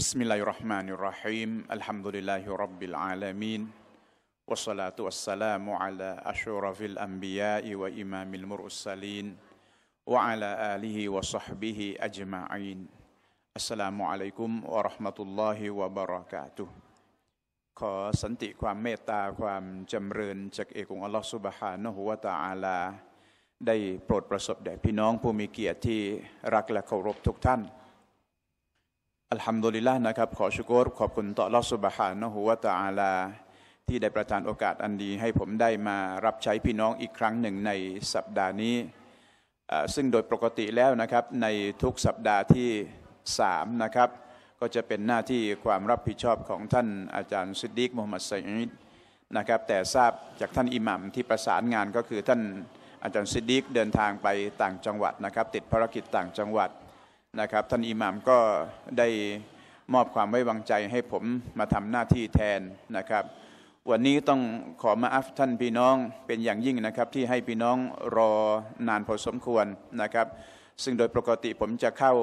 Bismillahirrahmanirrahim. Alhamdulillahirabbil alamin. Wassalatu wassalamu ala asyrafil anbiya'i wa imamil mursalin wa ala alihi wa sahbihi ajma'in. Assalamualaikum warahmatullahi wabarakatuh. ขอสันติความเมตตาความจำเริญจากเอกองอัลลอฮฺสุบฮานะฮุวาตาอาลาได้โปรดประสบแด่พี่น้องผู้มีเกียรติที่รักและเคารพทุกท่านอัลฮัมดุลิลละนะครับขอชุกร ขอบคุณต่อลอสุบฮานะฮูวาตาอาลา ที่ได้ประทานโอกาสอันดีให้ผมได้มารับใช้พี่น้องอีกครั้งหนึ่งในสัปดาห์นี้ ซึ่งโดยปกติแล้วนะครับในทุกสัปดาห์ที่สามนะครับก็จะเป็นหน้าที่ความรับผิดชอบของท่านอาจารย์ซิดดิกมุฮัมมัดไซย์ิดนะครับแต่ทราบจากท่านอิหมัมที่ประสานงานก็คือท่านอาจารย์ซิดดิกเดินทางไปต่างจังหวัดนะครับ ติดภารกิจต่างจังหวัดนะครับท่านอิหม่ามก็ได้มอบความไว้วางใจให้ผมมาทำหน้าที่แทนนะครับวันนี้ต้องขอมาอัฟท่านพี่น้องเป็นอย่างยิ่งนะครับที่ให้พี่น้องรอนานพอสมควรนะครับซึ่งโดยปกติผมจะเข้า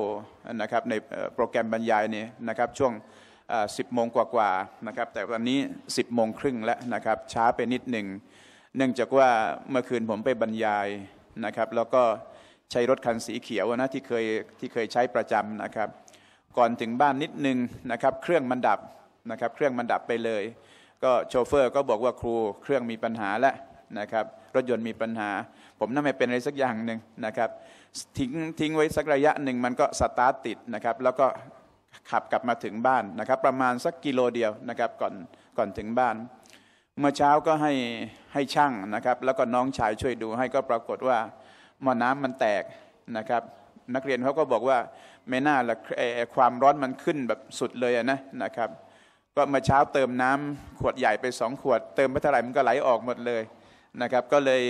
นะครับในโปรแกรมบรรยายนี้นะครับช่วงสิบโมงกว่าๆนะครับแต่วันนี้สิบโมงครึ่งแล้วนะครับช้าไปนิดหนึ่งเนื่องจากว่าเมื่อคืนผมไปบรรยายนะครับแล้วก็ใช้รถคันสีเขียวนะที่เคยที่เคยใช้ประจำนะครับ ก่อนถึงบ้านนิดนึงนะครับ เครื่องมันดับนะครับเครื่องมันดับไปเลย ก็โชเฟอร์ก็บอกว่าครูเครื่องมีปัญหาแล้วนะครับรถยนต์มีปัญหา ผมน่าไม่เป็นอะไรสักอย่างหนึ่งนะครับ ทิ้งทิ้งไว้สักระยะหนึ่งมันก็สตาร์ตติดนะครับแล้วก็ขับกลับมาถึงบ้านนะครับ ประมาณสักกิโลเดียวนะครับก่อนก่อนถึงบ้าน เมื่อเช้าก็ให้ให้ช่างนะครับแล้วก็น้องชายช่วยดูให้ก็ปรากฏว่าหม้อน้ำมันแตกนะครับนักเรียนเขาก็บอกว่าไม่น่าละความร้อนมันขึ้นแบบสุดเลยนะนะครับก็มาเช้าเติมน้ำ ขวดใหญ่ไปสองขวด เติมไปเท่าไหร่มันก็ไหลออกหมดเลยนะครับก็เลย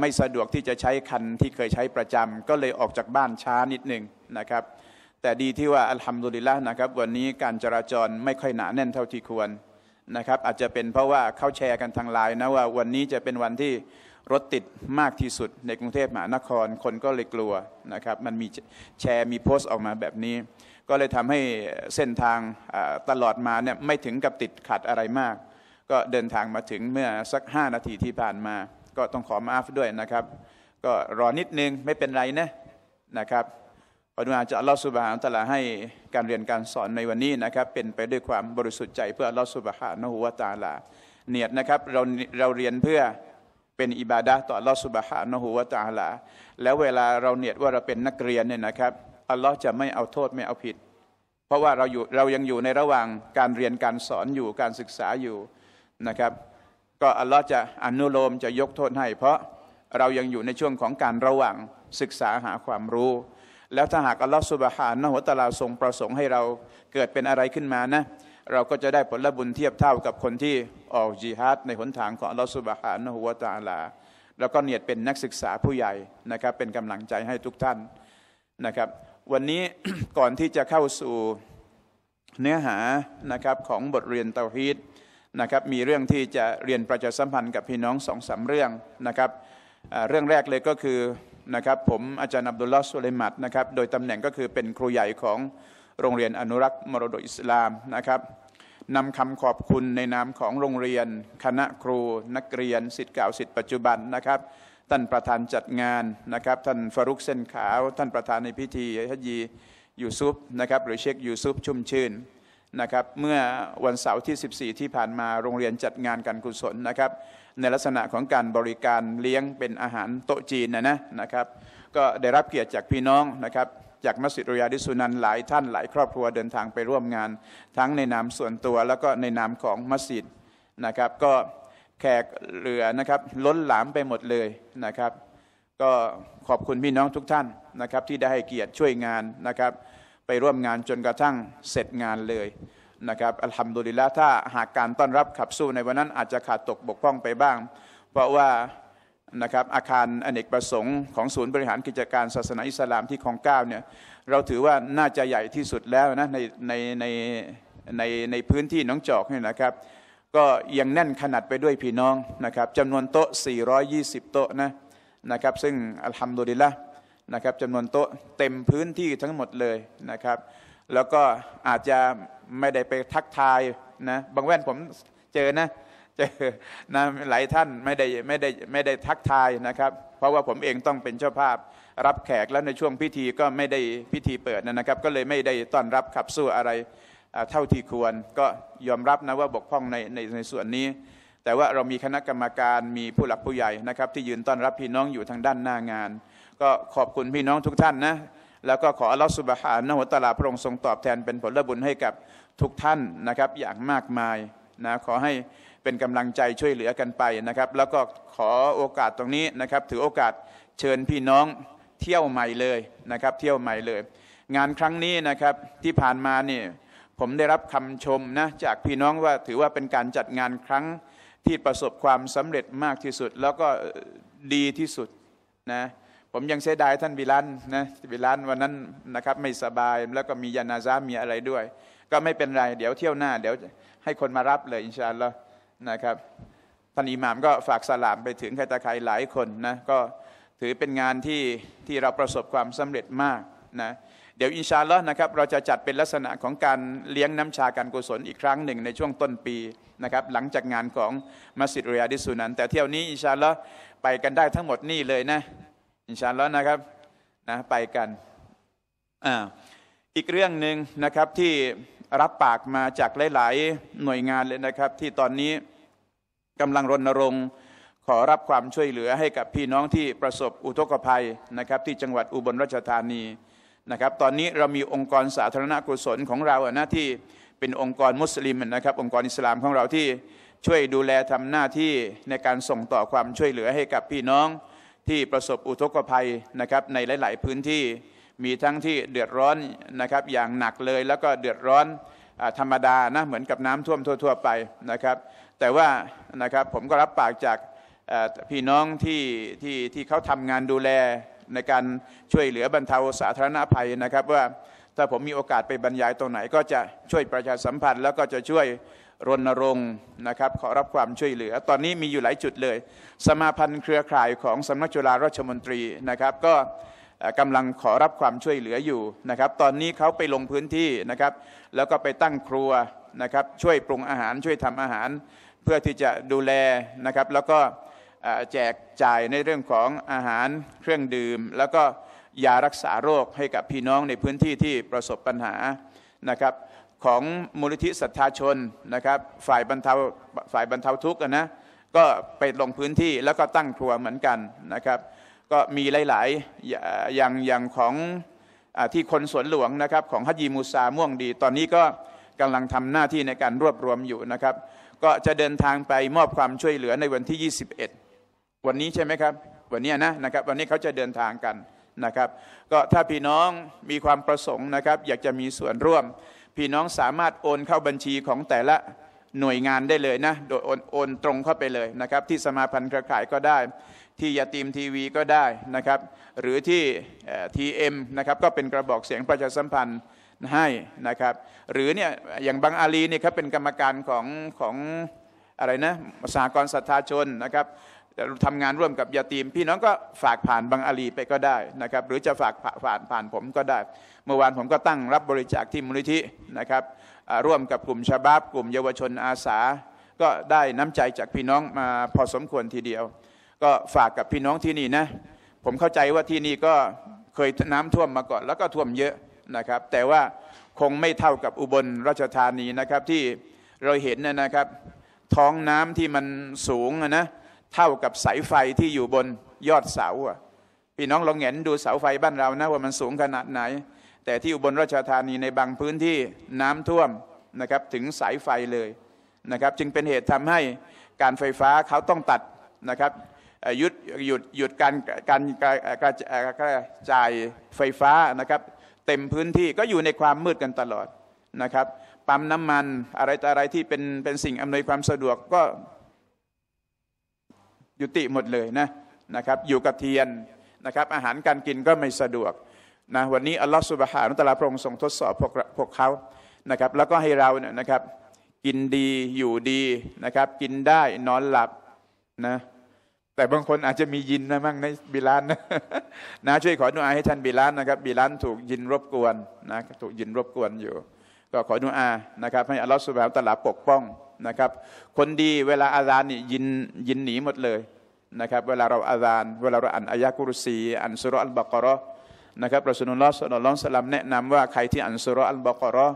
ไม่สะดวกที่จะใช้คันที่เคยใช้ประจำ ก็เลยออกจากบ้านช้านิดหนึ่งนะครับแต่ดีที่ว่าอัลฮัมดุลิลละนะครับ วันนี้การจราจรไม่ค่อยหนาแน่นเท่าที่ควรนะครับอาจจะเป็นเพราะว่าเข้าแชร์กันทางไลน์นะว่าวันนี้จะเป็นวันที่รถติดมากที่สุดในกรุงเทพมหานคร คนก็เลยกลัวนะครับ มันมีแชร์มีโพสต์ออกมาแบบนี้ ก็เลยทำให้เส้นทางตลอดมาเนี่ยไม่ถึงกับติดขัดอะไรมาก ก็เดินทางมาถึงเมื่อสัก5นาทีที่ผ่านมา ก็ต้องขอมาอฟด้วยนะครับ ก็รอนิดนึงไม่เป็นไรนะนะครับอนุญาตจะรลลอสุบฮานตะลาให้การเรียนการสอนในวันนี้นะครับเป็นไปด้วยความบริสุทธิ์ใจเพื่อลอสุบฮานะฮวาตาลา เนียดนะครับเราเราเรียนเพื่อเป็นอิบาดะต่ออัลลอฮฺสุบฮานะฮูวะตาลา แล้วเวลาเราเนียดว่าเราเป็นนักเรียนเนี่ยนะครับอัลลอฮ์จะไม่เอาโทษไม่เอาผิด เพราะว่าเราอยู่เรายังอยู่ในระหว่างการเรียนการสอนอยู่การศึกษาอยู่นะครับ ก็อัลลอฮ์จะอนุโลมจะยกโทษให้ เพราะเรายังอยู่ในช่วงของการระหว่างศึกษาหาความรู้ แล้วถ้าหากอัลลอฮฺสุบฮานะฮูวะตาลาทรงประสงค์ให้เราเกิดเป็นอะไรขึ้นมานะเราก็จะได้ผลบุญเทียบเท่ากับคนที่ออกจิฮัดในหนทางของอัลลอฮฺสุบฮานะฮุวาตาลา แล้วก็เนียดเป็นนักศึกษาผู้ใหญ่นะครับเป็นกำลังใจให้ทุกท่านนะครับวันนี้ก่อนที่จะเข้าสู่เนื้อหานะครับของบทเรียนเตาฮีดนะครับมีเรื่องที่จะเรียนประชาสัมพันธ์กับพี่น้องสองสาเรื่องนะครับเรื่องแรกเลยก็คือนะครับผมอาจารย์อับดุลลอฮ์สุเลมัดนะครับโดยตำแหน่งก็คือเป็นครูใหญ่ของโรงเรียนอนุรักษ์ มรดกอิสลามนะครับนำคำขอบคุณในนามของโรงเรียนคณะครู นักเรียนสิทธิ์เก่าสิทธิ์ปัจจุบันนะครับท่านประธานจัดงานนะครับ ท่านฟารุกเส้นขาว ท่านประธานในพิธีฮัจยียูซุปนะครับหรือเชคยูซุปชุ่มชื่นนะครับเมื่อวันเสาร์ที่ 14 ที่ผ่านมาโรงเรียนจัดงานการกุศลนะครับ ในลักษณะของการบริการเลี้ยงเป็นอาหารโต๊ะจีนนะนะนะครับ ก็ได้รับเกียรติจากพี่น้องนะครับจากมัสยิดรยาดิสุนันหลายท่านหลายครอบครัวเดินทางไปร่วมงาน ทั้งในนามส่วนตัว แล้วก็ในนามของมัสยิดนะครับก็แขกเหลือนะครับล้นหลามไปหมดเลยนะครับก็ขอบคุณพี่น้องทุกท่านนะครับที่ได้ให้เกียรติช่วยงานนะครับไปร่วมงานจนกระทั่งเสร็จงานเลยนะครับอัลฮัมดุลิลละถ้าหากการต้อนรับขับสู้ในวันนั้นอาจจะขาดตกบกพร่องไปบ้าง เพราะว่านะครับอาคารอนเนกประสงค์ของศูนย์บริหารกิจการศาสนาอิสลามที่คลองเก้าเนี่ยเราถือว่าน่าจะใหญ่ที่สุดแล้วนะในในในในในพื้นที่น้องจอกเนี่ยนะครับ ก็ยังแน่นขนาดไปด้วยพี่น้องนะครับจำนวนโต๊ะ 420 โต๊ะนะนะครับซึ่งอัลฮัมดุลิลละนะครับจำนวนโต๊ะเต็มพื้นที่ทั้งหมดเลยนะครับแล้วก็อาจจะไม่ได้ไปทักทายนะบางแว่นผมเจอนะจอนะหลายท่านไม่ได้ไม่ได้ไม่ได้ทักทายนะครับเพราะว่าผมเองต้องเป็นเจ้าภาพรับแขกแล้วในช่วงพิธีก็ไม่ได้พิธีเปิดนะครับ ก็เลยไม่ได้ต้อนรับขับสู้อะไรเท่าที่ควร ก็ยอมรับนะว่าบกพร่องในในในส่วนนี้ แต่ว่าเรามีคณะกรรมการมีผู้หลักผู้ใหญ่นะครับที่ยืนต้อนรับพี่น้องอยู่ทางด้านหน้างาน ก็ขอบคุณพี่น้องทุกท่านนะแล้วก็ขออัลลอฮฺสุบฮานะหัวตะลาพระองค์ทรงตอบแทนเป็นผลบุญให้กับทุกท่านนะครับอย่างมากมายนะขอให้เป็นกำลังใจช่วยเหลือกันไป นะครับ แล้วก็ขอโอกาสตรงนี้นะครับ ถือโอกาสเชิญพี่น้องเที่ยวใหม่เลยนะครับ เที่ยวใหม่เลย งานครั้งนี้นะครับที่ผ่านมาเนี่ยผมได้รับคำชมนะจากพี่น้องว่าถือว่าเป็นการจัดงานครั้งที่ประสบความสำเร็จมากที่สุด แล้วก็ดีที่สุดนะผมยังเสียดายท่านวิลันนะวิลันวันนั้นนะครับไม่สบายแล้วก็มียานาซามีอะไรด้วย ก็ไม่เป็นไรเดี๋ยวเที่ยวหน้า เดี๋ยวให้คนมารับเลยอินชาอัลลอฮ์นะครับท่านอิหมามก็ฝากสลามไปถึงใครตาใครหลายคนนะก็ถือเป็นงานที่ที่เราประสบความสำเร็จมากนะเดี๋ยวอินชาลอนะครับเราจะจัดเป็นลักษณะของการเลี้ยงน้ำชาการกุศลอีกครั้งหนึ่งในช่วงต้นปีนะครับหลังจากงานของมัสยิดริยาดิสุนันแต่เที่ยวนี้อินชาลอไปกันได้ทั้งหมดนี่เลยนะอินชาลอนะครับนะไปกันอ่าอีกเรื่องหนึ่งนะครับที่รับปากมาจากหลาย ๆ หน่วยงานเลยนะครับ ที่ตอนนี้กำลังรณรงค์ขอรับความช่วยเหลือให้กับพี่น้องที่ประสบอุทกภัยนะครับ ที่จังหวัดอุบลราชธานีนะครับ ตอนนี้เรามีองค์กรสาธารณกุศลของเราหน้าที่เป็นองค์กรมุสลิมนะครับ องค์กรอิสลามของเราที่ช่วยดูแลทำหน้าที่ในการส่งต่อความช่วยเหลือให้กับพี่น้องที่ประสบอุทกภัยนะครับในหลาย ๆพื้นที่มีทั้งที่เดือดร้อนนะครับอย่างหนักเลย แล้วก็เดือดร้อนธรรมดานะเหมือนกับน้ำท่วมทั่วๆไปนะครับแต่ว่านะครับผมก็รับปากจากพี่น้องที่ที่ที่เขาทำงานดูแลในการช่วยเหลือบรรเทาสาธารณภัยนะครับว่าถ้าผมมีโอกาสไปบรรยายตรงไหน ก็จะช่วยประชาสัมพันธ์ แล้วก็จะช่วยรณรงค์นะครับขอรับความช่วยเหลือ ตอนนี้มีอยู่หลายจุดเลย สมาพันธ์เครือข่ายของสำนักจุฬาราชมนตรีนะครับก็กำลังขอรับความช่วยเหลืออยู่นะครับ ตอนนี้เขาไปลงพื้นที่นะครับแล้วก็ไปตั้งครัวนะครับ ช่วยปรุงอาหารช่วยทำอาหาร เพื่อที่จะดูแลนะครับแล้วก็แจกจ่ายในเรื่องของอาหารเครื่องดื่ม แล้วก็ยารักษาโรคให้กับพี่น้องในพื้นที่ที่ประสบปัญหานะครับ ของมูลนิธิศรัทธาชนนะครับฝ่ายบรรเทาฝ่ายบรรเทาทุกข์นะก็ไปลงพื้นที่แล้วก็ตั้งครัวเหมือนกันนะครับก็มีหลาย ๆ อย่างอย่างของอที่คนสวนหลวงนะครับของฮัจีมูซาม่วงดี ตอนนี้ก็กำลังทำหน้าที่ในการรวบรวมอยู่นะครับ ก็จะเดินทางไปมอบความช่วยเหลือในวันที่ 21 วันนี้ใช่ไหมครับวันนี้นะนะครับวันนี้เขาจะเดินทางกันนะครับ ก็ถ้าพี่น้องมีความประสงค์นะครับอยากจะมีส่วนร่วม พี่น้องสามารถโอนเข้าบัญชีของแต่ละหน่วยงานได้เลยนะโดยโอนโอนตรงเข้าไปเลยนะครับที่สมาพันธ์เครือข่ายก็ได้ที่ยาตีมทีวีก็ได้นะครับหรือที่ทีเอ็มนะครับก็เป็นกระบอกเสียงประชาสัมพันธ์ให้นะครับหรือเนี่ยอย่างบางอาลีเนี่ยเขาเป็นกรรมการของของอะไรนะสากรศรัทธาชนนะครับทำงานร่วมกับยาตีมพี่น้องก็ฝากผ่านบางอาลีไปก็ได้นะครับหรือจะฝากผ่านผ่านผมก็ได้ เมื่อวานผมก็ตั้งรับบริจาคที่มูลนิธินะครับร่วมกับกลุ่มชาบาบกลุ่มเยาวชนอาสาก็ได้น้ำใจจากพี่น้องมาพอสมควรทีเดียวก็ฝากกับพี่น้องที่นี่นะ ผมเข้าใจว่าที่นี่ก็เคยน้ำท่วมมาก่อน แล้วก็ท่วมเยอะนะครับ แต่ว่าคงไม่เท่ากับอุบลราชธานีนะครับ ที่เราเห็นนะครับ ท้องน้ำที่มันสูงนะ เท่ากับสายไฟที่อยู่บนยอดเสาพี่น้องลองเห็นดูเสาไฟบ้านเรานะว่ามันสูงขนาดไหน แต่ที่อุบลราชธานีในบางพื้นที่น้ำท่วมนะครับถึงสายไฟเลยนะครับ จึงเป็นเหตุทำให้การไฟฟ้าเขาต้องตัดนะครับหยุดหยุดหยุดการการกระจายไฟฟ้านะครับ เต็มพื้นที่ก็อยู่ในความมืดกันตลอดนะครับ ปั๊มน้ำมันอะไรต่อะไรที่เป็นเป็นสิ่งอำนวยความสะดวกก็ยุติหมดเลยนะนะครับ อยู่กับเทียนนะครับ อาหารการกินก็ไม่สะดวก นะวันนี้ อัลลอฮฺสุบฮานุตะลาพระองค์ทรงทดสอบพวกพวกเขานะครับ แล้วก็ให้เราเนี่ยนะครับ กินดีอยู่ดีนะครับ กินได้ นอนหลับนะแต่บางคนอาจจะมียินนะมั่งในบิลานนะช่วยขออนุญาตให้ท่านบิลานนะครับบิลานถูกยินรบกวนนะถูกยินรบกวนอยู่ ก็ขออนุญาตนะครับให้อัลลอฮฺสุบฮาตะลาปกป้องนะครับคนดีเวลาอาจารย์ียินยินหนีหมดเลยนะครับเวลาเราอาจารย์เวลาเราอ่านอายะกุรุสีอันสุรอัลบากรอนะครับประสุนุลลอฮฺสุลตลามแนะนำว่าใครที่อันสุรอัลบากรอ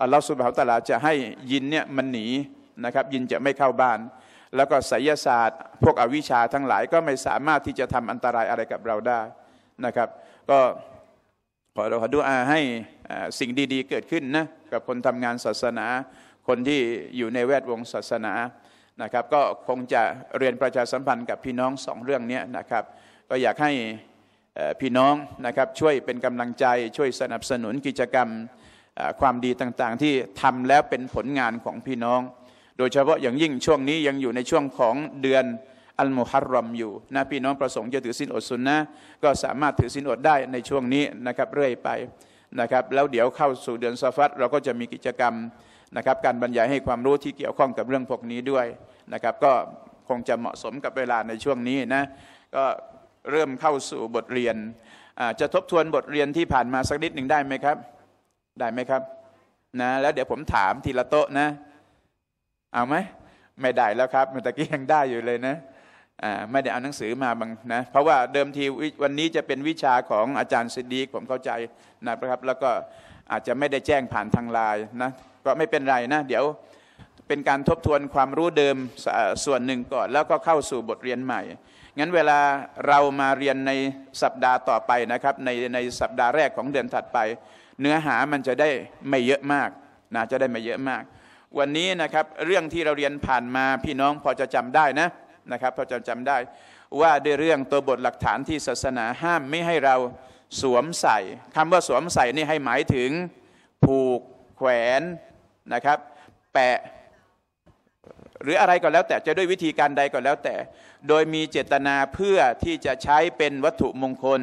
อัลลอฮฺสุบฮฺตะลาจะให้ยินเนี่ยมันหนีนะครับ ยินจะไม่เข้าบ้านแล้วก็ไสยศาสตร์ พวกอวิชาทั้งหลายก็ไม่สามารถที่จะทำอันตรายอะไรกับเราได้นะครับก็ขอเราขอดูอาให้สิ่งดีๆเกิดขึ้นนะกับคนทำงานศาสนาคนที่อยู่ในแวดวง ศาสนานะครับก็คงจะเรียนประชาสัมพันธ์กับพี่น้องสองเรื่องนี้นะครับก็อยากให้พี่น้องนะครับช่วยเป็นกำลังใจช่วยสนับสนุนกิจกรรมความดีต่างๆ ที่ทำแล้วเป็นผลงานของพี่น้องโดยเฉพาะอย่างยิ่งช่วงนี้ยังอยู่ในช่วงของเดือนอัลมุฮัรรอมอยู่นะพี่น้องประสงค์จะถือสินอดสุนนะก็สามารถถือสินอดได้ในช่วงนี้นะครับเรื่อยไปนะครับแล้วเดี๋ยวเข้าสู่เดือนซาฟัตเราก็จะมีกิจกรรมนะครับการบรรยายให้ความรู้ที่เกี่ยวข้องกับเรื่องพวกนี้ด้วยนะครับก็คงจะเหมาะสมกับเวลาในช่วงนี้นะก็เริ่มเข้าสู่บทเรียน จะทบทวนบทเรียนที่ผ่านมาสักนิดหนึ่งได้ไหมครับ ได้ไหมครับนะแล้วเดี๋ยวผมถามทีละโต๊ะนะเอาไหมไม่ได้แล้วครับเมื่อกี้ยังได้อยู่เลยนะไม่ได้เอาหนังสือมาบางนะเพราะว่าเดิมทีวันนี้จะเป็นวิชาของอาจารย์สิดีผมเข้าใจนะครับแล้วก็อาจจะไม่ได้แจ้งผ่านทางไลน์นะก็ไม่เป็นไรนะ เดี๋ยวเป็นการทบทวนความรู้เดิมส่วนหนึ่งก่อน แล้วก็เข้าสู่บทเรียนใหม่งั้นเวลาเรามาเรียนในสัปดาห์ต่อไปนะครับในในสัปดาห์แรกของเดือนถัดไป เนื้อหามันจะได้ไม่เยอะมากนะจะได้ไม่เยอะมากวันนี้นะครับเรื่องที่เราเรียนผ่านมาพี่น้องพอจะจำได้นะนะครับพอจะจำได้ ว่าด้วยเรื่องตัวบทหลักฐานที่ศาสนาห้ามไม่ให้เราสวมใส่ คำว่าสวมใส่นี่ให้หมายถึงผูกแขวนนะครับ แปะหรืออะไรก็แล้วแต่จะด้วยวิธีการใดก็แล้วแต่ โดยมีเจตนาเพื่อที่จะใช้เป็นวัตถุมงคล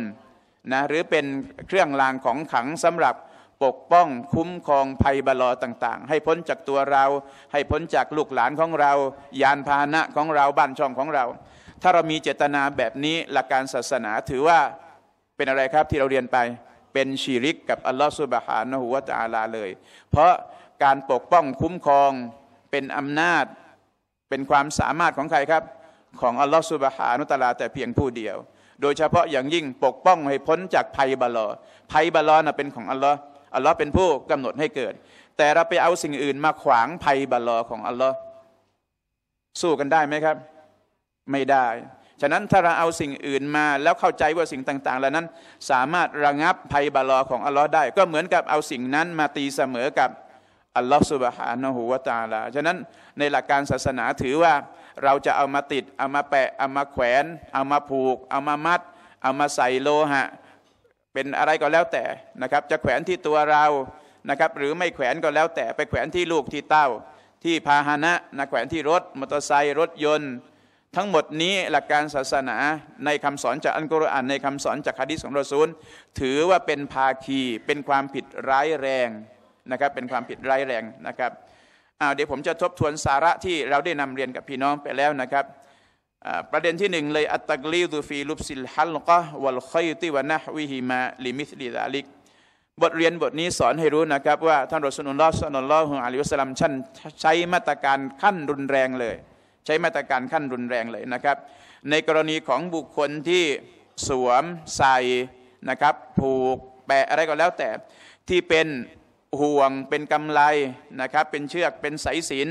นะหรือเป็นเครื่องรางของขังสำหรับปกป้องคุ้มครอง ภัยบลอต่าง ๆ ให้พ้นจากตัวเราให้พ้นจากลูกหลานของเรา ยานพาหนะของเราบ้านช่องของเรา ถ้าเรามีเจตนาแบบนี้หลักการศาสนาถือว่าเป็นอะไรครับที่เราเรียนไปเป็นชีริกกับอัลลอฮฺสุบฮานะฮุวะตาลาเลย เพราะการปกป้องคุ้มครองเป็นอำนาจเป็นความสามารถของใครครับ ของอัลลอฮฺสุบฮานุตาลา แต่เพียงผู้เดียว โดยเฉพาะอย่างยิ่งปกป้อง ให้พ้นจากภัยบาลอภัยบาลอนะเป็นของอัลลอฮฺอัลลอฮ์เป็นผู้กำหนดให้เกิด แต่เราไปเอาสิ่งอื่นมาขวางภัยบัลลอของอัลลอฮ์สู้กันได้ไหมครับ ไม่ได้ ฉะนั้นถ้าเราเอาสิ่งอื่นมาแล้วเข้าใจว่าสิ่งต่างๆเหล่านั้น สามารถระงับภัยบัลลอของอัลลอฮ์ได้ ก็เหมือนกับเอาสิ่งนั้นมาตีเสมอกับ อัลลอฮ์สุบฮานะฮูวาตาลาฉะนั้นในหลักการศาสนาถือว่าเราจะเอามาติดเอามาแปะเอามาแขวน เอามาผูก เอามามัดเอามาใส่โลหะเป็นอะไรก็แล้วแต่นะครับจะแขวนที่ตัวเรานะครับหรือไม่แขวนก็แล้วแต่ไปแขวนที่ลูกที่เต้า ที่พาหนะนะแขวนที่รถมอเตอร์ไซค์รถยนต์ ทั้งหมดนี้หลักการศาสนาในคำสอนจากอัลกุรอานในคำสอนจากฮะดิษของรอซูลถือว่าเป็นภาคีเป็นความผิดร้ายแรงนะครับเป็นความผิดร้ายแรงนะครับเเดี๋ยวผมจะทบทวนสาระที่เราได้นำเรียนกับพี่น้องไปแล้วนะครับประเด็นที่หนึ่งเลยอัตตกลีดูฟีลุบซิลฮัลกะวัลคอยติวะนะวิฮิมาลิมิสลิดาลิกบทเรียนบทนี้สอนให้รู้นะครับว่าท่านรอสุนุลลอฮ์สุนลลอฮของลัลฮอฮ์สัลลัมชั้นใช้มาตรการขั้นรุนแรงเลย ใช้มาตรการขั้นรุนแรงเลยนะครับ ในกรณีของบุคคลที่สวมใส่นะครับ ผูก แปะ อะไรก็แล้วแต่ที่เป็นห่วงเป็นกำไลนะครับ เป็นเชือกเป็นสายสิน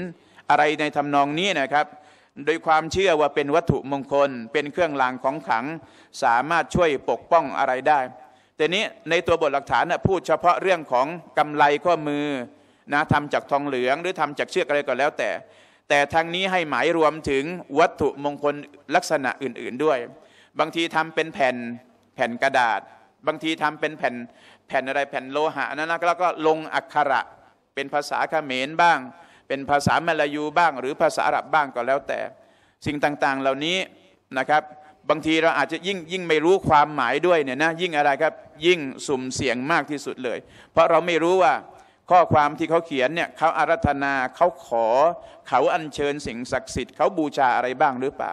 อะไรในทำนองนี้นะครับโดยความเชื่อว่าเป็นวัตถุมงคลเป็นเครื่องรางของขังสามารถช่วยปกป้องอะไรได้ แต่นี้ในตัวบทหลักฐานพูดเฉพาะเรื่องของกำไลข้อมือนะทำจากทองเหลือง หรือทำจากเชือกอะไรก็แล้วแต่ แต่ทางนี้ให้หมายรวมถึงวัตถุมงคลลักษณะอื่น ๆด้วย บางทีทำเป็นแผ่นแผ่นกระดาษ บางทีทำเป็นแผ่นแผ่นอะไรแผ่นโลหะนะนะแล้วก็ลงอักขระเป็นภาษาเขมรบ้างเป็นภาษามลายูบ้าง หรือภาษาอาหรับบ้างก็แล้วแต่ สิ่งต่างๆเหล่านี้นะครับ บางทีเราอาจจะยิ่งยิ่งไม่รู้ความหมายด้วยเนี่ยนะยิ่งอะไรครับยิ่งสุ่มเสี่ยงมากที่สุดเลย เพราะเราไม่รู้ว่าข้อความที่เขาเขียนเนี่ยเขาอารัธนาเขาขอเขาอัญเชิญสิ่งศักดิ์สิทธิ์เขาบูชาอะไรบ้างหรือเปล่า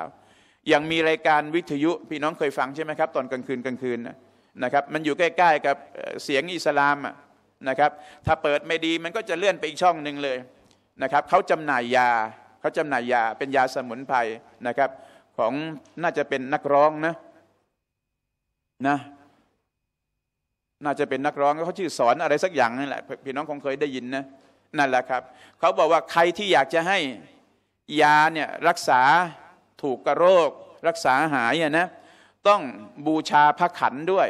อย่างมีรายการวิทยุพี่น้องเคยฟังใช่ไหมครับตอนกลางคืนกลางคืนนะครับมันอยู่ใกล้ๆกับเสียงอิสลามนะครับถ้าเปิดไม่ดีมันก็จะเลื่อนไปอีกช่องหนึ่งเลยนะครับเขาจำหน่ายยาเขาจำหน่ายยาเป็นยาสมุนไพรนะครับ ของน่าจะเป็นนักร้องนะนะน่าจะเป็นนักร้องเขาชื่อสอนอะไรสักอย่างนั่นแหละพี่น้องคงเคยได้ยินนะนั่นแหละครับเขาบอกว่าใครที่อยากจะให้ยาเนี่ยรักษาถูกกระโรค รักษาหายนะต้องบูชาพระขันด้วย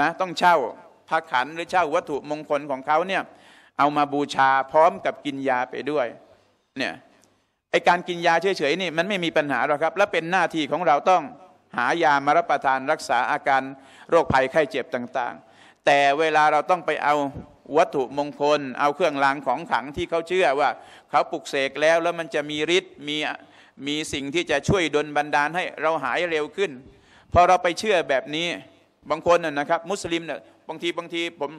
นะต้องเช่าพระขันหรือเช่าวัตถุมงคลของเขาเนี่ยเอามาบูชาพร้อมกับกินยาไปด้วยเนี่ยไอการกินยาเฉยๆนี่มันไม่มีปัญหาหรอกครับ และเป็นหน้าที่ของเราต้องหายามารับประทานรักษาอาการโรคภัยไข้เจ็บต่างๆ แต่เวลาเราต้องไปเอาวัตถุมงคล เอาเครื่องรางของขลังที่เขาเชื่อว่า เขาปลุกเสกแล้วแล้วมันจะมีฤทธิ์มีมีสิ่งที่จะช่วยดลบันดาลให้เราหายเร็วขึ้นพอเราไปเชื่อแบบนี้บางคนนะครับ มุสลิมเนี่ยบางที บางที ผม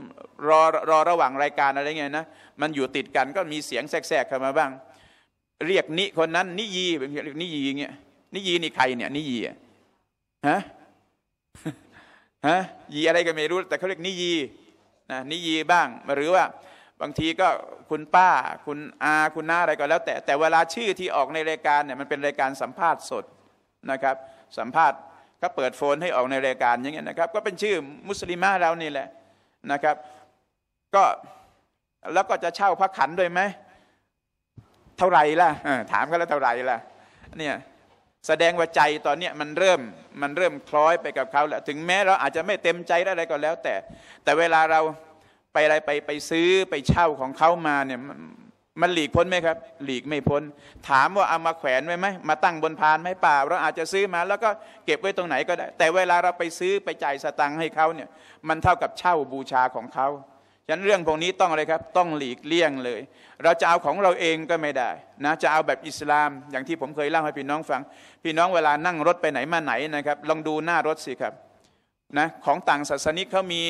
รอรอระหว่างรายการ อะไรเงี้ยนะมันอยู่ติดกันก็มีเสียงแทรกๆเข้ามาบ้าง เรียก นิ คน นั้นนิยีเรียกนิยีเงี้ยนิยีนี่ใครเนี่ย นิยีฮะฮะยีอะไรก็ไม่รู้ แต่เขาเรียกนิยีนะนิยีบ้างหรือว่าบางทีก็คุณป้า คุณอา คุณน้าอะไรก็แล้ว แต่แต่เวลาชื่อที่ออกในรายการเนี่ยมันเป็นรายการสัมภาษณ์สดนะครับ สัมภาษณ์เขาเปิดโฟนให้ออกในรายการอย่างเงี้ยนะครับ ก็เป็นชื่อมุสลิมาเรานี่แหละนะครับ ก็แล้วก็จะเช่าพระขันด้วยไหม เท่าไรล่ะถามเขาแล้วเท่าไรล่ะเนี่ยแสดงว่าใจตอนเนี้ยมันเริ่มมันเริ่มคล้อยไปกับเขาแล้ว ถึงแม้เราอาจจะไม่เต็มใจอะไรก็แล้ว แต่ แต่เวลาเราไปอะไรไปไปซื้อไปเช่าของเขามาเนี่ยมันหลีกพ้นไหมครับหลีกไม่พ้น ถามว่าเอามาแขวนไว้ไหม มาตั้งบนพานไหมป่า เราอาจจะซื้อมาแล้วก็เก็บไว้ตรงไหนก็ได้ แต่เวลาเราไปซื้อไปจ่ายสตังค์ให้เขาเนี่ยมันเท่ากับเช่าบูชาของเขา ฉะนั้นเรื่องพวกนี้ต้องอะไรครับ ต้องหลีกเลี่ยงเลย เราจะเอาของเราเองก็ไม่ได้นะจะเอาแบบอิสลามอย่างที่ผมเคยเล่าให้พี่น้องฟัง พี่น้องเวลานั่งรถไปไหนมาไหนนะครับลองดูหน้ารถสิครับนะของต่างศาสนิกเขามี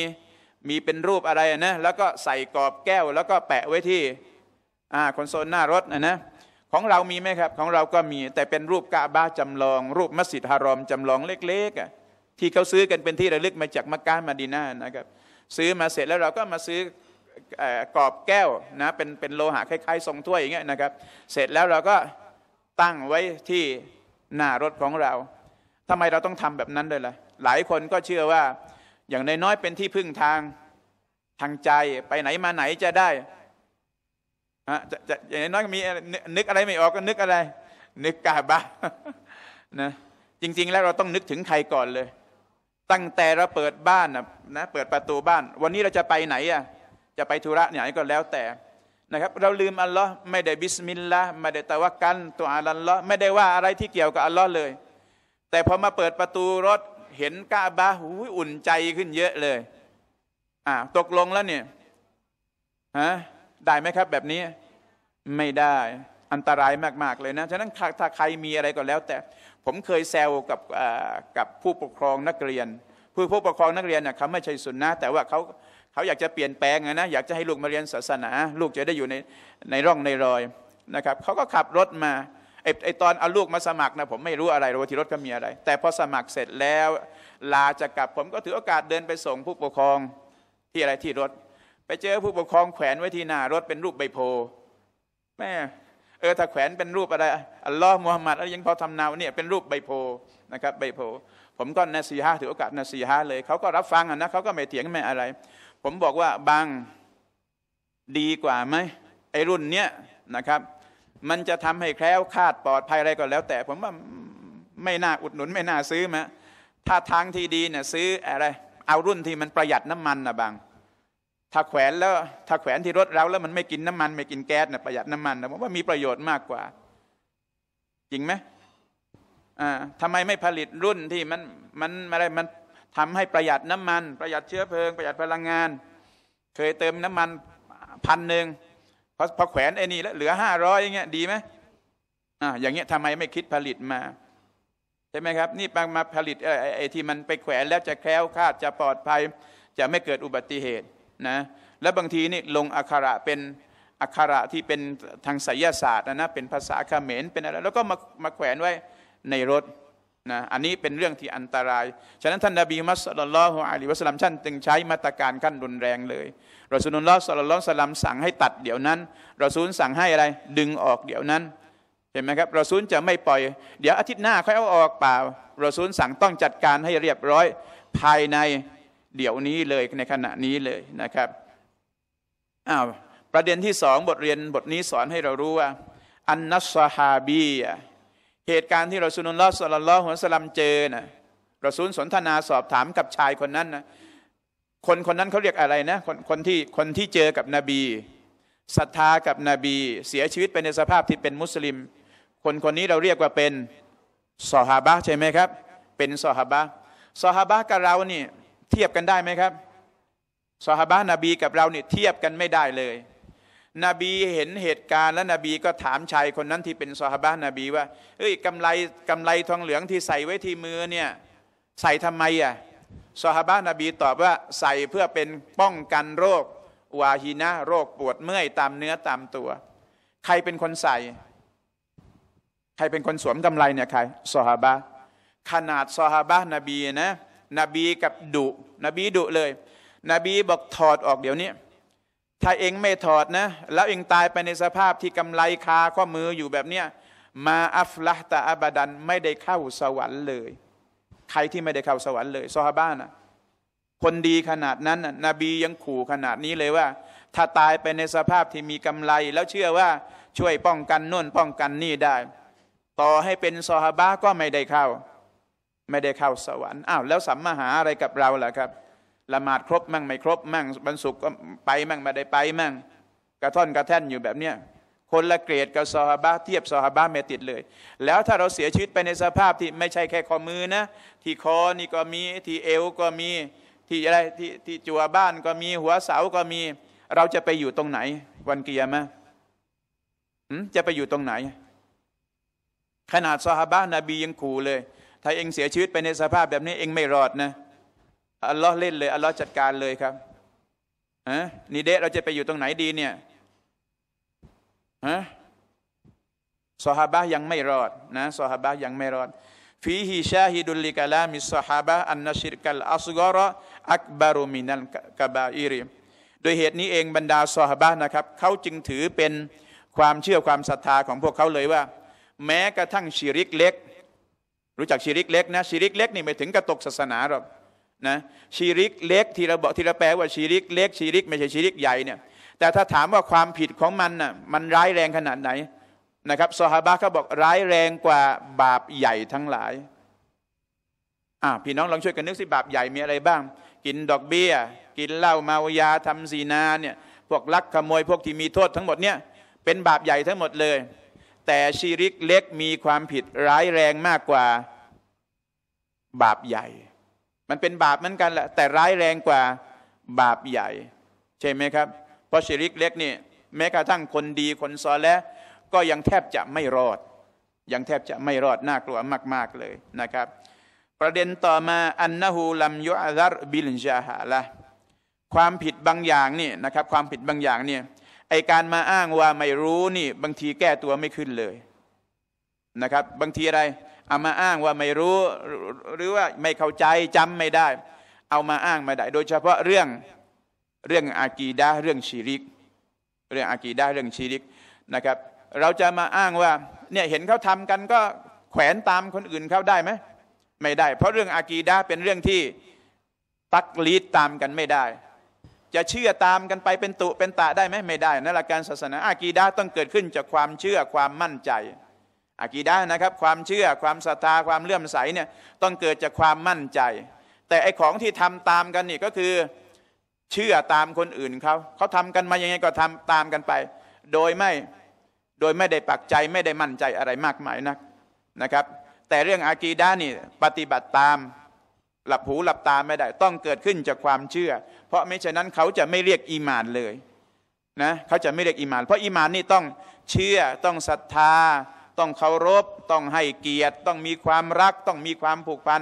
มีเป็นรูปอะไรนะแล้วก็ใส่กรอบแก้วแล้วก็แปะไว้ที่อาคอนโซลหน้ารถนะนะของเรามีไหมครับของเราก็มีแต่เป็นรูปกาบาจำลอง รูปมัสยิดฮารอมจำลองเล็กๆที่เขาซื้อกันเป็นที่ระลึกมาจากมักกะมาดีนานะครับ ซื้อมาเสร็จแล้วเราก็มาซื้อกรอบแก้วนะ เป็นเป็นโลหะคล้าย ๆ ทรงถ้วยอย่างเงี้ยนะครับ เสร็จแล้วเราก็ตั้งไว้ที่หน้ารถของเรา ทำไมเราต้องทำแบบนั้นด้วยล่ะหลายคนก็เชื่อว่าอย่างนน้อยๆเป็นที่พึ่งทางทางใจไปไหนมาไหนจะได้จะจะอย่างน้อยก็มีนึกอะไรไม่ออกก็นึกอะไร นึกกาบะนะจริงๆแล้วเราต้องนึกถึงใครก่อนเลย ตั้งแต่เราเปิดบ้านนะนะ เปิดประตูบ้าน วันนี้เราจะไปไหนอ่ะ จะไปธุระไหนก็แล้วแต่นะครับ เราลืมอัลลอฮ์ไม่ได้บิสมิลลาห์ไม่ได้ตะวักกันตัวอัลลอฮ์ไม่ได้ว่าอะไรที่เกี่ยวกับอัลลอฮ์เลย แต่พอมาเปิดประตูรถเห็นกาบะหูอุ่นใจขึ้นเยอะเลย อ่าตกลงแล้วเนี่ยฮะได้ไหมครับ แบบนี้ไม่ได้อันตรายมาก ๆ เลยนะ ฉะนั้นถ้าใครมีอะไรก็แล้ว แต่ผมเคยแซวกับกับผู้ปกครองนักเรียน ผู้ผู้ปกครองนักเรียนเนี่ยเขาไม่ใช่สุนนะแต่ว่าเขาเขาอยากจะเปลี่ยนแปลงนะอยากจะให้ลูกมาเรียนศาสนา ลูกจะได้อยู่ในในร่องในรอยนะครับเขาก็ขับรถมาไอไอตอนเอาลูกมาสมัครนะผมไม่รู้อะไรว่าที่รถก็มีอะไร แต่พอสมัครเสร็จแล้ว ลาจะกลับผมก็ถือโอกาสเดินไปส่งผู้ปกครองที่อะไรที่รถไปเจอผู้ปกครองแขวนไว้ที่หน้ารถเป็นรูปใบโพแม่เออถ้าแขวนเป็นรูปอะไรอัลลอฮ์มูฮัมมัดแล้วยังพอทำนาวเนี่ยเป็นรูปใบโพนะครับ ใบโพผมก็นาซีฮะถือโอกาสนาซีฮะเลย เขาก็รับฟังนะเขาก็ไม่เถียงไม่อะไร ผมบอกว่า บาง ดีกว่าไหม ไอรุ่นเนี้ยนะครับ มันจะทำให้แคล้วคาดปลอดภัยอะไรก็แล้วแต่ ผมว่าไม่น่าอุดหนุน ไม่น่าซื้อมะถ้าทางที่ดีเนี่ย ซื้ออะไร เอารุ่นที่มันประหยัดน้ำมันนะบางถ้าแขวนแล้ว ถ้าแขวนที่รถเราแล้วมันไม่กินน้ำมันไม่กินแก๊สนะประหยัดน้ำมันนะผมว่ามีประโยชน์มากกว่า จริงไหมอ่าทำไมไม่ผลิตรุ่นที่มันมันอะไรมันทำให้ประหยัดน้ำมัน ประหยัดเชื้อเพลิง ประหยัดพลังงาน เคยเติมน้ำมันพันหนึ่งพอพอแขวนไอ้นี่แล้วเหลือห้าร้อยอย่างเงี้ยดีไหมอ่าอย่างเงี้ยทำไมไม่คิดผลิตมา ใช่ไหมครับ นี่มาผลิตไอ้ที่มันไปแขวนแล้วจะแคล้วคลาดจะปลอดภัย จะไม่เกิดอุบัติเหตุนะและบางทีนี่ ลงอักขระเป็นอักขระที่เป็นทางไสยศาสตร์นะเป็นภาษาเขมรเป็นอะไรแล้วก็มามาแขวนไว้ในรถนะอันนี้เป็นเรื่องที่อันตราย ฉะนั้น ท่านนบีมัสลลัลฮุอะลัยวะสลัมท่านจึงใช้มาตรการขั้นรุนแรงเลยรอซูลุลลอฮ์สัลลัลสลัมสั่งให้ตัดเดี๋ยวนั้นรอซูลสั่งให้อะไร ดึงออกเดี๋ยวนั้น เห็นไหมครับรอซูลจะไม่ปล่อย เดี๋ยวอาทิตย์หน้าค่อยเอาออกเปล่ารอซูลสั่งต้องจัดการให้เรียบร้อยภายในเดี๋ยวนี้เลยในขณะนี้เลยนะครับอ้าวประเด็นที่สองบทเรียนบทนี้สอนให้เรารู้ว่า อันนัสฮาบีเหตุการณ์ที่เราสุนุลลอฮสลลัลลอฮุสลัมเจอนะเราสูนสนทนาสอบถามกับชายคนนั้นนะคนคนนั้นเขาเรียกอะไรนะ คนคนที่คนที่เจอกับนบีศรัทธากับนบี เสียชีวิตไปในสภาพที่เป็นมุสลิม คนคนนี้เราเรียกว่าเป็นสฮาบะใช่ไหมครับ เป็นสฮาบะสฮาบะกับเรานี่เทียบกันได้ไหมครับสหบ้านนบีกับเราเนี่ยเทียบกันไม่ได้เลยนบีเห็นเหตุการณ์แล้วนบีก็ถามชายคนนั้นที่เป็นสหบ้านนบีว่า เอ้ยกำไรกำไรทองเหลืองที่ใส่ไว้ที่มือเนี่ยใส่ทำไมอ่ะสหบ้านนบีตอบว่าใส่เพื่อเป็นป้องกันโรค วาฮีนะโรคปวดเมื่อยตามเนื้อตามตัว ใครเป็นคนใส่ ใครเป็นคนสวมกำไรเนี่ยใครสหบาขนาดสหบานบีนะนบีกับดุ นบีดุเลย นบีบอกถอดออกเดี๋ยวนี้ ถ้าเองไม่ถอดนะ แล้วเองตายไปในสภาพที่กำไลคาข้อมืออยู่แบบเนี้ย มาอัฟละตาอับดันไม่ได้เข้าสวรรค์เลย ใครที่ไม่ได้เข้าสวรรค์เลย ซอฮาบ้านะคนดีขนาดนั้นนบียังขู่ขนาดนี้เลยว่า ถ้าตายไปในสภาพที่มีกำไรแล้วเชื่อว่าช่วยป้องกันนู่นป้องกันนี่ได้ ต่อให้เป็นซอฮาบ้าก็ไม่ได้เข้าไม่ได้เข้าสวรรค์อ้าวแล้วสัมมาหาอะไรกับเราล่ะครับละหมาดครบมั่งไม่ครบ มั่งบรรสุกก็ไปมั่งไม่ได้ไปมั่ง กระท่อนกระแท่นอยู่แบบเนี้ยคนละเกรดกับซอฮาบะเทียบซอฮาบะไม่ติดเลย แล้วถ้าเราเสียชีวิตไปในสภาพ ที่ไม่ใช่แค่ข้อมือนะที่คอนี่ก็มี ที่เอวก็มีที่อะไรที่ที่จัวบ้านก็มีหัวเสาก็มี เราจะไปอยู่ตรงไหน วันเกียร์มะจะไปอยู่ตรงไหน ขนาดซอฮาบะนบียังขู่เลยถ้าเองเสียชีวิตไปในสภาพแบบนี้เองไม่รอดนะ อัลลอฮ์เล่นเลยอัลลอฮ์จัดการเลยครับฮะนี่เดะเราจะไปอยู่ตรงไหนดีเนี่ยฮะสหายยังไม่รอดนะสหายยังไม่รอดฟีฮิชาฮิดุลิกะลามิสหายอันนชิรกัลอัสกอรอักบารุมินันกะบาอิริโดยเหตุนี้เองบรรดาสหายนะครับเขาจึงถือเป็นความเชื่อความศรัทธาของพวกเขาเลยว่า แม้กระทั่งชิริกเล็กรู้จักชีริกเล็กนะชีริกเล็กนี่ไม่ถึงกระตกศาสนาหรอกนะชีริกเล็กที่เราบอกที่เราแปลว่าชีริกเล็ก ชีริกไม่ใช่ชีริกใหญ่เนี่ยแต่ถ้าถามว่าความผิดของมันน่ะมันร้ายแรงขนาดไหน นะครับซอฮาบะเขาบอกร้ายแรงกว่าบาปใหญ่ทั้งหลายอ่าพี่น้องลองช่วยกันนึกสิบาปใหญ่มีอะไรบ้าง กินดอกเบี้ยกินเหล้าเมายาทำซีนาเนี่ยพวกลักขโมยพวกที่มีโทษทั้งหมดเนี่ยเป็นบาปใหญ่ทั้งหมดเลยแต่ชีริกเล็กมีความผิดร้ายแรงมากกว่าบาปใหญ่ มันเป็นบาปเหมือนกันแหละแต่ร้ายแรงกว่าบาปใหญ่ ใช่ไหมครับ เพราะชีริกเล็กนี่แม้กระทั่งคนดีคนซอและก็ยังแทบจะไม่รอด ยังแทบจะไม่รอดน่ากลัวมาก ๆ เลยนะครับ ประเด็นต่อมาอันนหูลัมยุอัลบิลจาฮะละความผิดบางอย่างนี่นะครับความผิดบางอย่างเนี่ยไอการมาอ้างว่าไม่รู้นี่ บางทีแก้ตัวไม่ขึ้นเลยนะครับ บางทีอะไร เอามาอ้างว่าไม่รู้หรือว่าไม่เข้าใจจำไม่ได้ เอามาอ้างไม่ได้ โดยเฉพาะเรื่องเรื่องอากีดาเรื่องชีริก เรื่องอากีดาเรื่องชีริกนะครับ เราจะมาอ้างว่าเนี่ยเห็นเขาทำกันก็แขวนตามคนอื่นเขาได้ไหมไม่ได้ เพราะเรื่องอากีดาเป็นเรื่องที่ตักลีดตามกันไม่ได้จะเชื่อตามกันไปเป็นตุเป็นตะได้ไหมไม่ได้นั่นแหละการศาสนาอากีดาต้องเกิดขึ้น จากความเชื่อความมั่นใจ อากีดานะครับความเชื่อความศรัทธาความเลื่อมใสเนี่ยต้องเกิดจากความมั่นใจ แต่ไอของที่ทำตามกันนี่ก็คือเชื่อตามคนอื่น เขาเขาทำกันมา ยังไงก็ทำตามกันไป โดยไม่โดยไม่ได้ปักใจไม่ได้มั่นใจอะไรมากมายนักนะครับ แต่เรื่องอากีดานี่ปฏิบัติตามหลับหูหลับตาไม่ได้ ต้องเกิดขึ้นจากความเชื่อราะไม่ฉะนั้นเขาจะไม่เรียกอีมานเลยนะเขาจะไม่เรียกอีมานเพราะอีมานนี่ต้องเชื่อต้องศรัทธา ต้องเคารพ ต้องให้เกียรติ ต้องมีความรัก ต้องมีความผูกพัน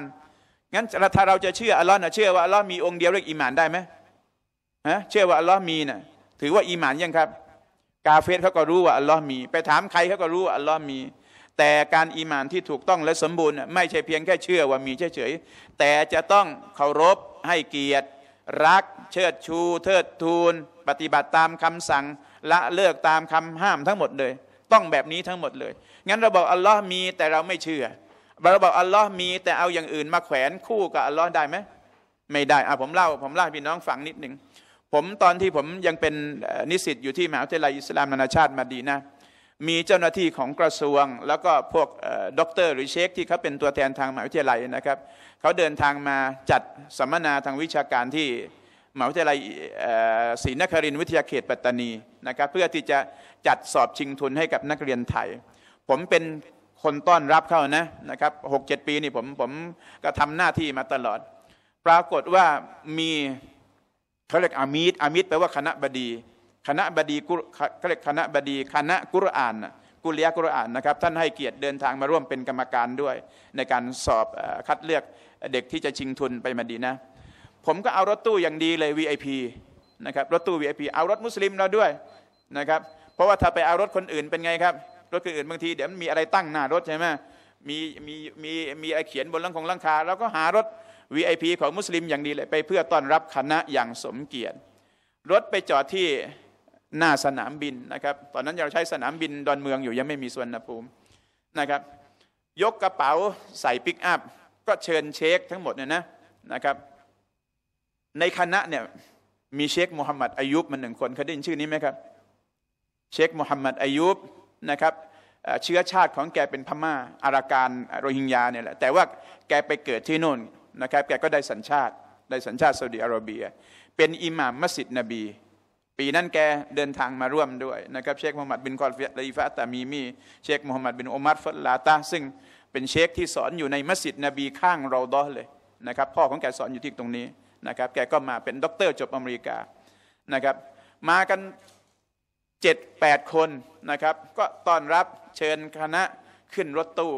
งั้นถ้าเราจะเชื่ออัลลอฮ์นะเชื่อว่าอัลลอฮ์มีองค์เดียวเรียกอีมานได้ไหมฮะเชื่อว่าอัลลอฮ์มีนะ่ะถือว่าอีมานยังครับกาเฟสเขาก็รู้ว่าอัลลอฮ์มี ไปถามใครเขาก็รู้ว่าอัลลอฮ์มี แต่การอีมานที่ถูกต้องและสมบูรณ์ไม่ใช่เพียงแค่เชื่อว่ามีเฉยๆแต่จะต้องเคารพให้เกียรติรักเชิดชูเทิดทูนปฏิบัติตามคำสั่งละเลิกตามคำห้ามทั้งหมดเลย ต้องแบบนี้ทั้งหมดเลย งั้นเราบอกอัลลอฮ์มีแต่เราไม่เชื่อเราบอกอัลลอฮ์มี แต่เอาอย่างอื่นมาแขวนคู่กับอัลลอฮ์ได้ไหม ไม่ได้ อ่ะผมเล่าผมเล่าพี่น้องฟังนิดหนึ่งผมตอนที่ผมยังเป็นนิสิตอยู่ที่มหาวิทยาลัยอิสลามนานาชาติมาดีนะมีเจ้าหน้าที่ของกระทรวง แล้วก็พวกด็อกเตอร์หรือเชค ที่เขาเป็นตัวแทนทางมหาวิทยาลัยนะครับ เขาเดินทางมาจัดสัมมนาทางวิชาการที่มหาวิทยาลัยศรีนครินทร์วิทยาเขตปัตตานีนะครับเพื่อที่จะจัดสอบชิงทุนให้กับนักเรียนไทยผมเป็นคนต้อนรับเขานะนะครับหกเจ็ดปีนี่ผมผมก็ทำหน้าที่มาตลอด ปรากฏว่ามีเขาเรียกอามีดอามีดแปลว่าคณะบดีคณะบดีกุเรียกคณะบดีคณะกุรอานกุลียกุรอานนะครับท่านให้เกียรติเดินทางมาร่วมเป็นกรรมการด้วย ในการสอบคัดเลือกเด็กที่จะชิงทุนไปมาดีนะผมก็เอารถตู้อย่างดีเลย VIP นะครับรถตู้ VIP เอารถมุสลิมเราด้วยนะครับเพราะว่าถ้าไปเอารถคนอื่นเป็นไงครับรถคนอื่นบางทีเดี๋ยวมันมีอะไรตั้งหน้ารถใช่ไหมมีมีมีมีอะไรเขียนบนหลังของหลังคาเราก็หารถ VIP ของมุสลิมอย่างดีเลย ไปเพื่อต้อนรับคณะอย่างสมเกียรติรถไปจอดที่หน้าสนามบินนะครับตอนนั้นเราใช้สนามบิน ดอนเมืองอยู่ยังไม่มีสวนภูมินะครับ ยกกระเป๋าใส่ปิกอัพ ก็เชิญเชคทั้งหมดเนี่ยนะนะครับในคณะเนี่ยมีเชคมูฮัมหมัดอายุบมาหนึ่งคนเคยได้ยินชื่อนี้ไหมครับ เชคมูฮัมหมัดอายุบนะครับเชื้อชาติของแกเป็นพม่าอาราการโรฮิงญาเนี่ยแหละแต่ว่าแกไปเกิดที่นู่นนะครับแกก็ได้สัญชาติได้สัญชาติซาอุดิอาระเบีย เป็นอิหม่ามมัสยิดนบีปีนั้นแกเดินทางมาร่วมด้วยนะครับเชคมูฮัมหมัดบินคอลฟีลีฟะตามีมี เชคมูฮัมหมัดบินอุมัรฟัลลาตาซึ่งเป็นเชคที่สอนอยู่ในมัสยิดนบีข้างเราดอเลยนะครับพ่อของแกสอนอยู่ที่ตรงนี้นะครับแกก็มาเป็นด็อกเตอร์จบอเมริกานะครับมากันเจ็ดแปดคนนะครับก็ต้อนรับเชิญคณะขึ้นรถตู้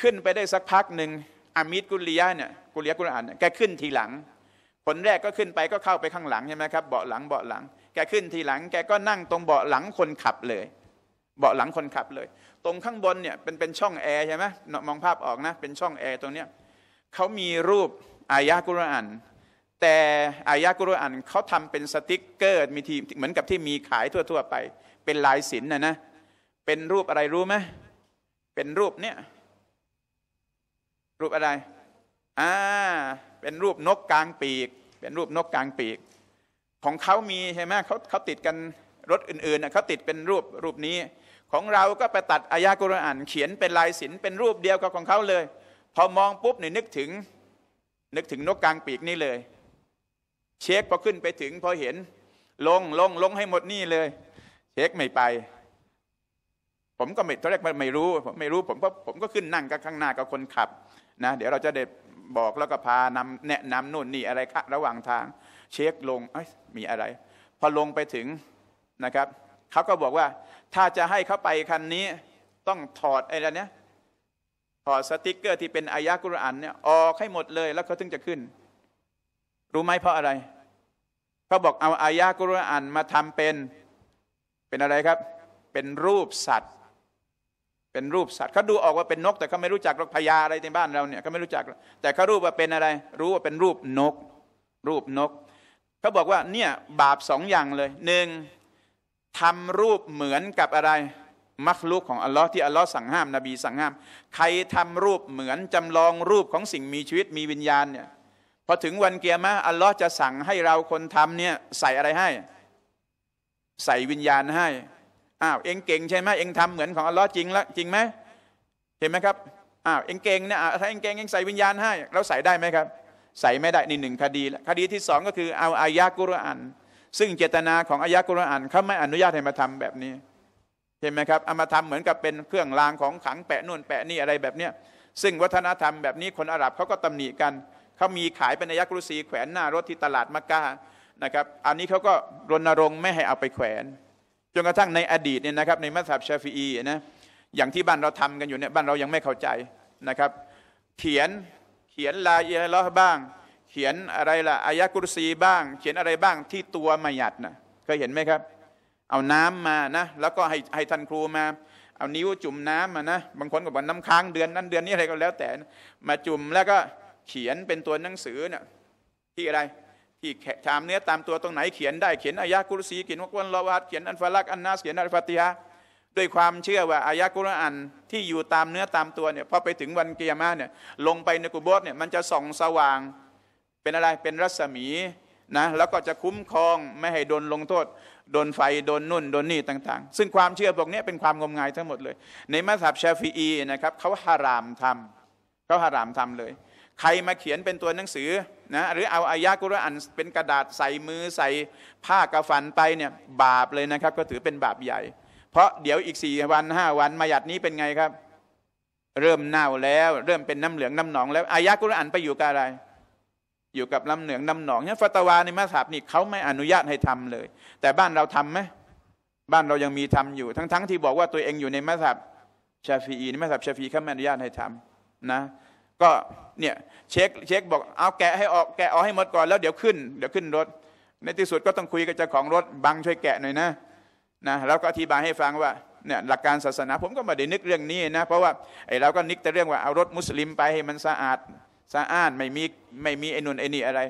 ขึ้นไปได้สักพักหนึ่งอามิดกุลียะเนี่ยกุลียะกุรอานแกขึ้นทีหลังคนแรกก็ขึ้นไปก็เข้าไปข้างหลังใช่ไหมครับเบาะหลังเบาะหลัง แกขึ้นทีหลัง แกก็นั่งตรงเบาะหลังคนขับเลย เบาะหลังคนขับเลย ตรงข้างบนเนี่ยเป็นเป็นช่องแอร์ใช่ไหมมองภาพออกนะเป็นช่องแอร์ตรงเนี้ยเขามีรูปอายะกุรอานแต่อายะกุรอานเขาทำเป็นสติกเกอร์ มีทีเหมือนกับที่มีขายทั่วๆไป เป็นลายศิลป์นะนะเป็นรูปอะไรรู้ไหมเป็นรูปเนี่ยรูปอะไร อ่าเป็นรูปนกกลางปีก เป็นรูปนกกลางปีก ของเขามีใช่ไหมเขาเขาติดกันรถอื่นๆเขาติดเป็นรูป รูปนี้ ของเราก็ไปตัดอายะกุรอาน เขียนเป็นลายศิลป์เป็นรูปเดียวกับของเขาเลย พอมองปุ๊บเนี่ยนึกถึง นึกถึงนกกลางปีกนี่เลย เช็คพอขึ้นไปถึง พอเห็น ลงลงลงให้หมดนี่เลย เช็คไม่ไป ผมก็ไม่ตอนแรกไม่รู้ผมไม่รู้ผมก็ผมก็ขึ้นนั่งกับข้างหน้ากับคนขับนะเดี๋ยวเราจะเด็ดบอกแล้วก็พานำแนะนำนู่นนี่อะไรคะระหว่างทาง เช็คลงมีอะไรพอลงไปถึงนะครับ เขาก็บอกว่าถ้าจะให้เขาไปคันนี้ ต้องถอดอะไรเนี้ยถอดสติกเกอร์ที่เป็นอายะกุรอานเนี่ยออกให้หมดเลย แล้วเขาถึงจะขึ้น รู้ไหมเพราะอะไรเขาบอกเอาอายะกุรอานมาทำเป็นเป็นอะไรครับ เป็นรูปสัตว์เป็นรูปสัตว์เขาดูออกว่าเป็นนกแต่เขาไม่รู้จักหรอกพญาอะไรในบ้านเราเนี่ยเขาไม่รู้จักแต่เขารู้ว่าเป็นอะไร รู้ว่าเป็นรูปนกรูปนกเขาบอกว่าเนี่ยบาปสองอย่างเลยหนึ่งทำรูปเหมือนกับอะไรมักลุกของอัลลอฮ์ที่อัลลอฮ์สั่งห้าม นบีสั่งห้ามใครทำรูปเหมือนจำลองรูปของสิ่งมีชีวิตมีวิญญาณเนี่ยพอถึงวันเกียร์มาอัลลอฮ์จะสั่งให้เราคนทำเนี่ยใส่อะไรให้ใส่วิญญาณให้้าวเองเก่งใช่ไหมเองทำเหมือนของอัลลอฮ์จริงละจริงไหมเห็นไหมครับอ้าวเองเก่งเนี่ยถ้าเองเก่งเองใส่วิญญาณให้ เราใส่ได้ไหมครับ ใส่ไม่ได้ นี่หนึ่งคดี คดีที่สองก็คือเอาอายะกุรอานซึ่งเจตนาของอายะกุรอานเขาไม่อนุญาตให้มาทำแบบนี้เห็นไหมครับเอามาทำเหมือนกับเป็นเครื่องรางของขังแปะนู่นแปะนี่อะไรแบบเนี้ยซึ่งวัฒนธรรมแบบนี้คนอาหรับเขาก็ตำหนิกันเขามีขายเป็นอายะกรุสีแขวนหน้ารถที่ตลาดมักกะนะครับอันนี้เขาก็รณรงค์ไม่ให้เอาไปแขวนจนกระทั่งในอดีตเนี่ยนะครับ ในมัสยิดชาฟีอีนะอย่างที่บ้านเราทำกันอยู่เนี่ยบ้านเรายังไม่เข้าใจนะครับ เขียนเขียนลายเอละบ้าง เขียนอะไรล่ะอายะกุรซีบ้าง เขียนอะไรบ้างที่ตัวมาหยัดนะเคยเห็นไหมครับ เอาน้ำมานะแล้วก็ให้ให้ท่านครูมา เอานิ้วจุ่มน้ำมานะบางคนก็บอกน้ำค้างเดือนนั้นเดือนนี้อะไรก็แล้วแต่ มาจุ่มแล้วก็เขียนเป็นตัวหนังสือเนะี่ยที่อะไรที่ถามเนื้อตามตัวตรงไหนเขียนได้เขียนอายะกุรสีเขียนวกวนละวัดเขียนอันฟาลักอันนาสเขียนอัลฟาติฮะด้วยความเชื่อว่าอายะกุรอานที่อยู่ตามเนื้อตามตัวเนี่ยพอไปถึงวันเกียร์มาเนี่ยลงไปในกุโบสเนี่ยมันจะส่องสว่าง เป็นอะไรเป็นรัศมีนะแล้วก็จะคุ้มครองไม่ให้โดนลงโทษโดนไฟโดนนุ่นโดนนี่ต่างๆ ซึ่งความเชื่อพวกนี้เป็นความงมงายทั้งหมดเลย ในมัสยิดชาฟีอีนะครับเขาฮารามทำเขาฮารามทำเลยใครมาเขียนเป็นตัวหนังสือนะหรือเอาอายะกุรอานเป็นกระดาษใส่มือใส่ผ้ากระฝันไปเนี่ยบาปเลยนะครับ ก็ถือเป็นบาปใหญ่ เพราะเดี๋ยวอีกสี่วันห้าวันมายัดนี้เป็นไงครับ เริ่มเน่าแล้ว เริ่มเป็นน้ำเหลืองน้ำหนอง แล้วอายะกุรอานไปอยู่กับอะไร อยู่กับน้ำเหลืองน้ำหนองเนี่ยฟัตวาในมัสยิดนี่เขาไม่อนุญาตให้ทำเลย แต่บ้านเราทํำไหมบ้านเรายังมีทำอยู่ทั้งๆทที่บอกว่าตัวเองอยู่ในมัสยิดชาฟีในมัสยิดชาฟีเขาไม่อนุญาตให้ทำนะ ก็เนี่ยเช็คเช็คบอกเอาแกะให้ออกแกะออกให้หมดก่อนแล้วเดี๋ยวขึ้น เดี๋ยวขึ้นรถ ในที่สุดก็ต้องคุยกับเจ้าของรถบังช่วยแกะหน่อยนะนะแล้วก็อธิบายให้ฟังว่าเนี่ยหลักการศาสนาผมก็มาได้นึกเรื่องนี้นะเพราะว่าไอ้เราก็นึกแต่เรื่องว่าเอารถมุสลิมไปให้มันสะอาดสะอาดไม่มีไม่มีไอ้นุนไอ้นี่อะไร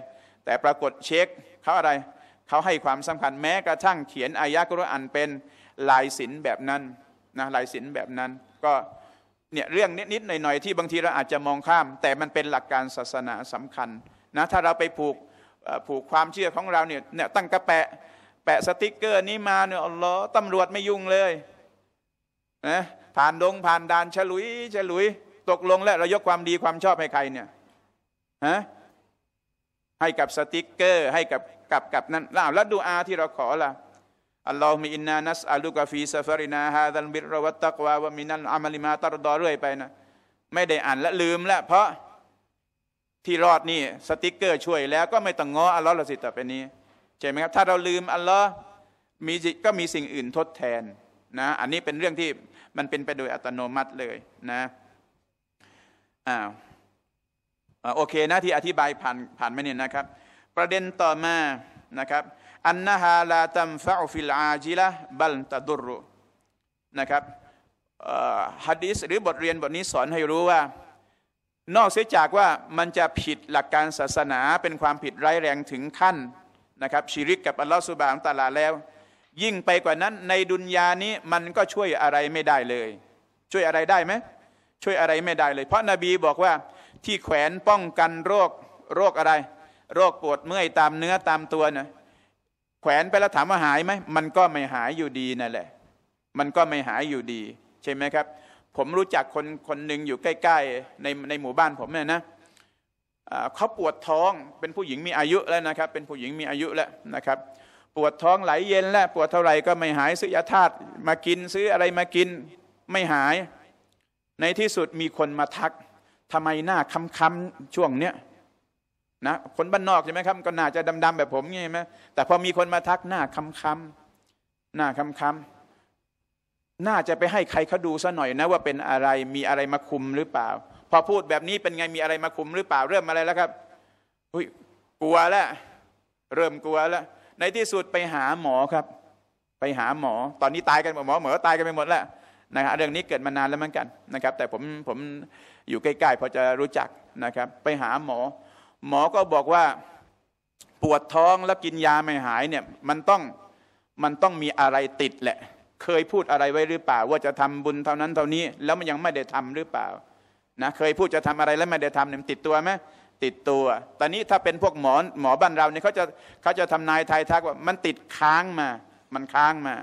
แต่ปรากฏเช็คเขาอะไรเขาให้ความสำคัญแม้กระทั่งเขียนอายะกุรอานเป็นลายศิลป์แบบนั้นนะลายศิลป์แบบนั้นก็เนี่ยเรื่องนิดๆหน่อย ๆ ที่บางทีเราอาจจะมองข้าม แต่มันเป็นหลักการศาสนาสำคัญนะถ้าเราไปผูกผูกความเชื่อของเราเนี่ยเนี่ยตั้งกระแปะแปะสติกเกอร์นี้มาเนี่ยอ๋ลลอตำรวจไม่ยุ่งเลยนะผ่านดงผ่านด่านฉลุยฉลุย ตกลงแล้ว เรายกความดีความชอบให้ใครเนี่ยฮะให้กับสติกเกอร์ ให้กับกับกับนั้นแล้วแล้วดูอาที่เราขอล่ะอัลลอฮฺมีอินนานัสอาลูกาฟีซาฟารินาฮาดัลบิรวัตตะกวาวมินันอามัลิมาตารดอเรื่อยไปนะ ไม่ได้อ่านและลืม แล้วเพราะที่รอดนี่สติกเกอร์ช่วยแล้วก็ไม่ต้องง้ออัลลอฮ์ละสิต่อไปนี้ ใช่ไหมครับ ถ้าเราลืมอัลลอฮ์มีก็มีสิ่งอื่นทดแทนนะ อันนี้เป็นเรื่องที่มันเป็นไปโดยอัตโนมัติเลยนะอ่าโอเคนะที่อธิบายผ่านผ่านไปเนี่ยนะครับ ประเด็นต่อมานะครับอันนาฮาลาตัมฟาฟิลอาจิละบัลตัดุรุนะครับฮัดดิสหรือบทเรียนบทนี้สอนให้รู้ว่า นอกเสียจากว่ามันจะผิดหลักการศาสนาเป็นความผิดร้ายแรงถึงขั้นนะครับชีริกกับอัลลอฮฺสุบานตาลาแล้ว ยิ่งไปกว่านั้นในดุนยานี้มันก็ช่วยอะไรไม่ได้เลย ช่วยอะไรได้ไหมช่วยอะไรไม่ได้เลย เพราะนาบีบอกว่าที่แขวนป้องกันโรคโรคอะไร โรคปวดเมื่อยตามเนื้อตามตัวนะแขวนไปแล้ว ถามว่าหายไหม มันก็ไม่หายอยู่ดีนั่นแหละ มันก็ไม่หายอยู่ดี ใช่ไหมครับ ผมรู้จักคนคนหนึ่งอยู่ใกล้ๆ ในในหมู่บ้านผมเนี่ยนะเขาปวดท้องเป็นผู้หญิงมีอายุแล้วนะครับ เป็นผู้หญิงมีอายุแล้วนะครับ ปวดท้องไหลเย็น แล้วปวดเท่าไหร่ก็ไม่หายซื้อยาธาตุมากินซื้ออะไรมากินไม่หาย ในที่สุดมีคนมาทักทำไมหน้าค้ำๆช่วงเนี้ยนะคนบ้านนอกใช่ไหมครับ ก็น่าจะดำๆ แบบผมไงไหมแต่พอมีคนมาทักหน้าค้ำๆหน้าค้ำๆน่าจะไปให้ใครเขาดูซะหน่อยนะ ว่าเป็นอะไรมีอะไรมาคุมหรือเปล่า พอพูดแบบนี้เป็นไงมีอะไรมาคุมหรือเปล่าเริ่มอะไรแล้วครับอุ้ยกลัวแล้วเริ่มกลัวแล้ว ในที่สุดไปหาหมอครับ ไปหาหมอ ตอนนี้ตายกันหมดหมอเหมือตายกันไปหมดแล้วนะครับเรื่องนี้เกิดมานานแล้วเหมือนกันนะครับ แต่ผมผมอยู่ใกล้ๆพอจะรู้จักนะครับ ไปหาหมอหมอก็บอกว่าปวดท้องแล้วกินยาไม่หายเนี่ยมันต้องมันต้องมีอะไรติดแหละ เคยพูดอะไรไว้หรือเปล่า ว่าจะทำบุญเท่านั้นเท่านี้ แล้วมันยังไม่ได้ทำหรือเปล่านะเคยพูดจะทำอะไรแล้วไม่ได้ทำเนี่ยติดตัวไหมติดตัว ตอนนี้ถ้าเป็นพวกหมอหมอบ้านเราเนี่ยเขาจะเขาจะทำนายทายทักว่ามันติดค้างมา มันค้างมา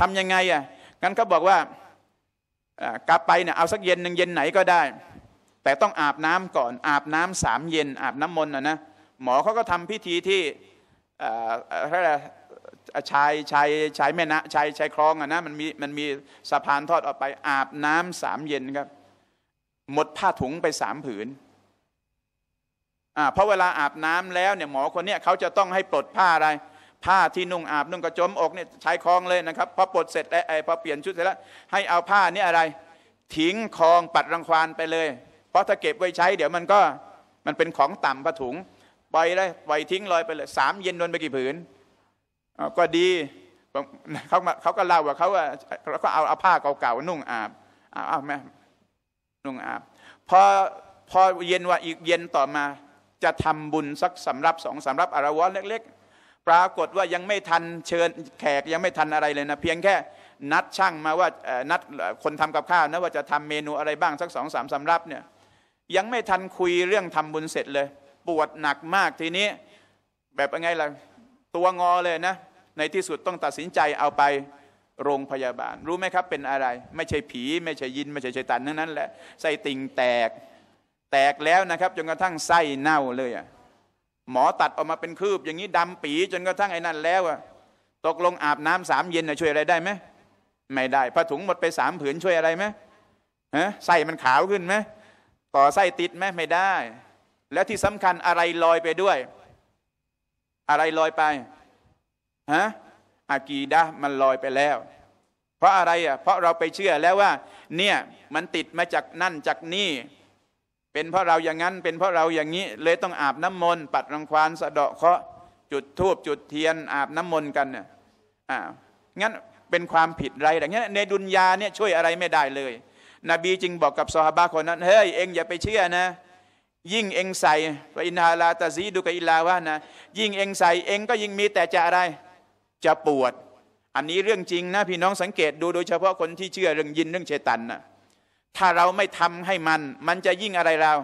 ทํำยังไงอ่ะงั้นเขาบอกว่ากลับไปเนี่ยเอาสักเย็นหนึ่งเย็นไหนก็ได้แต่ต้องอาบน้ำก่อน อาบน้ำสามเย็นอาบน้ำมนต์นะนะหมอเขาก็ทำพิธีที่ชายชายชายแม่นะชายชายคลองอะนะมันมีมันมีสะพานทอดออกไป อาบน้ำสามเย็นครับหมดผ้าถุงไปสามผืนอ่าเพราะเวลาอาบน้ำแล้วเนี่ยหมอคนเนี้ยเขาจะต้องให้ปลดผ้าอะไร ผ้าที่นุ่งอาบนุ่งกระจมอกเนี่ยชายคลองเลยนะครับพอปลดเสร็จไอ้พอเปลี่ยนชุดเสร็จแล้วให้เอาผ้านี่อะไรทิ้งคลองปัดรังควานไปเลยราะถ้าเก็บไว้ใช้เดี๋ยวมันก็มันเป็นของต่ำผ้าถุงปล่อยเลยปล่อยทิ้งลอยไปเลยสามเย็นโดนไปกี่ผืนก็ดีเขาเขาก็เล่าว่าเขาเราก็เอาเอาผ้าเก่าๆนุ่งอาบเอาแม่นุ่งอาบ พอพอเย็นว่าอีกเย็นต่อมาจะทำบุญสักสำรับสองสำรับอารวะเล็กๆ ปรากฏว่ายังไม่ทันเชิญแขกยังไม่ทันอะไรเลยนะ เพียงแค่นัดช่างมาว่านัดคนทำกับข้าวนะว่าจะทำเมนูอะไรบ้างสักสองสามสำรับเนี่ยยังไม่ทันคุยเรื่องทำบุญเสร็จเลย ปวดหนักมากทีนี้ แบบยังไงล่ะตัวงอเลยนะ ในที่สุดต้องตัดสินใจเอาไปโรงพยาบาล รู้ไหมครับเป็นอะไร ไม่ใช่ผีไม่ใช่ยิน ไม่ใช่ชัยตันนั้นนั้นแหละไส้ติ่งแตก แตกแล้วนะครับจนกระทั่งไส้เน่าเลยอะหมอตัดออกมาเป็นคืบอย่างนี้ดำปี จนกระทั่งไอ้นั่นแล้วอะตกลงอาบน้ำสามเย็นนะช่วยอะไรได้ไหมไม่ได้ผ้าถุงหมดไปสามผืนช่วยอะไรไหมฮะไส่มันขาวขึ้นไหมต่อไส้ติดไหมไม่ได้ แล้วที่สำคัญอะไรลอยไปด้วย อะไรลอยไปฮะอากีดะมันลอยไปแล้ว เพราะอะไรอ่ะเพราะเราไปเชื่อแล้วว่า เนี่ยมันติดมาจากนั่นจากนี่เป็นเพราะเราอย่างนั้น เป็นเพราะเราอย่างนี้เลยต้องอาบน้ำมนต์ปัดรังควานสะเดาะเคาะจุดทูบจุดเทียนอาบน้ำมนต์กันเนี่ยอ่างั้นเป็นความผิดไรอย่างเงี้ยในดุนยาเนี่ยช่วยอะไรไม่ได้เลยนบีจึงบอกกับซฮาบะคนนั้นเฮ้ยเองอย่าไปเชื่อนะ ยิ่งเองใส่วอินฮาลาตาซีดูกะอิลาว่านะยิ่งเองใส่ เองก็ยิ่งมีแต่จะอะไร จะปวด อันนี้เรื่องจริงนะ พี่น้องสังเกตดูโดยเฉพาะคนที่เชื่อเรื่องยินเรื่องเชตันนะถ้าเราไม่ทำให้มัน มันจะยิ่งอะไรเรา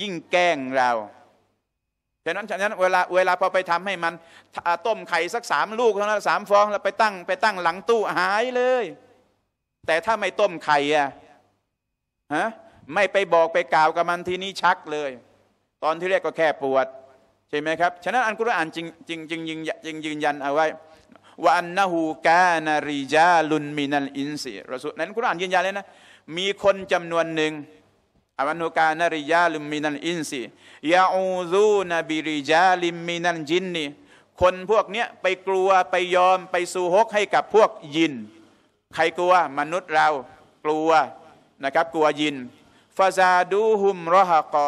ยิ่งแกล้งเรา ฉะนั้นฉะนั้นเวลาเวลาพอไปทำให้มันต้มไข่สักสามลูกเท่านั้นสามฟอง แล้วไปตั้งไปตั้งหลังตู้หายเลยแต่ถ้าไม่ต้มไข่อะฮะ ไม่ไปบอกไปกล่าวกับมันทีนี้ชักเลย ตอนที่แรกก็แค่ปวดใช่ไหมครับ ฉะนั้นอันกุรอานจริงจริงจริงจริงยืนยันเอาไว้ว่าอันนหูกานาริยาลุนมินันอินสีรสุนั้นกุรอานยืนยันเลยนะ มีคนจำนวนหนึ่งอานูกานาริยาลุนมินันอินสียาอูซูนบิริยาลิมมินันจินนีคนพวกเนี้ยไปกลัวไปยอมไปสู่ฮกให้กับพวกยินใครกลัว มนุษย์เรากลัวนะครับ กลัวยินฟาซาดูฮุมรอฮกอ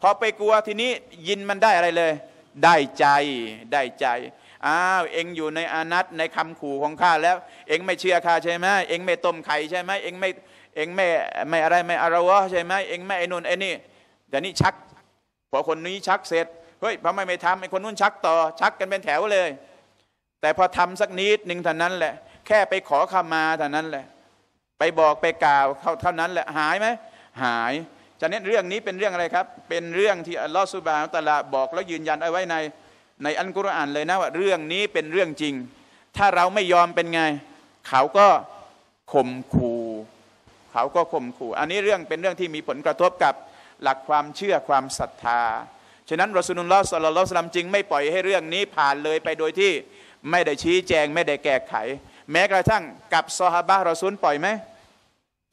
พอไปกลัวทีนี้ยินมันได้อะไรเลย ได้ใจได้ใจ อ้าวเองอยู่ในอานัตในคำขู่ของข้าแล้ว เองไม่เชื่อข้าใช่ไหมเองไม่ต้มไข่ใช่ไหมเองไม่เองไม่ ไม่อะไรไม่อารวะใช่ไหมเองไม่ไอ้นุ่นไอ้นี่เด๋ยวนี่ชัก พอคนนี้ชักเสร็จเฮ้ยทำไมไม่ทำไอ้คนนู้นชักต่อชักกันเป็นแถวเลย แต่พอทำสักนิดหนึ่งเท่านั้นแหละแค่ไปขอขมาเท่านั้นแหละ ไปบอกไปกล่าวเท่านั้นแหละหายไหมหายฉะนั้นเรื่องนี้เป็นเรื่องอะไรครับเป็นเรื่องที่อัลลอฮฺสุบานตะลาบอกแล้วยืนยันเอาไว้ในในอันกุรอานเลยนะว่าเรื่องนี้เป็นเรื่องจริง ถ้าเราไม่ยอมเป็นไง เขาก็ข่มขู่เขาก็ข่มขู่อันนี้เรื่องเป็นเรื่องที่มีผลกระทบกับหลักความเชื่อความศรัทธา ฉะนั้นรอสุนุลลอฮฺสัลลัลลอฮฺสลัมจริงไม่ปล่อยให้ เรื่องนี้ผ่านเลยไปโดยที่ไม่ได้ชี้แจงไม่ได้แก้ไขแม้กระทั่ง กับซอฮาบะรอซูลปล่อยไหม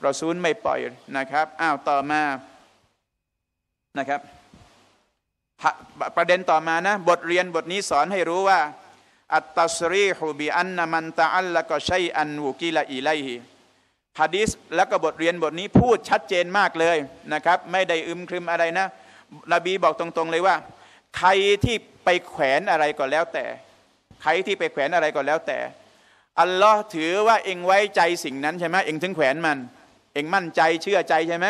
รอซูลไม่ปล่อยนะครับ อ้าว ต่อมา นะครับ ประเด็นต่อมา นะ บทเรียนบทนี้สอนให้รู้ว่า อัตตัสรีฮูบิอันนามันตะอัลละก็ใช่อันวุกิละอีไลฮีฮะดิษแล้วก็บทเรียนบทนี้พูดชัดเจนมากเลยนะครับ ไม่ได้อึมครึมอะไรนะ นบีบอกตรงๆเลยว่า ใครที่ไปแขวนอะไรก็แล้วแต่ ใครที่ไปแขวนอะไรก็แล้วแต่อัลลอฮ์ถือว่าเองไว้ใจสิ่งนั้นใช่ไหมเองถึงแขวนมัน เองมั่นใจ เชื่อใจใช่ไหม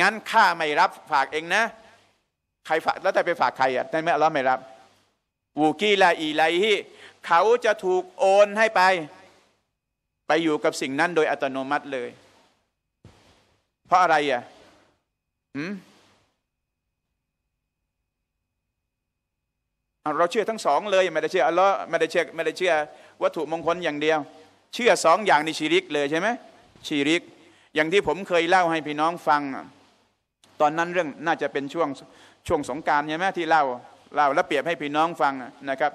งั้นข้าไม่รับ ฝากเองนะใครฝากแล้วแต่ไปฝากใคร อ่ะได้ไหมอัลลอฮ์ไม่รับวูกีลาอีไลฮีเขาจะถูกโอนให้ไป ไปอยู่กับสิ่งนั้น โดยอัตโนมัติเลย เพราะอะไรอ่ะอืมเราเชื่อทั้งสองเลยไม่ได้เชื่ออัลลอฮ์ไม่ได้เชื่อไม่ได้เชื่อวัตถุมงคลอย่างเดียว เชื่อสองอย่างในชีริกเลยใช่ไหมชีริก อย่างที่ผมเคยเล่าให้พี่น้องฟัง ตอนนั้นเรื่องน่าจะเป็นช่วงช่วงสงการใช่ไหมที่เล่าเล่าและเปรียบให้พี่น้องฟังนะครับ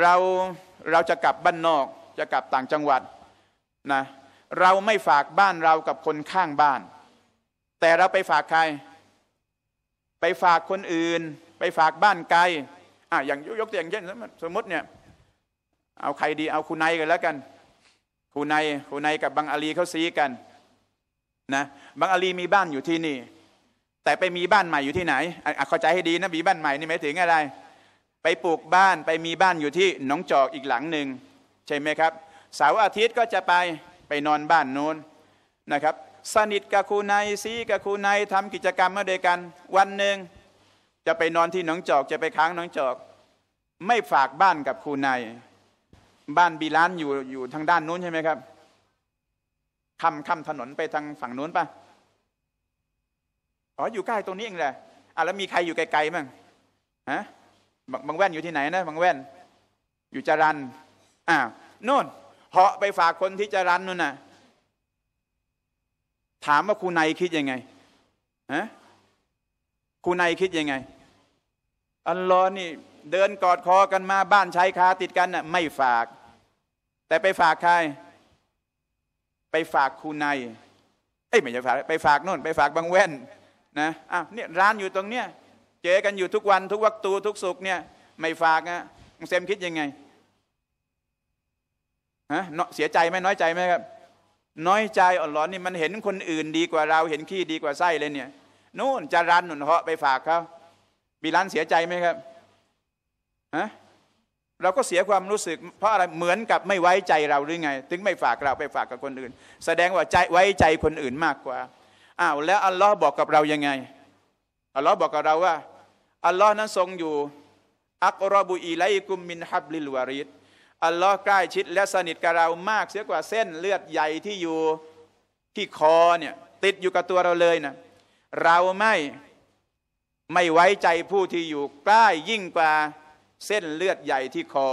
เราเราจะกลับบ้านนอกจะกลับต่างจังหวัดนะเราไม่ฝากบ้านเรากับคนข้างบ้าน แต่เราไปฝากใคร ไปฝากคนอื่น ไปฝากบ้านไกลอ่ะอย่างยกตัวอย่างเช่น สมมติเนี่ยเอาใครดีเอาคุณนายกันแล้วกันคุณนายคุณนายกับบังอาลีเขาซีกันนะบังอาลีมีบ้านอยู่ที่นี่ แต่ไปมีบ้านใหม่อยู่ที่ไหนเข้าใจให้ดีนะมีบ้านใหม่นี่หมายถึงอะไร ไปปลูกบ้านไปมีบ้านอยู่ที่หนองจอกอีกหลังหนึ่งใช่ไหมครับเสาร์อาทิตย์ก็จะไปไปนอนบ้านโน้นนะครับ สนิทกับคุณนายซีกับคุณนายทำกิจกรรมมาด้วยกันวันหนึ่งจะไปนอนที่หนองจอก จะไปค้างหนองจอก ไม่ฝากบ้านกับคุณนายบ้านบีลานอยู่อยู่ทางด้านนู้นใช่ไหมครับข้ามข้ามถนนไปทางฝั่งนู้นปะอ๋ออยู่ใกล้ตรงนี้เองแหละอ่ะแล้วมีใครอยู่ไกลๆมั้งฮะ บางแว่นอยู่ที่ไหนนะ บางแว่น อยู่จรันอ่าน่นเหาะไปฝากคนที่จรันนู่นน่ะถามว่าครูนายคิดยังไง ฮะครูนายคิดยังไง อัลลอฮ์นี่ เดินกอดคอกันมาบ้านใช้คาติดกันน่ะ ไม่ฝากแต่ไปฝากใครไปฝากคูนายเอ้ยไม่ใช่ฝาก ไปฝากนู่น ไปฝากบางแว่นนะอ้าวเนี่ย ร้านอยู่ตรงเนี้ยเจอกันอยู่ทุกวันทุกวัตู ทุกสุกเนี่ย ไม่ฝากนะเซมคิดยังไงฮะเนาะเสียใจไหมน้อยใจไหมครับ น้อยใจอ่อนร้อนนี่มันเห็นคนอื่นดีกว่าเราเห็นขี้ดีกว่าไส้เลยเนี่ยนู่นจะรันหนุนเหาะไปฝากเขาบีรันเสียใจไหมครับ ฮะเราก็เสียความรู้สึก เพราะอะไรเหมือนกับไม่ไว้ใจเราหรือไงถึงไม่ฝากเราไปฝากกับคนอื่น แสดงว่าใจไว้ใจคนอื่นมากกว่าอ้าวแล้วอัลลอฮ์บอกกับเรายังไงอัลลอฮ์บอกกับเราว่า อัลลอฮ์นั้นทรงอยู่อักรบุอีไลกุมมินฮับลิลวาริดอัลลอฮ์ใกล้ชิดและสนิทกับเรามาก เสียกว่าเส้นเลือดใหญ่ที่อยู่ที่คอเนี่ยติดอยู่กับตัวเราเลยนะเราไม่ไม่ไว้ใจผู้ที่อยู่ใกล้ยิ่งกว่าเส้นเลือดใหญ่ที่คอ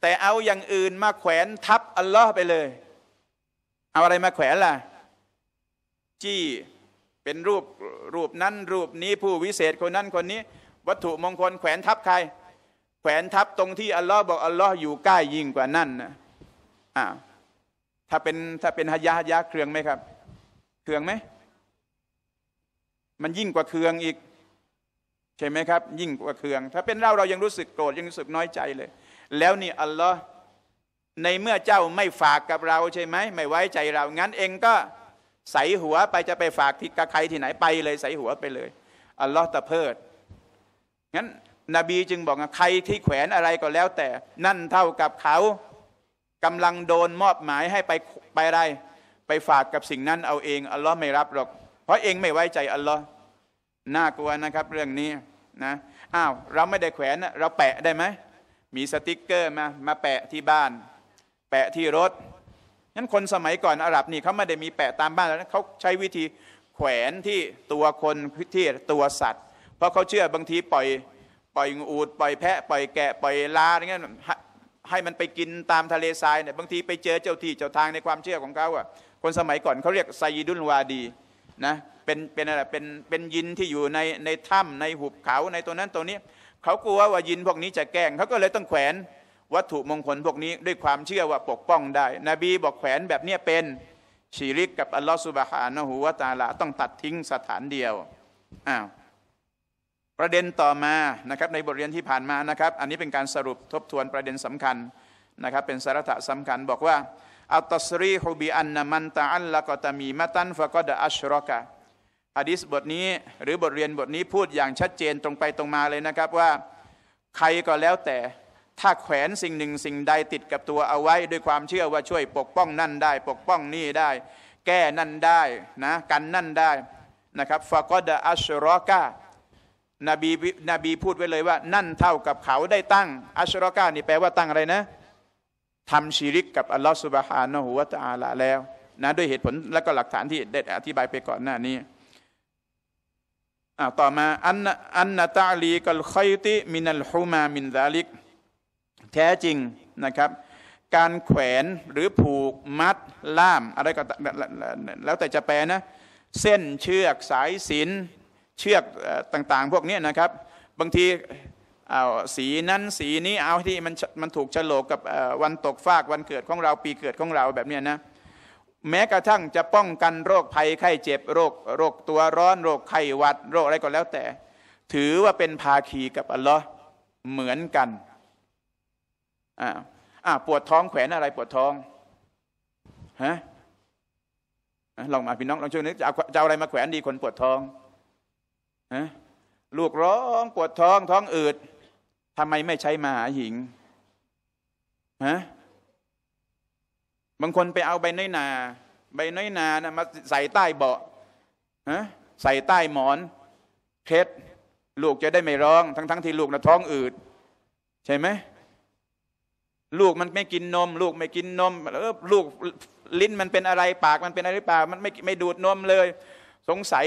แต่เอาอย่างอื่นมาแขวนทับอัลลอฮ์ไปเลยเอาอะไรมาแขวนล่ะจี้เป็นรูปรูปนั้น รูปนี้ผู้วิเศษคนนั้นคนนี้ วัตถุมงคลแขวนทับใคร แขวนทับตรงที่อัลลอฮ์บอกอัลลอฮ์อยู่ใกล้ยิ่งกว่านั่นนะอ่าถ้าเป็นถ้าเป็นฮยาฮยาเครืองไหมครับ เครืองไหม มันยิ่งกว่าเครืองอีกช่ไหมครับ ยิ่งกว่าเคือง ถ้าเป็นเราเรายังรู้สึกโกรธยังรู้สึกน้อยใจเลย แล้วนี่อัลลอฮ์ในเมื่อเจ้าไม่ฝากกับเราใช่ไหม ไม่ไว้ใจเรา งั้นเองก็ใส่หัวไปจะไปฝากที่กับใครที่ไหนไปเลยใส่หัวไปเลยอัลลอฮ์ตะเพิดงั้นนบีจึงบอกใครที่แขวนอะไรก็แล้วแต่ นั่นเท่ากับเขากำลังโดนมอบหมายให้ไป ไปอะไรไปฝากกับสิ่งนั้นเอาเองอัลลอฮ์ไม่รับหรอกเพราะเองไม่ไว้ใจอัลลอฮ์น่ากลัวนะครับเรื่องนี้นะอ้าวเราไม่ได้แขวนเราแปะได้ไหมมีสติกเกอร์มามาแปะที่บ้าน แปะที่รถนั้นคนสมัยก่อนอาหรับนี่เขาไม่ได้มีแปะตามบ้านแล้วเขาใช้วิธีแขวนที่ตัวคนที่ตัวสัตว์ เพราะเขาเชื่อบางทีปล่อย ปล่อยงูดปล่อยแพะ ปล่อยแกะปล่อยลาอะไรเงี้ยให้มันไปกินตามทะเลทรายเนี่ยบางทีไปเจอเจ้าที่เจ้าทางในความเชื่อของเขาอะคนสมัยก่อนเขาเรียกไซยดุลวาดี นะเป็นเป็นอะไรเป็นเป็นยินที่อยู่ในในถ้ำในหุบเขาในตัวนั้นตัวนี้ เขากลัวว่ายินพวกนี้จะแกล้งเขาก็เลยต้องแขวนวัตถุมงคลพวกนี้ ด้วยความเชื่อว่าปกป้องได้นบีบอกแขวนแบบนี้เป็นชีริกกับอัลลอฮฺสุบฮานะฮูวาตาลาต้องตัดทิ้งสถานเดียวอ้าวประเด็นต่อมานะครับในบทเรียนที่ผ่านมานะครับ อันนี้เป็นการสรุปทบทวนประเด็นสำคัญนะครับเป็นสาระสำคัญ บอกว่าอัตสรีฮุบิอันนมันตะอัลละกตมีมะตันฟะกดอัชรอกะอะดิษบทนี้หรือบทเรียนบทนี้พูดอย่างชัดเจนตรงไปตรงมาเลยนะครับ ว่าใครก็แล้วแต่ถ้าแขวนสิ่งหนึ่งสิ่งใดติดกับตัวเอาไว้ ด้วยความเชื่อว่าช่วย ปกป้อง นั่นได้ ปกป้องนี่ได้ แก้นั่นได้นะกันนั่นได้นะครับฟากอดอัชรอกานบีนบีพูดไว้เลยว่านั่นเท่ากับเขาได้ตั้งอัชรอกานี่แปลว่าตั้งอะไรนะทำชีริก กับอัลลอฮฺสุบฮานะฮุวาตอาลาแล้วนะด้วยเหตุผลและก็หลักฐานที่ได้อธิบายไปก่อนหน้านี้ต่อมาอันอันนตาลีกัลคอยติมินัลฮูมามินซาลิก แท้จริงนะครับ การแขวนหรือผูกมัดล่ามอะไรก็แล้วแต่จะแปลนะ เส้นเชือกสายสินเชือกต่างๆ พวกนี้นะครับ บางทีเอาสีนั้นสีนี้เอาที่มันมันถูกฉลกกับวันตกฟากวันเกิดของเราปีเกิดของเราแบบนี้นะแม้กระทั่งจะป้องกันโรคภัยไข้เจ็บ โรคโรคตัวร้อน โรคไข้หวัด โรคอะไรก็แล้วแต่ ถือว่าเป็นภาคีกับอัลลอฮ์เหมือนกันอ่าอ่าปวดท้องแขวนอะไรปวดท้องฮะลองมาพี่น้องลองช่วยนึกจะเอาจะอะไรมาแขวนดีคนปวดท้องฮะลูกร้องปวดท้อง ท้องอืดทำไมไม่ใช้มาหาหิงฮะบางคนไปเอาใบน้อยนา ใบน้อยนานะมาใส่ใต้เบาะฮะใส่ใต้หมอน เคล็ดลูกจะได้ไม่ร้อง ทั้งๆทที่ลูกนะท้องอืดใช่ไหมลูกมันไม่กินนม ลูกไม่กินนมเออลูกลิ้นมันเป็นอะไรปากมันเป็นอะไรปากมันไม่ไม่ดูดนมเลย สงสัย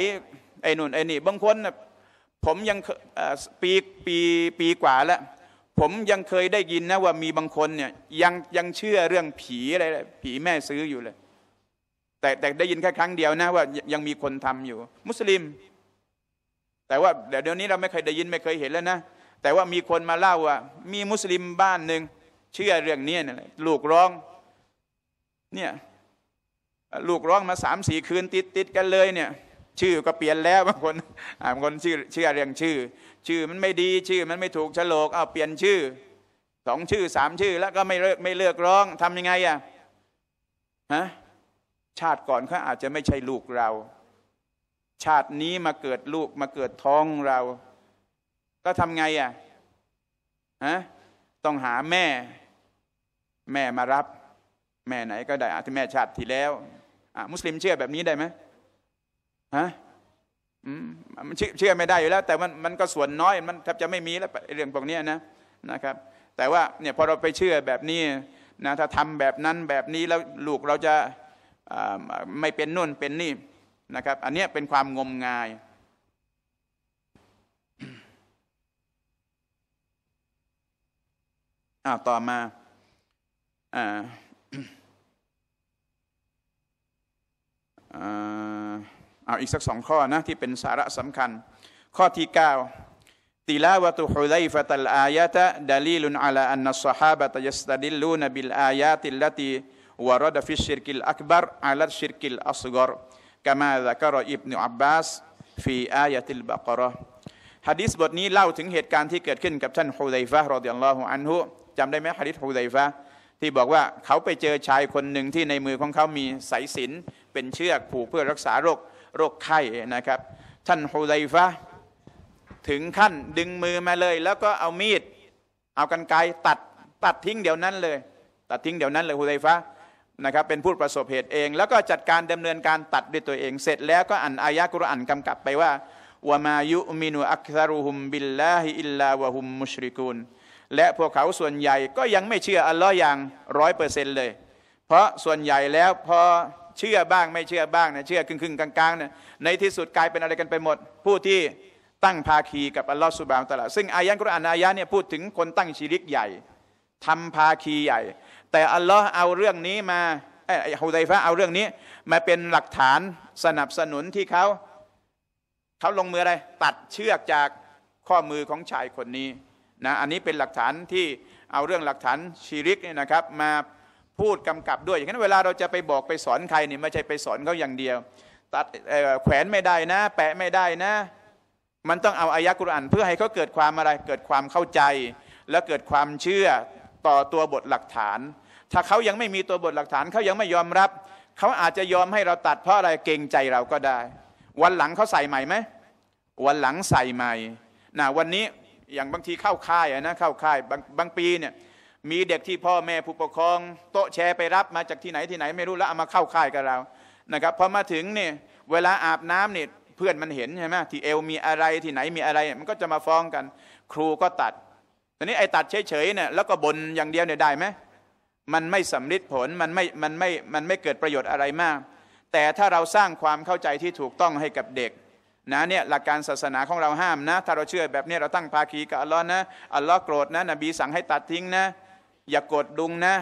ไอ้นุ่นไอ้นี่บางคนนะผมยังปีปีปีกว่าแล้วผมยังเคยได้ยินนะ ว่ามีบางคนเนี่ยยังยังเชื่อเรื่องผีอะไร ผีแม่ซื้ออยู่เลย แต่แต่ได้ยินแค่ครั้งเดียวนะว่ายังมีคนทำอยู่ มุสลิม แต่ว่าเดี๋ยวนี้เราไม่เคยได้ยินไม่เคยเห็นแล้วนะ แต่ว่ามีคนมาเล่าว่า มีมุสลิมบ้านหนึ่ง เชื่อเรื่องนี้นี่ยลูกร้อง เนี่ยลูกร้องมาสามสี่คืนติดติดกันเลย เนี่ย ชื่อก็เปลี่ยนแล้วบางคนบางคนชื่อเชื่อเรื่องชื่อชื่อมันไม่ดีชื่อมันไม่ถูกฉลกเอาเปลี่ยนชื่อ สองชื่อสามชื่อแล้วก็ไม่เลิกไม่เลือกร้องทำยังไง อ่ะฮะชาติก่อนเขาอาจจะไม่ใช่ลูกเรา ชาตินี้มาเกิดลูกมาเกิดท้องเรา ก็ทำไง อ่ะฮะต้องหาแม่ แม่มารับ แม่ไหน ก็ได้อาที่แม่ชาติที่แล้ว อ่ะมุสลิมเชื่อแบบนี้ได้ไหมฮะมันเชื่อไม่ได้อยู่แล้ว แต่มันมันก็ส่วนน้อยมันแทบจะไม่มีแล้วเรื่องพวกนี้นะนะครับ แต่ว่า เนี่ยพอเราไปเชื่อแบบนี้ นะ ถ้าทำแบบนั้นแบบนี้แล้วลูกเราจะไม่เป็นนู่นเป็นนี่นะครับ อันนี้เป็นความงมงายอ้าวต่อมาอ่าอ่าเอาอีกสักสองข้อนะที่เป็นสาระสำคัญ ข้อที่ 9ติลาวะตุฮุไลฟะตัลอายะตะดลีลุนอัลาอันนัสซฮาบะตยัสตดิลลูนบิลอายาติลลตีวะรดฟิชิรกิลอักบารอัลชิรกิลอัสกอร์กามาดะกรอิบนุอับบาสฟีอายะติลบะกรอฮะดิษบทนี้เล่าถึงเหตุการณ์ที่เกิดขึ้นกับท่านฮุไลฟะรอดิยัลลอฮุอันฮุจำได้ไหมฮะดิษฮุไลฟะที่บอกว่าเขาไปเจอชายคนหนึ่งที่ในมือของเขามีสายสินเป็นเชือกผูกเพื่อรักษาโรคโรคไข้นะครับ ท่านฮูไลฟะถึงขั้นดึงมือมาเลย แล้วก็เอามีด เอากันไกตัดตัดทิ้งเดี๋ยวนั้นเลย ตัดทิ้งเดี๋ยวนั้นเลยฮูไลฟะนะครับเป็นผู้ประสบเหตุเอง แล้วก็จัดการดำเนินการตัดด้วยตัวเองเสร็จแล้วก็อ่านอายะกุรอานกำกับไปว่าวามายุมินุอักซารุฮุมบิลลาฮิอิลลาวะฮุมมุชริกูนและพวกเขาส่วนใหญ่ก็ยังไม่เชื่ออัลลอฮ์อย่างร้อยเปอร์เซนต์เลย เพราะส่วนใหญ่แล้วพอเชื่อบ้าง ไม่เชื่อบ้างนะเชื่อครึ่งๆกลางๆนะในที่สุดกลายเป็นอะไรกันไปหมด ผู้ที่ตั้งภาคี กับอัลลอฮฺสุบานตะลาซึ่งอายันกุรอานอายะเนี่ยพูดถึงคนตั้งชีริกใหญ่ทำภาคีใหญ่ แต่อัลลอฮ์เอาเรื่องนี้มาไอ้ฮูัยฟะเอาเรื่องนี้มาเป็นหลักฐานสนับสนุนที่เขาเขาลงมืออะไรตัดเชือกจากข้อมือของชายคนนี้นะอันนี้เป็นหลักฐานที่เอาเรื่องหลักฐานชีริกเนี่ยนะครับมาพูดกำกับด้วยอย่างนั้นเวลาเราจะไปบอกไปสอนใครนี่ไม่ใช่ไปสอนเขาอย่างเดียวตัดแขวนไม่ได้นะ แปะไม่ได้นะ มันต้องเอาอายะกุรอานเพื่อให้เขาเกิดความอะไรเกิดความเข้าใจ และเกิดความเชื่อต่อตัวบทหลักฐาน ถ้าเขายังไม่มีตัวบทหลักฐาน เขายังไม่ยอมรับ เขาอาจจะยอมให้เราตัดเพราะอะไรเกรงใจเราก็ได้ วันหลังเขาใส่ใหม่ไหมวันหลังใส่ใหม่นะวันนี้อย่างบางทีเข้าค่ายนะเข้าค่ายบางบางปีเนี่ยมีเด็กที่พ่อแม่ผู้ปกครอง โต๊ะแชร์ไปรับมาจากที่ไหนที่ไหนไม่รู้แล้วเอามาเข้าค่ายกับเรานะครับพอมาถึงเนี่ยเวลาอาบน้ำเนี่ยเพื่อนมันเห็นใช่ไหมที่เอวมีอะไรที่ไหนมีอะไร มันก็จะมาฟ้องกัน ครูก็ตัดตอนนี้ไอ้ตัดเฉยๆเนี่ยแล้วก็บ่นอย่างเดียวเนี่ยได้ไหมมันไม่สำลิดผลมันไม่มันไม่มันไม่เกิดประโยชน์อะไรมาก แต่ถ้าเราสร้างความเข้าใจที่ถูกต้องให้กับเด็กนะเนี่ยหลักการศาสนาของเราห้ามนะ ถ้าเราเชื่อแบบนี้เราตั้งภาคีกับอัลลอฮ์นะอัลลอฮ์โกรธนะนบีสั่งให้ตัดทิ้งนะอย่ากดดุงนะ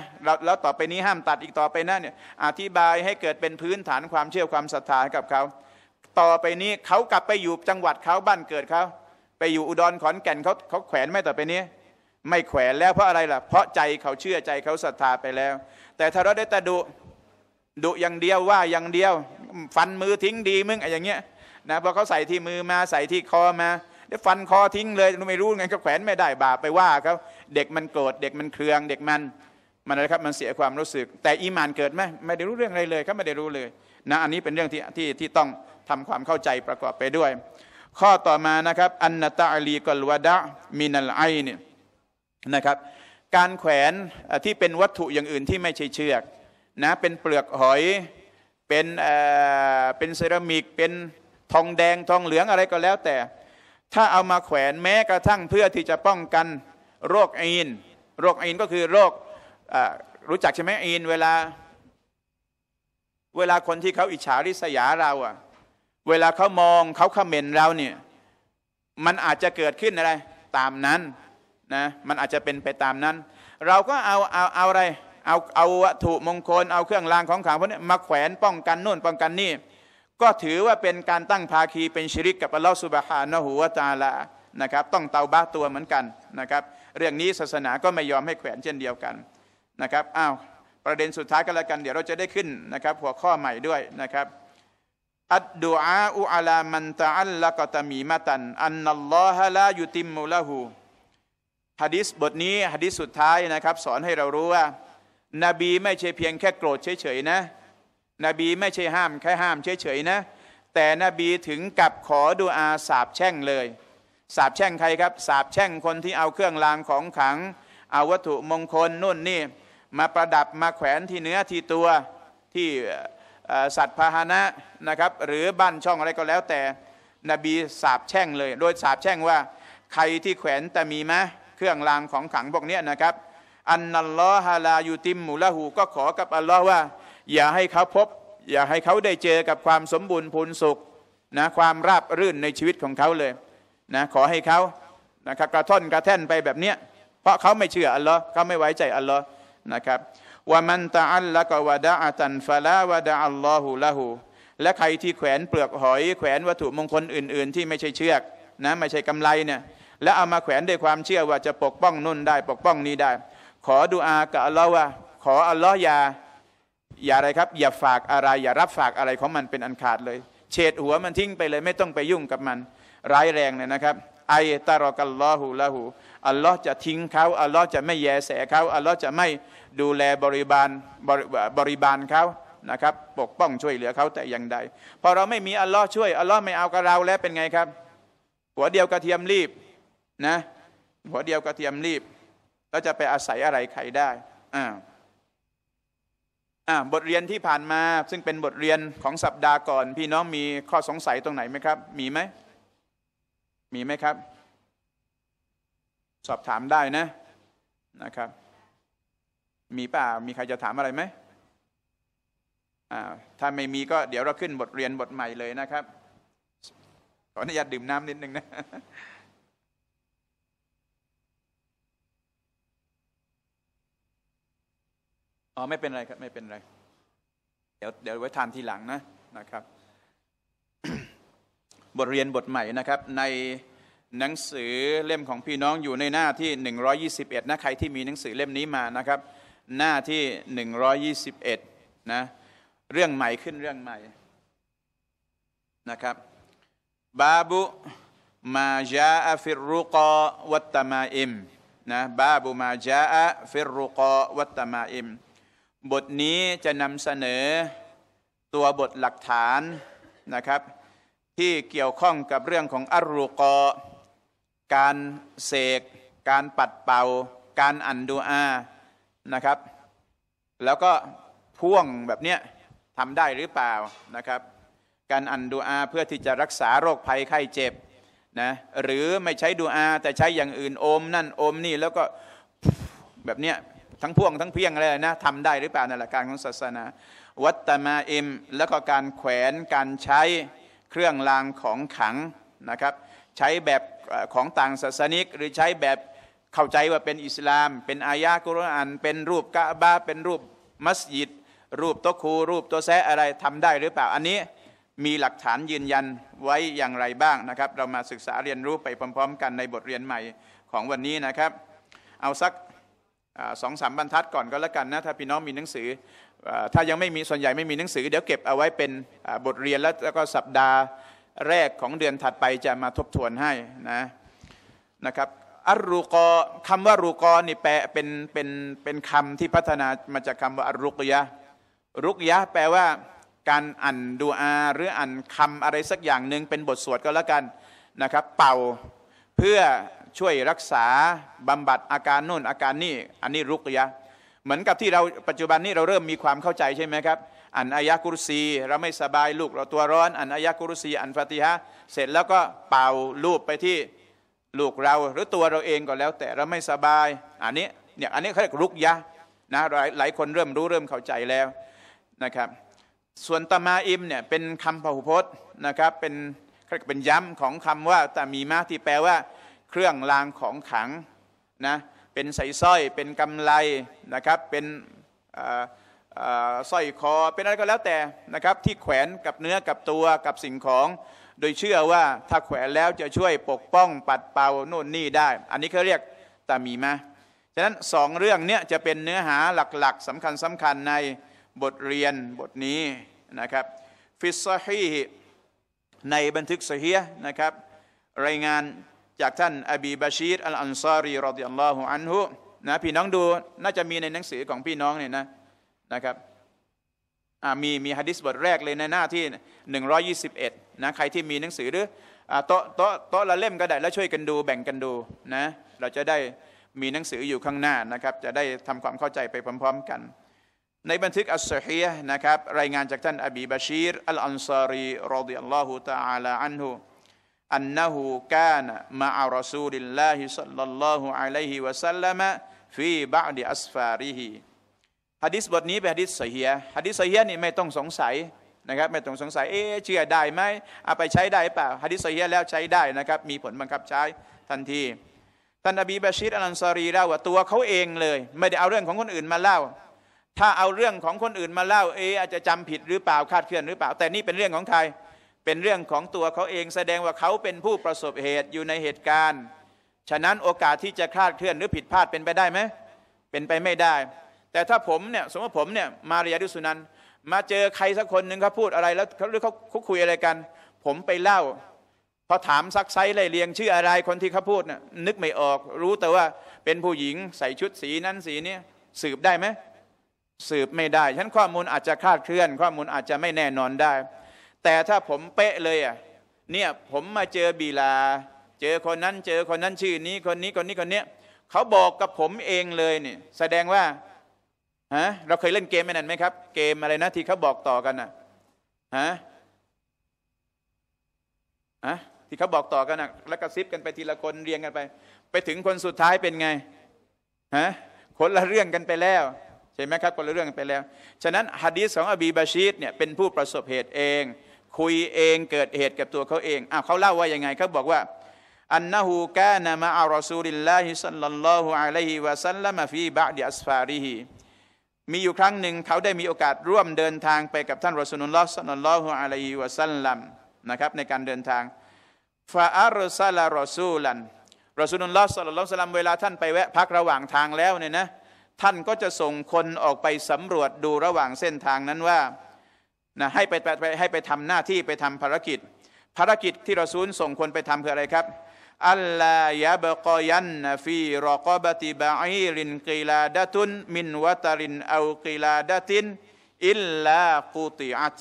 แล้วต่อไปนี้ห้ามตัดอีกต่อไปนะเนี่ยอธิบายให้เกิดเป็นพื้นฐานความเชื่อความศรัทธากับเขาต่อไปนี้เขากลับไปอยู่จังหวัดเขาบ้านเกิดเขาไปอยู่อุดรขอนแก่นเขาเขาแขวนไม่ต่อไปนี้ไม่แขวนแล้วเพราะอะไรล่ะ เพราะใจเขาเชื่อใจเขาศรัทธาไปแล้ว แต่ถ้าเราได้แต่ดุดุอย่างเดียวว่าอย่างเดียวฟันมือทิ้งดีมึงอะไรอย่างเงี้ยนะพอเขาใส่ที่มือมาใส่ที่คอมาเดี๋ยวฟันคอทิ้ง เลยไม่รู้ไงก็แขวนไม่ได้บาปไปว่าเขาเด็กมันโกรธเด็กมันเครืองเด็กมันมันอะไรครับมันเสียความรู้สึก แต่อิมานเกิดไหมไม่ได้รู้เรื่องอะไรเลยเขาไม่ได้รู้เลยนะอันนี้เป็นเรื่องที่ที่ที่ต้องทำความเข้าใจประกอบไปด้วย ข้อต่อมานะครับอันนตาลีกลวดะมินาลไอเนี่ยนะครับ การแขวนที่เป็นวัตถุอย่างอื่นที่ไม่ใช่เชือกนะเป็นเปลือกหอยเป็นเป็นเซรามิกเป็นทองแดงทองเหลืองอะไรก็แล้วแต่ถ้าเอามาแขวนแม้กระทั่งเพื่อที่จะป้องกันโรคอินโรคอินก็คือโรครู้จักใช่ไหมอินเวลา เวลาคนที่เขาอิจฉาริษยาเราอะเวลาเขามองเขาเขม่นเราเนี่ยมันอาจจะเกิดขึ้นอะไร ตามนั้นนะมันอาจจะเป็นไปตามนั้น เราก็เอา เอาเอาอะไรเอาเอาวัตถุมงคล เอาเครื่องรางของขลังพวกนี้มาแขวนป้องกันนู่นป้องกันนี่ก็ถือว่าเป็นการตั้งภาคีเป็นชริกกับอัลลอฮฺสุบฮานะหูวาตาลานะครับต้องเตาบ้าตัวเหมือนกันนะครับเรื่องนี้ศาสนาก็ไม่ยอมให้แขวนเช่นเดียวกันนะครับอ้าวประเด็นสุดท้ายกันแล้วกัน เดี๋ยวเราจะได้ขึ้นนะครับหัวข้อใหม่ด้วยนะครับอัดดูอาอุอาลามันตะอัลละกตมีมาตันอันนัลลอฮะลายุติมุละหูฮะดิษบทนี้ฮะดิษสุดท้ายนะครับสอนให้เรารู้ว่านบี ไม่ใช่เพียงแค่โกรธเฉยๆนะนบี ไม่ใช่ห้ามแค่ห้ามเฉยๆนะ แต่นบีถึงกับขอดูอาสาบแช่งเลย สาบแช่งใครครับสาบแช่งคนที่เอาเครื่องรางของขังเอาวัตถุมงคลนู่นนี่มาประดับมาแขวนที่เนื้อที่ตัวที่สัตว์พาหนะนะครับ หรือบ้านช่องอะไรก็แล้ว แต่นบีสาบแช่งเลย โดยสาบแช่งว่า ใครที่แขวนแต่มีมะเครื่องรางของขังพวกนี้นะครับ อันนัลลอฮาลายูติมมูละหูก็ขอกับอัลลอฮ์ว่าอย่าให้เขาพบ อย่าให้เขาได้เจอกับความสมบูรณ์พูนสุขนะความราบรื่นในชีวิตของเขาเลยนะขอให้เขานะครับกระท่อนกระแท่นไปแบบเนี้ยเพราะเขาไม่เชื่ออัลลอฮ์เขาไม่ไว้ใจอัลลอฮ์นะครับว่ามันตะอัลละกวะดะอัตันฟะลาวะดะอัลลอฮูละหูและใครที่แขวนเปลือกหอยแขวนวัตถุมงคลอื่นๆ ที่ไม่ใช่เชือกนะไม่ใช่กำไลเนี่ยแล้วเอามาแขวนด้วยความเชื่อว่าจะปกป้องนุ่นได้ปกป้องนี้ได้ ขอดุอากับอัลลอฮ์ว่าขออัลลอฮ์ยาอย่าอะไรครับอย่าฝากอะไร อย่ารับฝากอะไรของมันเป็นอันขาดเลย เฉดหัวมันทิ้งไปเลย ไม่ต้องไปยุ่งกับมัน ร้ายแรงเลยนะครับ ไอตารอกัลลอฮูละหูอัลลอฮ์จะทิ้งเขาอัลลอฮ์จะไม่แยแสเขาอัลลอฮ์จะไม่ดูแลบริบาลบริบาลเขานะครับปกป้องช่วยเหลือเขาแต่อย่างใดพอเราไม่มีอัลลอฮ์ช่วยอัลลอฮ์ไม่เอากับเราแล้วเป็นไงครับ หัวเดียวกระเทียมรีบนะ หัวเดียวกระเทียมรีบเราจะไปอาศัยอะไรใครได้อ่าบทเรียนที่ผ่านมา ซึ่งเป็นบทเรียนของสัปดาห์ก่อน พี่น้องมีข้อสงสัยตรงไหนไหมครับ มีไหม มีไหมครับ สอบถามได้นะนะครับ มีป่า มีใครจะถามอะไรไหมถ้าไม่มีก็เดี๋ยวเราขึ้นบทเรียนบทใหม่เลยนะครับ ขออนุญาตดื่มน้ำนิดนึงนะอ๋อไม่เป็นไรครับไม่เป็นไรเดี๋ยวเดี๋ยวไว้ทานทีหลังนะนะครับ บทเรียนบทใหม่นะครับ ในหนังสือเล่มของพี่น้องอยู่ในหน้าที่ 121นะใครที่มีหนังสือเล่มนี้มานะครับ หน้าที่ 121นะเรื่องใหม่ขึ้นเรื่องใหม่นะครับบาบุมาจาฟิรุกอวัตตมาอิมนะบาบุมาจาอฟิรุกอวัตตมาอิมบทนี้จะนำเสนอตัวบทหลักฐานนะครับ ที่เกี่ยวข้องกับเรื่องของอารุกอ การเสก การปัดเป่า การอันดูอานะครับ แล้วก็พ่วงแบบเนี้ยทำได้หรือเปล่านะครับ การอันดูอาเพื่อที่จะรักษาโรคภัยไข้เจ็บนะหรือไม่ใช้ดูอาแต่ใช้อย่างอื่นอมนั่นอมนี่แล้วก็แบบเนี้ยทั้งพ่วงทั้งเพียงอะไรนะทำได้หรือเปล่า่นหละการของศาสนา วัตมาอิมแล้วก็การแขวนการใช้เครื่องรางของขังนะครับใช้แบบของต่างศาสนิก หรือใช้แบบเข้าใจว่าเป็นอิสลาม เป็นอายะกุรอานเป็นรูปกะบาเป็นรูปมัสยิดรูปโตคูรูปโตแซะอะไรทำได้หรือเปล่าอันนี้มีหลักฐานยืนยันไว้อย่างไรบ้างนะครับ เรามาศึกษาเรียนรู้ไปพร้อมๆ กันในบทเรียนใหม่ของวันนี้นะครับเอาสักสองสามบรรทัดก่อนก็แล้วกันนะถ้าพี่น้องมีหนังสือถ้ายังไม่มีส่วนใหญ่ไม่มีหนังสือ เดี๋ยวเก็บเอาไว้เป็นบทเรียนแล้วแล้วก็สัปดาห์แรกของเดือนถัดไปจะมาทบทวนให้นะนะครับอารุกอคำว่ารุกอนี่แปลเป็นเป็นเป็นคำที่พัฒนามาจากคำว่าอรุกยะรุกยะแปลว่าการอ่านดูอาหรืออ่านคำอะไรสักอย่างหนึ่งเป็นบทสวดก็แล้วกันนะครับเป่าเพื่อช่วยรักษาบำบัดอาการโน่นอาการนี่อันนี้รุกยะเหมือนกับที่เราปัจจุบันนี้เราเริ่มมีความเข้าใจใช่ไหมครับอันอายะกุรซี เราไม่สบายลูกเราตัวร้อนอันอายะกุรซีอันฟาติฮะเสร็จแล้วก็เป่าลูกไปที่ลูกเราหรือตัวเราเองก็แล้ว แต่เราไม่สบายอันนี้เนี่ยอันนี้เขาเรียกรุกยะนะหลายหลายคนเริ่มรู้เริ่มเข้าใจแล้วนะครับ ส่วนตมาอิมเนี่ยเป็นคำพหุพจน์นะครับเป็นเป็นย้ำของคำว่าตามีมาที่แปลว่าเครื่องรางของขังนะเป็นใส่สร้อยเป็นกำไลนะครับเป็นสร้อยคอ เป็นอะไรก็แล้วแต่นะครับที่แขวนกับเนื้อกับตัวกับสิ่งของ โดยเชื่อว่าถ้าแขวนแล้วจะช่วยปกป้องปัดเป่าโน่นนี่ได้ อันนี้เขาเรียกตามีมาฉะนั้นสองเรื่องเนี้ยจะเป็นเนื้อหาหลัก ๆสำคัญสำคัญในบทเรียนบทนี้นะครับ ฟิสซฮีในบันทึกเฮียนะครับรายงานจากท่านอบีบาชีรอัลอันซารีรอดิอัลลอฮุอันฮุนะพี่น้องดูน่าจะมีในหนังสือของพี่น้อง เนี่ยนะนะครับมี มีฮะดิษบทแรกเลยในหน้าที่ 121นะใครที่มีหนังสือหรือโต๊ะโต๊ะโต๊ะละเล่มก็ได้ แล้วช่วยกันดูแบ่งกันดูนะเราจะได้มีหนังสืออยู่ข้างหน้านะครับจะได้ทำความเข้าใจไปพร้อมๆกัน ในบันทึกอัสซฮีนะครับรายงานจากท่านอบีบาชีรอัลอันซารีรอดิอัลลอฮุตะอาลาอันฮุอันนะฮูกานะมาอัลสูลิลลาฮิสัลลัลลอฮุอะลัยฮิวะสัลลัมฟีบะดิอัสฟาริฮีฮะดิษบทนี้เป็นฮะดิษสเฮียฮะดิษสเฮียนี่ไม่ต้องสงสัยนะครับไม่ต้องสงสัยเอ๊เชื่อได้ไหมเอาไปใช้ได้เปล่าฮะดิษสเฮียแล้วใช้ได้นะครับมีผลบังคับใช้ทันทีท่านอบีบาชิดอัลันซารีเล่าว่าตัวเขาเองเลย ไม่ได้เอาเรื่องของคนอื่นมาเล่า ถ้าเอาเรื่องของคนอื่นมาเล่า เอ๊อาจจะจำผิดหรือเปล่าคาดเคลื่อนหรือเปล่าแต่นี่เป็นเรื่องของใครเป็นเรื่องของตัวเขาเองแสดงว่าเขาเป็นผู้ประสบเหตุอยู่ในเหตุการณ์ ฉะนั้นโอกาสที่จะคลาดเคลื่อนหรือผิดพลาดเป็นไปได้ไหมเป็นไปไม่ได้ แต่ถ้าผมเนี่ยสมมติผมเนี่ยมาเรียดุสุนันมาเจอใครสักคนหนึ่งเขาพูดอะไรแล้วหรือเขาคุยอะไรกัน ผมไปเล่า พอถามซักไซเลยเรียงชื่ออะไรคนที่เขาพูดน่ะนึกไม่ออก รู้แต่ว่าเป็นผู้หญิงใส่ชุดสีนั้นสีนี้สืบได้ไหมสืบไม่ได้ฉะนั้นข้อมูลอาจจะคลาดเคลื่อน ข้อมูลอาจจะไม่แน่นอนได้แต่ถ้าผมเป๊ะเลยอ่ะเนี่ยผมมาเจอบีลา เจอคนนั้นเจอคนนั้นชื่อนี้คนนี้คนนี้คนเนี้ยเขาบอกกับผมเองเลยเนี่ยแสดงว่าฮะเราเคยเล่นเกมไหมนั่นไหมครับ เกมอะไรนะที่เขาบอกต่อกันอ่ะฮะฮะที่เขาบอกต่อกันนะแล้วก็ซิบกันไปทีละคนเรียงกันไป ไปถึงคนสุดท้ายเป็นไงฮะคนละเรื่องกันไปแล้วใช่ไหมครับ คนละเรื่องกันไปแล้ว ฉะนั้นฮะดีษของ อบีบาชีดเนี่ยเป็นผู้ประสบเหตุเองคุยเองเกิดเหตุกับตัวเขาเองอ้าวเขาเล่าว่ายังไงเขาบอกว่า อันนหูกะนะมาอัลรอซูลิลลาฮิสัลลัลลอฮุอะลัยฮิวะสัลลัมฟีบะดิอัสฟารีฮีมีอยู่ครั้งหนึ่งเขาได้มีโอกาสร่วมเดินทางไปกับท่านรอสูลุลลอฮ์สัลลัลลอฮุอะลัยฮิวะสัลลัมนะครับในการเดินทางฟาอัลซาลารอซูลันรอสูลุลลอฮ์สัลลัลลอฮุสัลลัมเวลาท่านไปแวะพักระหว่างทางแล้วเนี่ยนะท่านก็จะส่งคนออกไปสำรวจดูระหว่างเส้นทางนั้นว่านะให้ไปไปให้ไปทำหน้าที่ไปทำภารกิจภารกิจที่เราซูลส่งคนไปทำคืออะไรครับอัลลายะบกยันฟีรอกบติบะอีรินกีลาดตุนมินวะตารินเอากีลาดตินอิลลากุติอัต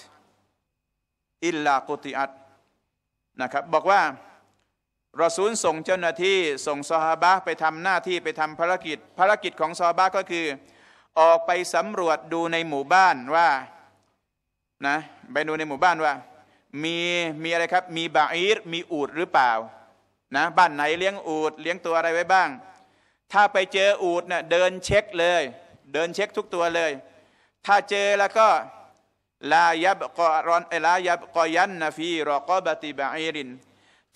อิลลากุติอัตนะครับบอกว่าเราซูลส่งเจ้าหน้าที่ส่งซอฮาบะไปทำหน้าที่ไปทำภารกิจภารกิจของซอฮาบะก็คือ ออกไปสำรวจดูในหมู่บ้านว่านะไปดูในหมู่บ้านว่า มีมีอะไรครับ มีบาอีรมีอูดหรือเปล่านะบ้านไหนเลี้ยงอูดเลี้ยงตัวอะไรไว้บ้าง ถ้าไปเจออูดเนะ่ยเดินเช็คเลย เดินเช็คทุกตัวเลย ถ้าเจอแล้วก็ลายับกอรอนลายับกอยันนฟีรอกอบติบาอีริน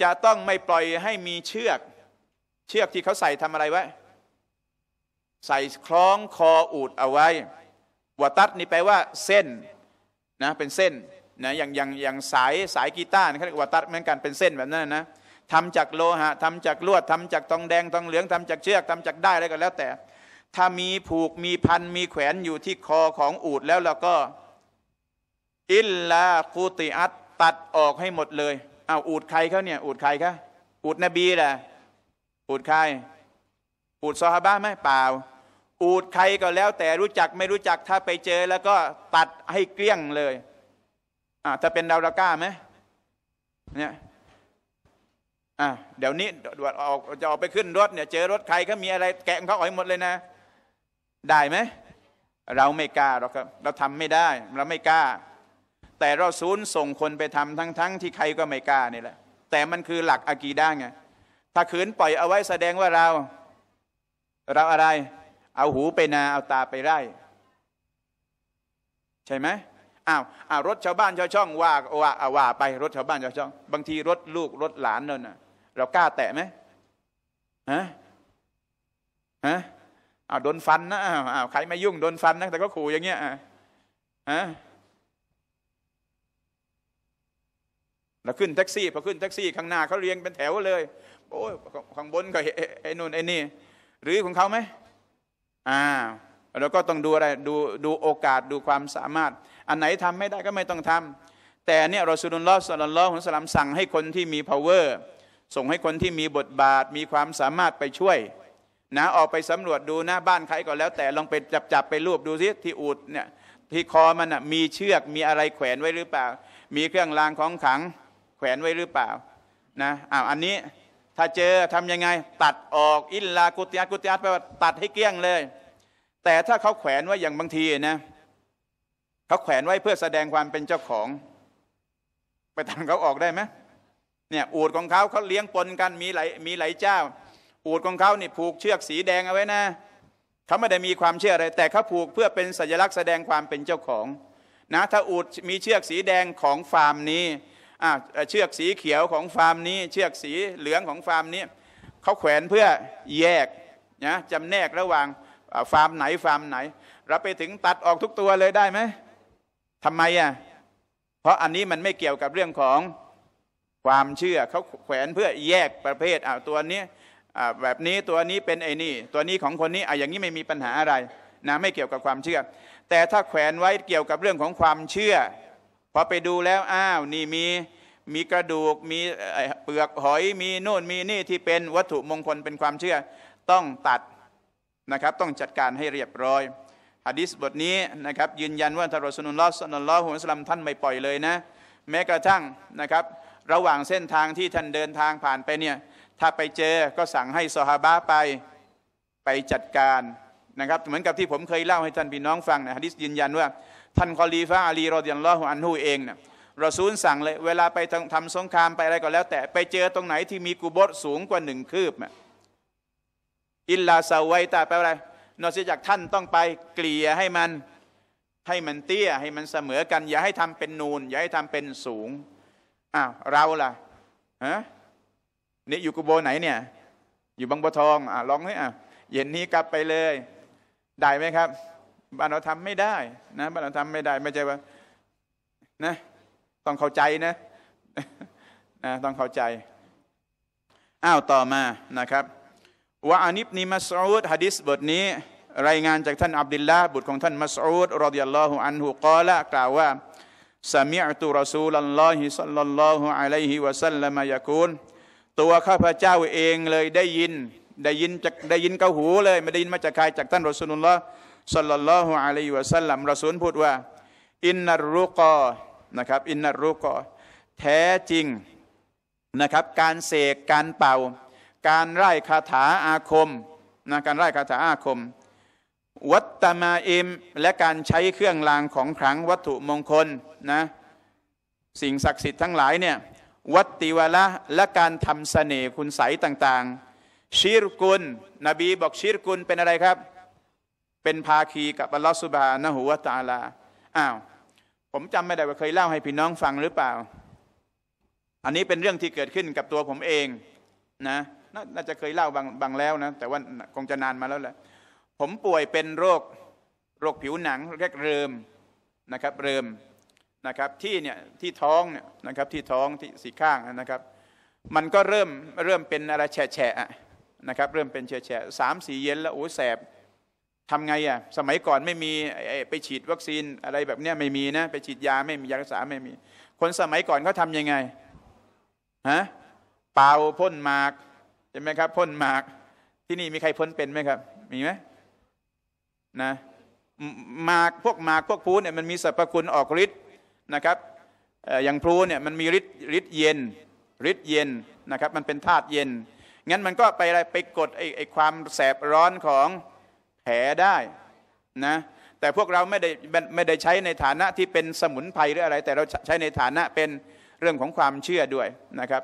จะต้องไม่ปล่อยให้มีเชือก เชือกที่เขาใส่ทำอะไรไว้ ใส่คล้องคออูดเอาไว้วตัดนี่แปลว่าเส้นนะเป็นเส้นนะอย่างอย่างอย่างสายสายกีตาร์เขาเรียกว่าตัดเหมือนกันเป็นเส้นแบบนั้นนะ ทำจากโลหะทำจากลวด ทำจากทองแดงทองเหลือง ทำจากเชือก ทำจากได้อะไรก็แล้วแต่ ถ้ามีผูกมีพันมีแขวนอยู่ที่คอของอูดแล้วเราก็อิลลาคูติอัต ตัดออกให้หมดเลยอ้าวอูดใครเขาเนี่ยอูดใครคะอูดนบีแหละอูดใครอูดซอฮาบะไหมเปล่าอูดใครก็แล้ว แต่รู้จักไม่รู้จักถ้าไปเจอ แล้วก็ตัดให้เกลี้ยงเลยอ่าถ้าเป็นเราวราก้าไหมเนี่ยอ่าเดี๋ยวนี้ดดวออกจะออกไปขึ้นรถเนี่ย เจอ รถใครก็มีอะไร แกะเขาออกหมดเลยนะได้ไหม เราไม่กล้าเราครับ เราทำไม่ได้เราไม่กล้า แต่เราซูนส่งคนไปทำทั้งๆทที่ใครก็ไม่กล้านี่แหละแต่มันคือหลักอากีด้าไงถ้าขืนปล่อยเอาไว้แสดงว่าเรา เราอะไรเอาหูไปนาเอาตาไปไร่ใช่ไหมอ้าวอ้าวรถชาวบ้านชาวช่องว่าว่าว่าไป รถชาวบ้านชาวช่องบางทีรถลูกรถหลานนั่นน่ะ เรากล้าแตะไหมฮะฮะอ้าวโดนฟันนะอ้าวอ้าวใครไม่ยุ่งโดนฟันนะ แต่ก็ขู่อย่างเงี้ยฮะเราขึ้นแท็กซี่พอขึ้นแท็กซี่ข้างหน้าเขาเรียงเป็นแถวเลย โอ้ยข้างบนก็ไอ้นู่นไอ้นี่ หรือของเขาไหมอ่าเราก็ต้องดูอะไรดูดูโอกาสดูความสามารถ อันไหนทำไม่ได้ก็ไม่ต้องทำ แต่เนี่ยเราสุลลอฮ์สันลัลลอฮุสลัมสั่งให้คนที่มี power ส่งให้คนที่มีบทบาทมีความสามารถไปช่วยนะออกไปสำรวจดูหน้าบ้านใครก็แล้ว แต่ลองไปจับจับไปรูปดูซิที่อูดเนี่ยที่คอมันอ่ะมีเชือก มีอะไรแขวนไว้หรือเปล่า มีเครื่องรางของขัง แขวนไว้หรือเปล่านะอ้าวอันนี้ถ้าเจอทํำยังไง ตัดออกอินลากุติยาตกุติยาตแปลว่าตัดให้เกลี้ยงเลย แต่ถ้าเขาแขวนไว้อย่างบางทีนะเขาแขวนไว้เพื่อแสดงความเป็นเจ้าของ ไปตัดเขาออกได้ไหมเนี่ย อูดของเขาเขาเลี้ยงปนกันมีหลายมีหลายเจ้า อูดของเขานี่ผูกเชือกสีแดงเอาไว้นะเขาไม่ได้มีความเชื่ออะไร แต่เขาผูกเพื่อเป็นสัญลักษณ์แสดงความเป็นเจ้าของ นะถ้าอูดมีเชือกสีแดงของฟาร์มนี้เชือกสีเขียวของฟาร์มนี้ เชือกสีเหลืองของฟาร์มนี้เขาแขวนเพื่อแยกนะจำแนกระหว่างฟาร์มไหนฟาร์มไหนเราไปถึงตัดออกทุกตัวเลยได้ไหมทำไมอ่ะเพราะอันนี้มันไม่เกี่ยวกับเรื่องของความเชื่อเขาแขวนเพื่อแยกประเภทอ่าตัวนี้แบบนี้ตัวนี้เป็นไอ้นี่ตัวนี้ของคนนี้อ่ะอย่างนี้ไม่มีปัญหาอะไร นะไม่เกี่ยวกับความเชื่อ แต่ถ้าแขวนไว้เกี่ยวกับเรื่องของความเชื่อพอไปดูแล้วอ้าวนี่มีมีกระดูกมีเปลือกหอยมีนู่นมีนี่ที่เป็นวัตถุมงคลเป็นความเชื่อ ต้องตัดนะครับต้องจัดการให้เรียบร้อยฮะดิษบทนี้นะครับยืนยันว่าทารสุนุลลอฮ์สุนุลลอฮ์ฮุสลัมท่านไม่ปล่อยเลยนะแม้กระทั่งนะครับระหว่างเส้นทางที่ท่านเดินทางผ่านไปเนี่ยถ้าไปเจอก็สั่งให้ซอฮาบะไปไปจัดการนะครับเหมือนกับที่ผมเคยเล่า ให้ท่านพี่น้องฟังนะฮะดิษยืนยันว่าท่านคอลีฟาอาลีรอดิยันลอฮุอันฮูเองเนี่ยเราซูลสั่งเลย เวลาไปทำสงครามไปอะไรก็แล้ว แต่ไปเจอตรงไหนที่มีกูบดสูงกว่าหนึ่งคืบอิลลาซาไวตาแปลว่าอะไรนอกจากท่านต้องไปเกลี่ยให้มันให้มันเตี้ย ให้มันเสมอกัน อย่าให้ทำเป็นนูน อย่าให้ทำเป็นสูงอ้าวเราล่ะฮะนี่อยู่กูโบไหนเนี่ย อยู่บางบัวทองอ่ะลองให้อ่ะเย็นนี้กลับไปเลย ได้ไหมครับบ้านเราทำไม่ได้ นะบ้านเราทำไม่ได้ไม่ใช่ว่า นะ ต้องเข้าใจนะนะต้องเข้าใจอ้าวต่อมานะครับวะอานิบนีมัสอูดฮะดิษบทนี้ รายงานจากท่านอับดุลลาบุตร ของท่านมัสอูดรอดิยัลลอฮุอันฮุกอละกล่าวว่าสมิอตุรอซูลัลลอฮิสัลลัลลอฮุอะลัยฮิวะสัลลัมยากูลตัวข้าพเจ้าเองเลย ได้ยิน ได้ยินจากได้ยินกับหูเลย ไม่ได้ยินมาจากใครจากท่านรอซูลุลลอฮ์สัลลัลลอฮุอะลัยฮิวะสัลลัมรอซูลพูดว่า อินนารุกอ นะครับอินนารุกอแท้จริงนะครับ การเสกการเป่า การไร้คาถาอาคมนะการไร้คาถาอาคม วัตตมาอิม และการใช้เครื่องรางของขลังวัตถุมงคลนะสิ่งศักดิ์สิทธิ์ทั้งหลายเนี่ยวัตติวะละและการทำเสน่ห์คุณใสต่างๆ ชิรกุลนบีบอกชิรกุลเป็นอะไรครับเป็นภาคีกับอัลลอฮฺสุบฮานะฮูวาตาลา อ้าว ผมจำไม่ได้ว่าเคยเล่าให้พี่น้องฟังหรือเปล่า อันนี้เป็นเรื่องที่เกิดขึ้นกับตัวผมเองนะ น่าจะเคยเล่าบางบางแล้วนะ แต่ว่าคงจะนานมาแล้วแหละ ผมป่วยเป็นโรค โรคผิวหนังเรียกเริมนะครับ เริมนะครับ ที่เนี่ย ที่ท้องเนี่ยนะครับ ที่ท้องที่สีข้างนะครับ มันก็เริ่มเริ่มเป็นอะไรแฉะนะครับ เริ่มเป็นแฉะแฉะสามสี่เย็นแล้วโอ้แสบทำไงอ่ะสมัยก่อนไม่มีไปฉีดวัคซีนอะไรแบบเนี้ยไม่มีนะ ไปฉีดยาไม่มียารักษาไม่มี คนสมัยก่อนเขาทำยังไงฮะเป่าพ่นหมากใช่ไหมครับพ่นหมากที่นี่มีใครพ่นเป็นไหมครับมีไหมนะหมากพวกหมากพวกพลูเนี่ยมันมีสรรพคุณออกฤทธิ์นะครับอย่างพลูเนี่ยมันมีฤทธิ์ฤทธิ์เย็นฤทธิ์เย็นนะครับ มันเป็นธาตุเย็นงั้นมันก็ไปอะไรไปกดไอ้ไอ้ความแสบร้อนของแผลได้นะ แต่พวกเราไม่ได้ไม่ได้ใช้ในฐานะที่เป็นสมุนไพรหรืออะไร แต่เราใช้ในฐานะเป็นเรื่องของความเชื่อด้วยนะครับ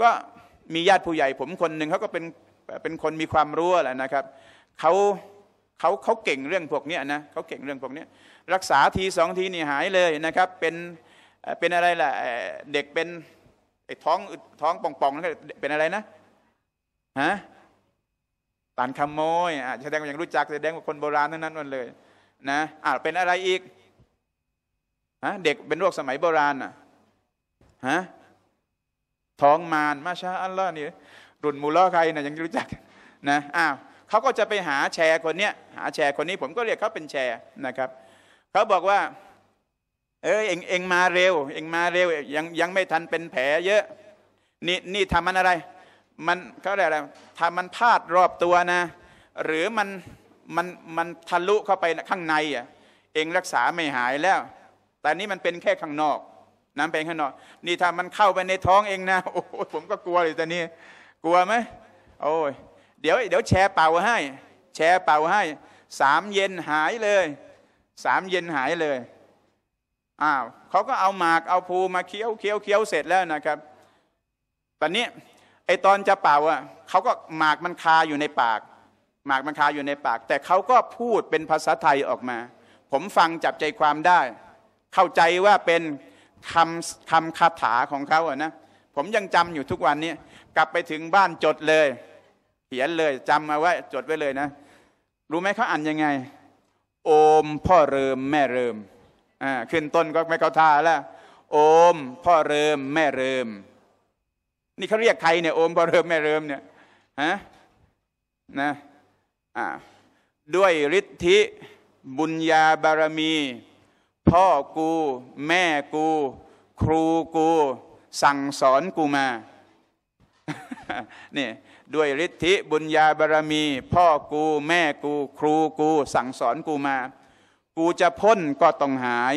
ก็มีญาติผู้ใหญ่ผมคนหนึ่งเขาก็เป็นเป็นคนมีความรู้แหละนะครับเขาเขาเขาเก่งเรื่องพวกนี้นะเขาเก่งเรื่องพวกนี้รักษาทีสองทีนี่หายเลยนะครับ เป็น เป็นอะไรล่ะเด็กเป็นท้องท้องป่องๆ เป็นอะไรนะฮะปานขโมยอ่ะแสดงว่ายังรู้จักแสดงว่าคนโบราณทั้นนั้นมันเลย นะอ่ะเป็นอะไรอีก ฮะ เด็กเป็นโรคสมัยโบราณอ่ะฮะท้องมารมาชาอัลลอฮ์นี่รุ่นมูลอใครนะยังรู้จัก นะอ้าวเขาก็จะไปหาแชร์คนเนี้ย หาแชร์คนนี้ ผมก็เรียกเขาเป็นแชร์นะครับเขาบอกว่า เออเองเองมาเร็ว เองมาเร็วยังยังไม่ทันเป็นแผลเยอะ นี่นี่ทำมันอะไรมันเขาเรียกอะไรถ้ามันพาดรอบตัวนะ หรือมันมันมันทะลุเข้าไปข้างในอ่ะเองรักษาไม่หายแล้ว แต่นี้มันเป็นแค่ข้างนอกน้ำเป็นข้างนอกนี่ถ้ามันเข้าไปในท้องเองนะโอ้ผมก็กลัวเลยตอนนี้ กลัวไหมโอ้ยเดี๋ยวเดี๋ยวแชร์เป่าให้ แชร์เป่าให้สามเย็นหายเลยสามเย็นหายเลยอ้าวเขาก็เอาหมากเอาภูมาเคี้ยวเคี้ยวเคี้ยวเสร็จแล้วนะครับ ตอนนี้ไอตอนจะเป่าอ่ะเขาก็หมากมันคาอยู่ในปากหมากมันคาอยู่ในปาก แต่เขาก็พูดเป็นภาษาไทยออกมา ผมฟังจับใจความได้ เข้าใจว่าเป็นคำคำคาถาของเขาอ่ะนะผมยังจำอยู่ทุกวันนี้กลับไปถึงบ้านจดเลย เขียนเลยจำมาไว้จดไว้เลยนะ รู้ไหมเขาอ่านยังไง โอมพ่อเริม แม่เริมอ่าขึ้นต้นก็ไม่เข้าท่าแล้ว โอมพ่อเริม แม่เริมนี่เขาเรียกใครเนี่ย โอมพอเริ่มแม่เริ่มเนี่ยฮะนะอ่าด้วยฤทธิบุญญาบารมี พ่อกูแม่กู ครูกูสั่งสอนกูมา นี่ด้วยฤทธิบุญญาบารมี พ่อกูแม่กู ครูกู สั่งสอนกูมา กูจะพ่นก็ต้องหาย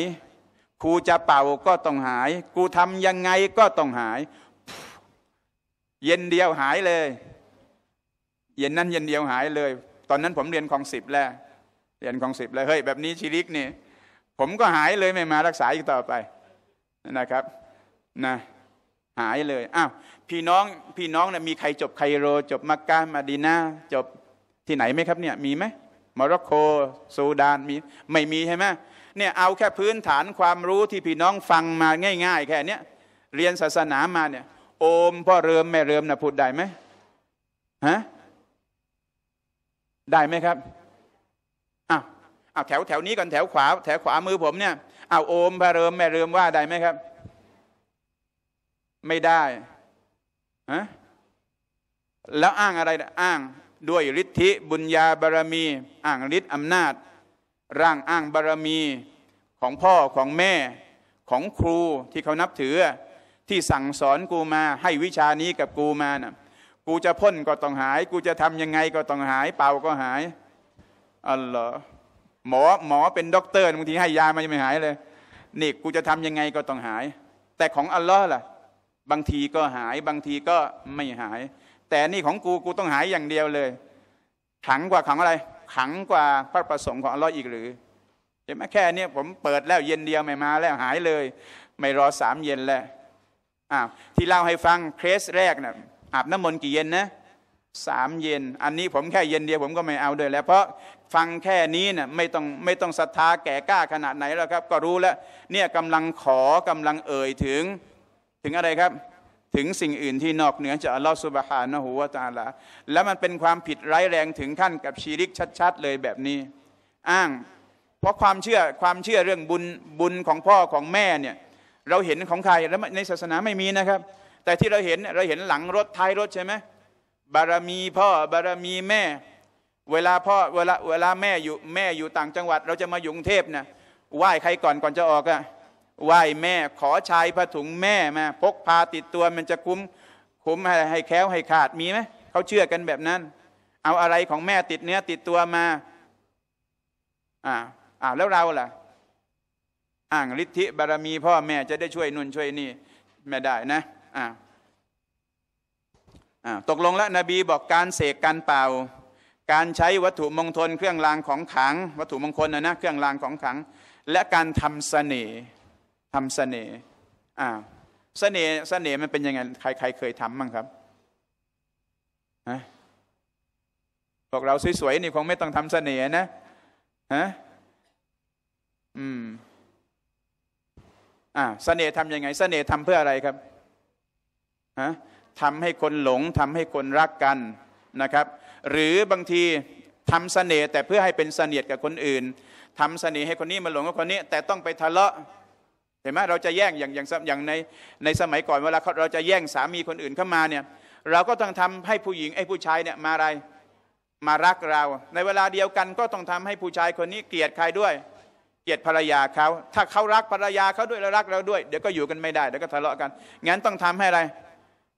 กูจะเป่าก็ต้องหาย กูทำยังไงก็ต้องหายเย็นเดียวหายเลยเย็นนั้นเย็นเดียวหายเลย ตอนนั้นผมเรียนของสิบแล้ว เรียนของสิบแล้วเฮ้ยแบบนี้ชีริกนี่ผมก็หายเลยไม่มารักษาอีกต่อไป นะครับนะหายเลยอ้าวพี่น้องพี่น้องเนี่ยมีใครจบไคโร จบมักกะมาดีนาจบที่ไหนไหมครับเนี่ยมีไหมมร็อกโกซูดานมีไม่มีใช่ไหมเนี่ยเอาแค่พื้นฐานความรู้ที่พี่น้องฟังมาง่าย ๆ แค่เนี้ย เรียนศาสนามาเนี่ยโอม พ่อเริมแม่เริมนะพูดได้ไหมฮะได้ไหมครับอ้าวอ้าวแถวแถวนี้กันแถวขวาแถวขวามือผมเนี่ยอ้าวโอมพ่อเริมแม่เริมว่าได้ไหมครับ ไม่ได้ฮะแล้วอ้างอะไรอ้างด้วยฤทธิบุญญาบารมีอ้างฤทธิอำนาจ ร่างอ้างบารมีของพ่อของแม่ของครูที่เขานับถือที่สั่งสอนกูมาให้วิชานี้กับกูมานะ่ะกูจะพ่นก็ต้องหาย กูจะทำยังไงก็ต้องหาย เป่าก็หาย อัลลอฮ์หมอหมอเป็นด็อกเตอร์บางทีให้ยามันจะไม่หายเลย นี่ กูจะทำยังไงก็ต้องหาย แต่ของอัลลอฮ์ล่ะ บางทีก็หายบางทีก็ไม่หาย แต่นี่ของกูกูต้องหายอย่างเดียวเลย ขังกว่าขังอะไร ขังกว่าพระประสงค์ของอัลลอฮ์อีกหรือใช่ไหมแค่นี้ผมเปิดแล้วเย็นเดียวไม่มา แล้วหายเลย ไม่รอสามเย็นแล้วอาที่เล่าให้ฟังเคสแรกนะ่ะอาบน้ำมนต์กี่เย็นนะสามเย็น อันนี้ผมแค่เย็นเดียวผมก็ไม่เอาด้วยแล้วเพราะฟังแค่นี้นะ่ะไม่ต้องไม่ต้องศรัทธาแก่กล้าขนาดไหนแล้วครับ ก็รู้แล้วเนี่ยกำลังขอกำลังเอ่ยถึงถึงอะไรครับถึงสิ่งอื่นที่นอกเหนือจากอัลลอฮฺสุบฮานะฮูวาตาลาแล้วมันเป็นความผิดร้ายแรงถึงขั้นกับชีริกชัดๆ เลยแบบนี้ อ้างเพราะความเชื่อความเชื่อเรื่องบุญบุญของพ่อของแม่เนี่ยเราเห็นของใครแล้วในศาสนาไม่มีนะครับ แต่ที่เราเห็นเราเห็นหลังรถท้ายรถใช่ไหมบารมีพ่อบารมีแม่ เวลาพ่อเวลาเวลาแม่อยู่แม่อยู่ต่างจังหวัด เราจะมาอยู่กรุงเทพนะไหว้ใครก่อนก่อนจะออกอะไหว้แม่ขอชายผ้าถุงแม่มาพกพาติดตัวมันจะคุ้มคุ้มให้ให้แค้วให้ขาดมีไหมเขาเชื่อกันแบบนั้น เอาอะไรของแม่ติดเนื้อติดตัวมา อ่าอ่าแล้วเราล่ะอ้างฤทธิบารมีพ่อแม่จะได้ช่วย นุ่นช่วยนี่ไม่ได้นะอ่าตกลงแล้ว นบีบอกการเสกการเป่า การใช้วัตถุมงคลเครื่องรางของขัง วัตถุมงคลนะนะเครื่องรางของขัง และการทำเสน่ห์ทำเสน่ห์อ่าเสน่ห์เสน่ห์มันเป็นยังไงใครใครเคยทำมั้งครับฮะบอกเราสวยๆนี่คงไม่ต้องทำเสน่ห์นะฮะอืม่าเสน่ห์ทำยังไงเสน่ห์ทำเพื่ออะไรครับฮะทำให้คนหลงทำให้คนรักกันนะครับ หรือบางทีทำเสน่ห์แต่เพื่อให้เป็นเสนียดกับคนอื่น ทำเสน่ห์ให้คนนี้มาหลงกับคนนี้แต่ต้องไปทะเลาะเห็นไหมเราจะแย่งอย่างอย่างอย่างใน ในสมัยก่อนเวลาเราจะแย่งสามีคนอื่นเข้ามาเนี่ยเราก็ต้องทำให้ผู้หญิงไอ้ผู้ชายเนี่ยมาอะไรมารักเรา ในเวลาเดียวกันก็ต้องทำให้ผู้ชายคนนี้เกลียดใครด้วยเกลียดภรรยาเขาถ้าเขารักภรรยาเขาด้วยแล้วรักเราด้วยเดี๋ยวก็อยู่กันไม่ได้เดี๋ยวก็ทะเลาะกัน งั้นต้องทำให้อะไร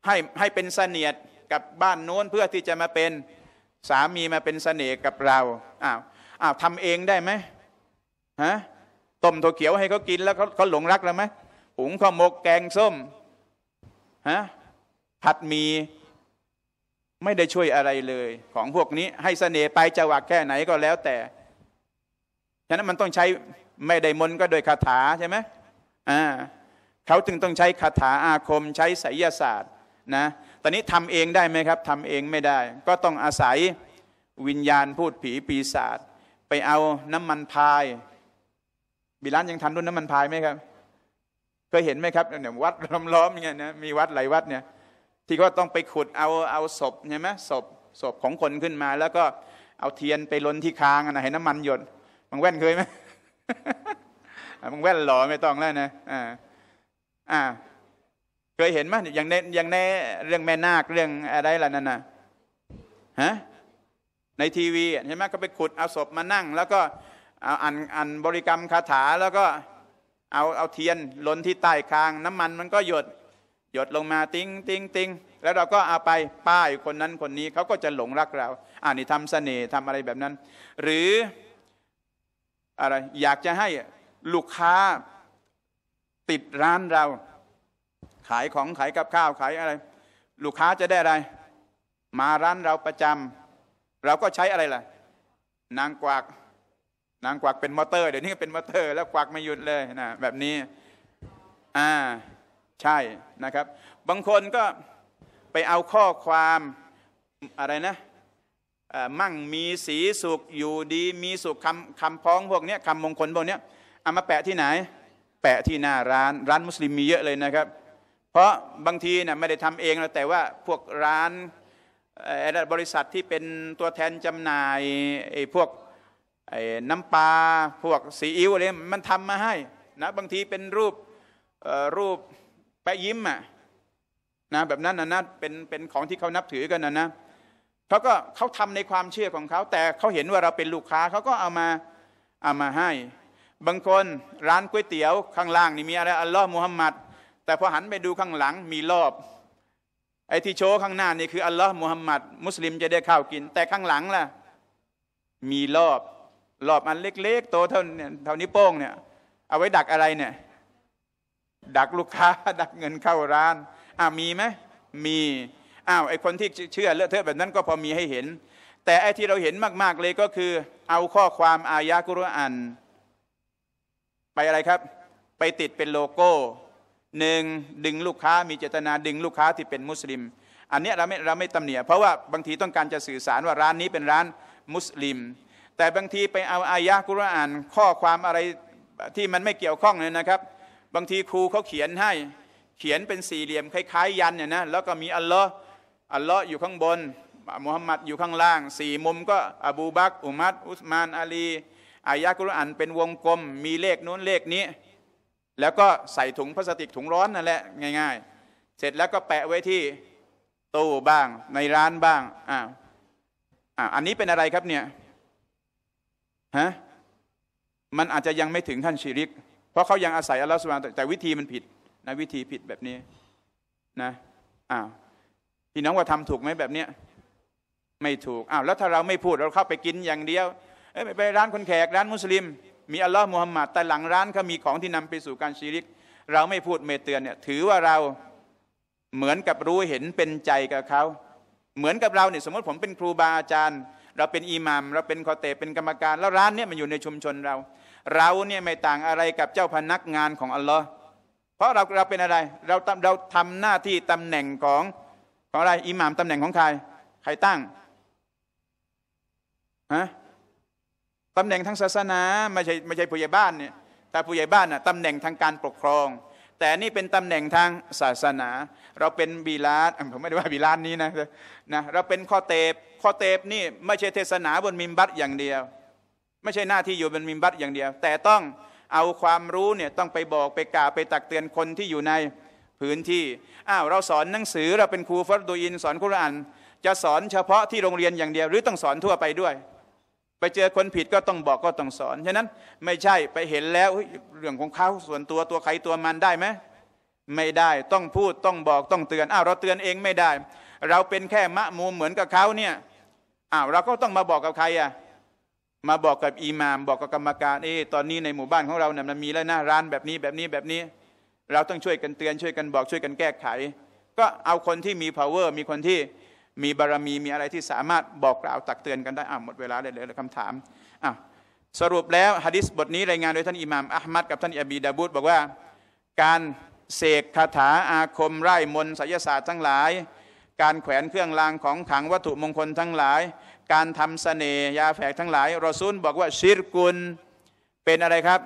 ให้ให้เป็นเสนียดกับบ้านโน้นเพื่อที่จะมาเป็นสามีมาเป็นเสน่ห์กับเราอ้าวอ้าวทำเองได้ไหมฮะต้มถั่วเขียวให้เขากินแล้วเขาเขาหลงรักเราไหมหุงข้าวหมกแกงส้มฮะผัดมีไม่ได้ช่วยอะไรเลย ของพวกนี้ให้เสน่ห์ไปจะหวักแค่ไหนก็แล้วแต่ฉะนั้นมันต้องใช้ไม่ได้มนก็โดยคาถาใช่ไหมอ่าเขาจึงต้องใช้คาถาอาคมใช้ไสยศาสตร์นะ ตอนนี้ทำเองได้ไหมครับ ทำเองไม่ได้ ก็ต้องอาศัยวิญญาณพูดผีปีศาจไปเอาน้ำมันพาย บิลันยังทำด้วยน้ำมันพายไหมครับ เคยเห็นไหมครับเนี่ยวัดล้อมๆเนี่ยนะ มีวัดหลายวัดเนี่ย ที่ก็ต้องไปขุดเอาเอาศพใช่ไหมศพศพของคนขึ้นมา แล้วก็เอาเทียนไปลนที่คางนะให้น้ำมันหยดบางแว่นเคยไหมบางแว่นหล่อไม่ต้องแล้วนะอ่าอ่า เคยเห็นไหมอย่างในอย่างในเรื่องแม่นาคเรื่องอะไรล่ะนั่นน่ะฮะ ในทีวีเห็นไหมเขาไปขุดเอาศพมานั่ง แล้วก็เอาอ่านอ่านบริกรรมคาถา แล้วก็ เอาเอาเทียน ลนที่ใต้คาง น้ำมันมันก็หยด หยดลงมาติ้งติ้งติ้งแล้วเราก็เอาไปป้ายคนนั้นคนนี้ เขาก็จะหลงรักเรา อ่านี่ทำเสน่ห์ทำอะไรแบบนั้น หรืออะไรอยากจะให้ลูกค้า ติดร้านเรา ขายของขายกับข้าว ขายอะไรลูกค้าจะได้อะไร มาร้านเราประจำเราก็ใช้อะไรล่ะนางกวักนางกวักเป็นมอเตอร์ เดี๋ยวนี้ก็เป็นมอเตอร์แล้วกวักไม่หยุดเลยนะแบบนี้ อ่า ใช่นะครับ บางคนก็ไปเอาข้อความอะไรนะมั่งมีสีสุขอยู่ดีมีสุขคำคำพ้องพวกนี้คำมงคลพวกนี้เอามาแปะที่ไหน แปะที่หน้าร้าน ร้านมุสลิมมีเยอะเลยนะครับ เพราะบางทีเนะ่ยไม่ได้ทำเอง้วแต่ว่าพวกร้านบริษัทที่เป็นตัวแทนจำหน่ายไอ้พวกไอ้น้ำปลาพวกซีอิ๊วอะไรมันทำมาให้นะบางทีเป็นรูปรูปแปะยิ้มอ่ะนะแบบนั้นนะนะเป็นเป็นของที่เขานับถือกันนะนะเขาก็เขาทำในความเชื่อของเขา แต่เขาเห็นว่าเราเป็นลูกค้าเขาก็เอามาเอามาให้ บางคนร้านก๋วยเตี๋ยว ข้างล่างนี่มี อะไรอัลลอฮ์มูฮัมมัดแต่พอหันไปดูข้างหลัง มีรอบ ไอ้ที่โชว์ข้างหน้านี่คืออัลลอฮ์มูฮัมมัดมุสลิมจะได้ข้าวกิน แต่ข้างหลังล่ะมีรอบรอบอันเล็กๆโตเท่าเท่านี้โป้งเนี่ย เอาไว้ดักอะไรเนี่ยดักลูกค้า ดักเงินเข้าร้านอ่ะมีไหมมีอ้าวไอ้คนที่เชื่อเลอะเทอะแบบนั้นก็พอมีให้เห็น แต่ไอ้ที่เราเห็นมาก ๆเลยก็คือ เอาข้อความอายะกุรอานไปอะไรครับ ไปติดเป็นโลโก้หนึ่งดึงลูกค้ามีเจตนาดึงลูกค้าที่เป็นมุสลิม อันนี้เราไม่เราไม่ตำเหนียเพราะว่าบางทีต้องการจะสื่อสารว่าร้านนี้เป็นร้านมุสลิม แต่บางทีไปเอาอายะกุรอานข้อความอะไรที่มันไม่เกี่ยวข้องเลยนะครับ บางทีครูเขาเขียนให้เขียนเป็นสี่เหลี่ยมคล้าย ๆ ยันเนี่ยนะแล้วก็มีอัลลอฮ์อัลเลาะห์อยู่ข้างบนมุฮัมมัดอยู่ข้างล่าง สี่มุมก็ อบูบักอุมัดอุสมานอาลีอายะกุรอานเป็นวงกลม มีเลขนู้นเลขนี้ แล้วก็ใส่ถุงพลาสติก ถุงร้อนนั่นแหละ ง่ายๆ เสร็จแล้วก็แปะไว้ที่ตู้บ้าง ในร้านบ้างอ่าอ่าอันนี้เป็นอะไรครับเนี่ยฮะมันอาจจะยังไม่ถึงขั้นชิริก เพราะเขายังอาศัยอัลลอฮฺสุบานแต่วิธีมันผิด นะวิธีผิดแบบนี้ นะอ่าพี่น้องว่าทำถูกไหมแบบเนี้ยไม่ถูกอ้าวแล้วถ้าเราไม่พูดเราเข้าไปกินอย่างเดียวเอ้ยไปร้านคนแขกร้านมุสลิม มีอัลลอฮ์มุฮัมมัดแต่หลังร้านเขามีของที่นำไปสู่การชีริก เราไม่พูดไม่เตือนเนี่ย ถือว่าเราเหมือนกับรู้เห็นเป็นใจกับเขาเหมือนกับเราเนี่ยสมมติผมเป็นครูบาอาจารย์ เราเป็นอิหมามเราเป็นคอเตเป็นกรรมการแล้วร้านเนี่ยมันอยู่ในชุมชนเรา เราเนี่ยไม่ต่างอะไรกับเจ้าพนักงานของอัลลอฮ์เพราะเราเราเป็นอะไร เราเราทำหน้าที่ตำแหน่งของของอะไร อิหมามตำแหน่งของใคร ใครตั้ง ฮะตำแหน่งทางศาสนาไม่ใช่ไม่ใช่ผู้ใหญ่บ้านเนี่ยแต่ผู้ใหญ่บ้านน่ะตำแหน่งทางการปกครอง แต่นี่เป็นตำแหน่งทางศาสนา เราเป็นบีลาดผมไม่ได้ว่าบีลาดนี้นะนะ เราเป็นข้อเตบข้อเตบนี่ไม่ใช่เทศนาบนมิมบัตอย่างเดียว ไม่ใช่หน้าที่อยู่บนมิมบัตอย่างเดียว แต่ต้องเอาความรู้เนี่ยต้องไปบอกไปกล่าวไปตักเตือนคนที่อยู่ในพื้นที่ อ้าว เราสอนหนังสือเราเป็นครูฟอดดูอินสอนคุราน จะสอนเฉพาะที่โรงเรียนอย่างเดียว หรือต้องสอนทั่วไปด้วย ไปเจอคนผิดก็ต้องบอกก็ต้องสอน ฉะนั้นไม่ใช่ไปเห็นแล้วเรื่องของเขาส่วนตัวตัวใครตัวมันได้ไหมไม่ได้ต้องพูดต้องบอกต้องเตือน อ้าวเราเตือนเองไม่ได้ เราเป็นแค่มะมูเหมือนกับเขาเนี่ย อ้าวเราก็ต้องมาบอกกับใครอ่ะมาบอกกับอิหมามบอกกับกรรมการเออตอนนี้ในหมู่บ้านของเราเนี่ยมันมีแล้วนะร้านแบบนี้แบบนี้แบบนี้เราต้องช่วยกันเตือนช่วยกันบอกช่วยกันแก้ไข ก็เอาคนที่มี power มีคนที่มีบารมีมีอะไรที่สามารถบอกกล่าวตักเตือนกันได้ อ่ะ หมดเวลาเลยเลยคำถามอ่าสรุปแล้วฮะดิษบทนี้ รายงานโดยท่านอิหม่ามอัลมัดกับท่านอับีดาบูดบอกว่าการเสกคาถาอาคมไร่มนศิยศาสตร์ทั้งหลาย การแขวนเครื่องรางของขังวัตถุมงคลทั้งหลาย การทำเสน่ยาแฝกทั้งหลายรอซูลบอกว่าชิรกุลเป็นอะไรครับ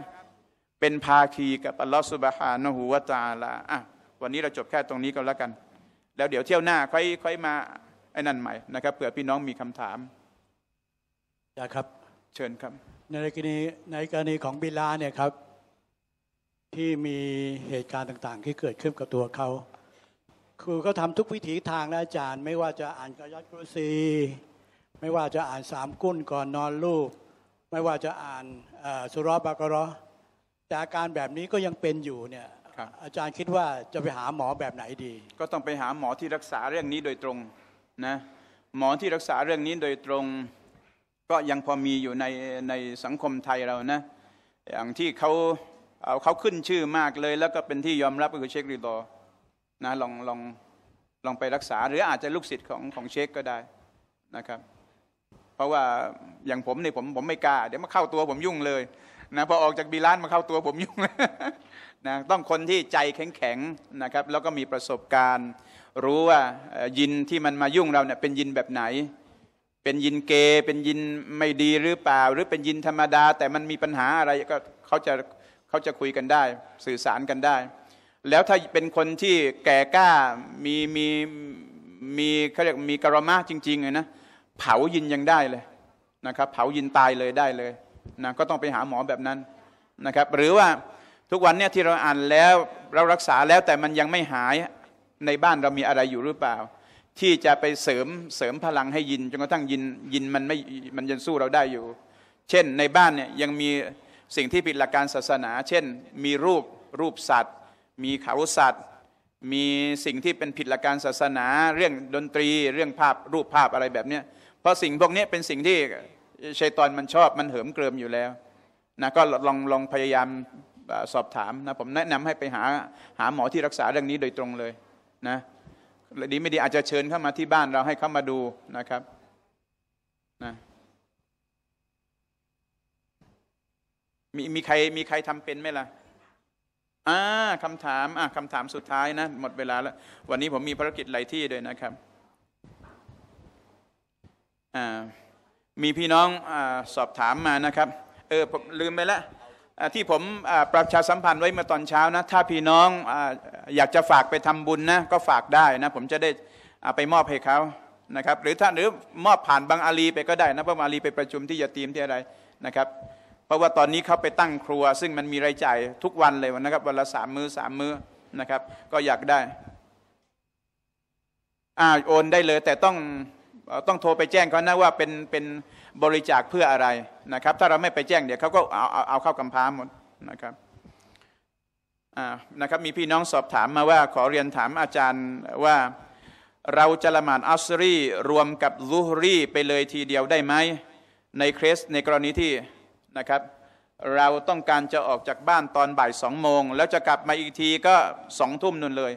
เป็นภาคีกับอัลลอฮฺสุบฮานะฮูวาตาลาอ่ะวันนี้เราจบแค่ตรงนี้ก็แล้วกัน แล้วเดี๋ยวเที่ยวหน้าค่อยค่อยมาไอ้นั่นใหม่นะครับเผื่อพี่น้องมีคำถามอยาครับเชิญครับ ในกรณีในกรณีของบิลาเนี่ยครับที่มีเหตุการณ์ต่างๆ ที่เกิดขึ้นกับตัวเขาคือเขาทาทุกวิถีทางนะอาจารย์ ไม่ว่าจะอ่านกายัดกุซี ไม่ว่าจะอ่านสามกุ้นก่อนนอนลูกไม่ว่าจะอ่านสุรบากรอแต่อาการแบบนี้ก็ยังเป็นอยู่เนี่ยอาจารย์คิดว่าจะไปหาหมอแบบไหนดี ก็ต้องไปหาหมอที่รักษาเรื่องนี้โดยตรงนะหมอที่รักษาเรื่องนี้โดยตรง ก็ยังพอมีอยู่ในในสังคมไทยเรานะอย่างที่เขาเขาขึ้นชื่อมากเลย แล้วก็เป็นที่ยอมรับก็คือเชคริดอนะลองลองลองไปรักษา หรืออาจจะลูกศิษย์ของของเชคก็ได้นะครับ เพราะว่าอย่างผมเนี่ยผมผมไม่กล้าเดี๋ยวมาเข้าตัวผมยุ่งเลยนะพอออกจากบีลานมาเข้าตัวผมยุ่งนะต้องคนที่ใจแข็งๆนะครับ แล้วก็มีประสบการณ์ รู้ว่ายินที่มันมายุ่งเราเนี่ยเป็นยินแบบไหน เป็นยินเก เป็นยินไม่ดีหรือเปล่า หรือเป็นยินธรรมดา แต่มันมีปัญหาอะไร ก็เขาจะเขาจะคุยกันได้สื่อสารกันได้ แล้วถ้าเป็นคนที่แก่กล้ามีมีมีเขาเรียกมีกรมาจริงๆเลยนะเผายินยังได้เลยนะครับเผายินตายเลยได้เลยนะก็ต้องไปหาหมอแบบนั้นนะครับหรือว่าทุกวันเนี่ยที่เราอ่านแล้วเรารักษาแล้วแต่มันยังไม่หายในบ้านเรามีอะไรอยู่หรือเปล่า ที่จะไปเสริมเสริมพลังให้ยินจนกระทั่งยินยินมันไม่มันยังสู้เราได้อยู่ เช่นในบ้านเนี่ยยังมีสิ่งที่ผิดหลักการศาสนา เช่น มีรูปรูปสัตว์ มีขาวสัตว์ มีสิ่งที่เป็นผิดหลักการศาสนา เรื่องดนตรีเรื่องภาพรูปภาพอะไรแบบเนี้ยเพราะสิ่งพวกนี้เป็นสิ่งที่ชัยตอนมันชอบมันเหิมเกริมอยู่แล้วนะก็ลองลองพยายามสอบถาม นะ ผมแนะนำให้ไปหาหาหมอที่รักษาเรื่องนี้โดยตรงเลย นะดีไม่ดีอาจจะเชิญเข้ามาที่บ้านเราให้เข้ามาดูนะครับนะ มีมีใครมีใครทำเป็นไหมล่ะอ่าคำถามอ่าคำถามสุดท้ายนะหมดเวลาแล้ว วันนี้ผมมีภารกิจหลายที่ด้วยนะครับ อ่ามีพี่น้องอสอบถามมานะครับ เออผมลืมไปแล้วที่ผมประชาสัมพันธ์ไว้มาตอนเช้านะ ถ้าพี่น้องออยากจะฝากไปทำบุญนะก็ฝากได้นะผมจะได้ไปมอบให้เขานะครับ หรือถ้าหรือมอบผ่านบางอาลีไปก็ได้ นะบางอาลีไปประชุมที่ยาตีมที่อะไรนะครับ เพราะว่าตอนนี้เขาไปตั้งครัวซึ่งมันมีรายจ่าย ทุกวันเลยนะครับวันละสามมือสามมือนะครับ ก็อยากได้อ่าโอนได้เลย แต่ต้องต้องโทรไปแจ้งเขานะว่าเป็นเป็นบริจาคเพื่ออะไรนะครับถ้าเราไม่ไปแจ้งเดี๋ยวเขาก็เอาเอาเอาเข้ากำพร้าหมดนะครับอ่านะครับมีพี่น้องสอบถามมาว่าขอเรียนถามอาจารย์ว่าเราจะละหมาดอัสรีรวมกับลูฮรีไปเลยทีเดียวได้ไหมในเคสในกรณีที่นะครับ เราต้องการจะออกจากบ้านตอนบ่ายสองโมงแล้วจะกลับมาอีกทีก็สองทุ่มนุ่นเลย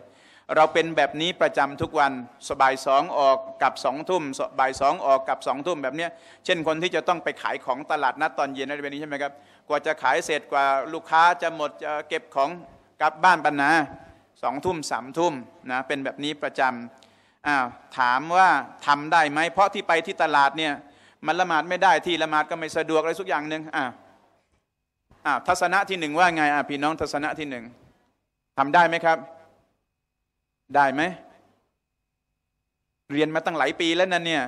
เราเป็นแบบนี้ประจำทุกวันสบายสองออกกับสองทุ่มบ่ายสองออกกับสองทุ่มแบบเนี้ยเช่นคนที่จะต้องไปขายของตลาดนัดตอนเย็นอะไรแบบนี้ใช่ไหมครับกว่าจะขายเสร็จกว่าลูกค้าจะหมดจะเก็บของกลับบ้านปัญหาสองทุ่มสามทุ่มนะเป็นแบบนี้ประจำอ้าวถามว่าทำได้ไหม เพราะที่ไปที่ตลาดเนี่ย มันละหมาดไม่ได้ที่ละหมาดก็ไม่สะดวกอะไรสักอย่างหนึ่งอ้าวอ้าวทัศนะที่หนึ่งว่าไงอ่าพี่น้องทัศนะที่หนึ่งทำได้ไหมครับได้ไหม เรียนมาตั้งหลายปีแล้วนั่นเนี่ย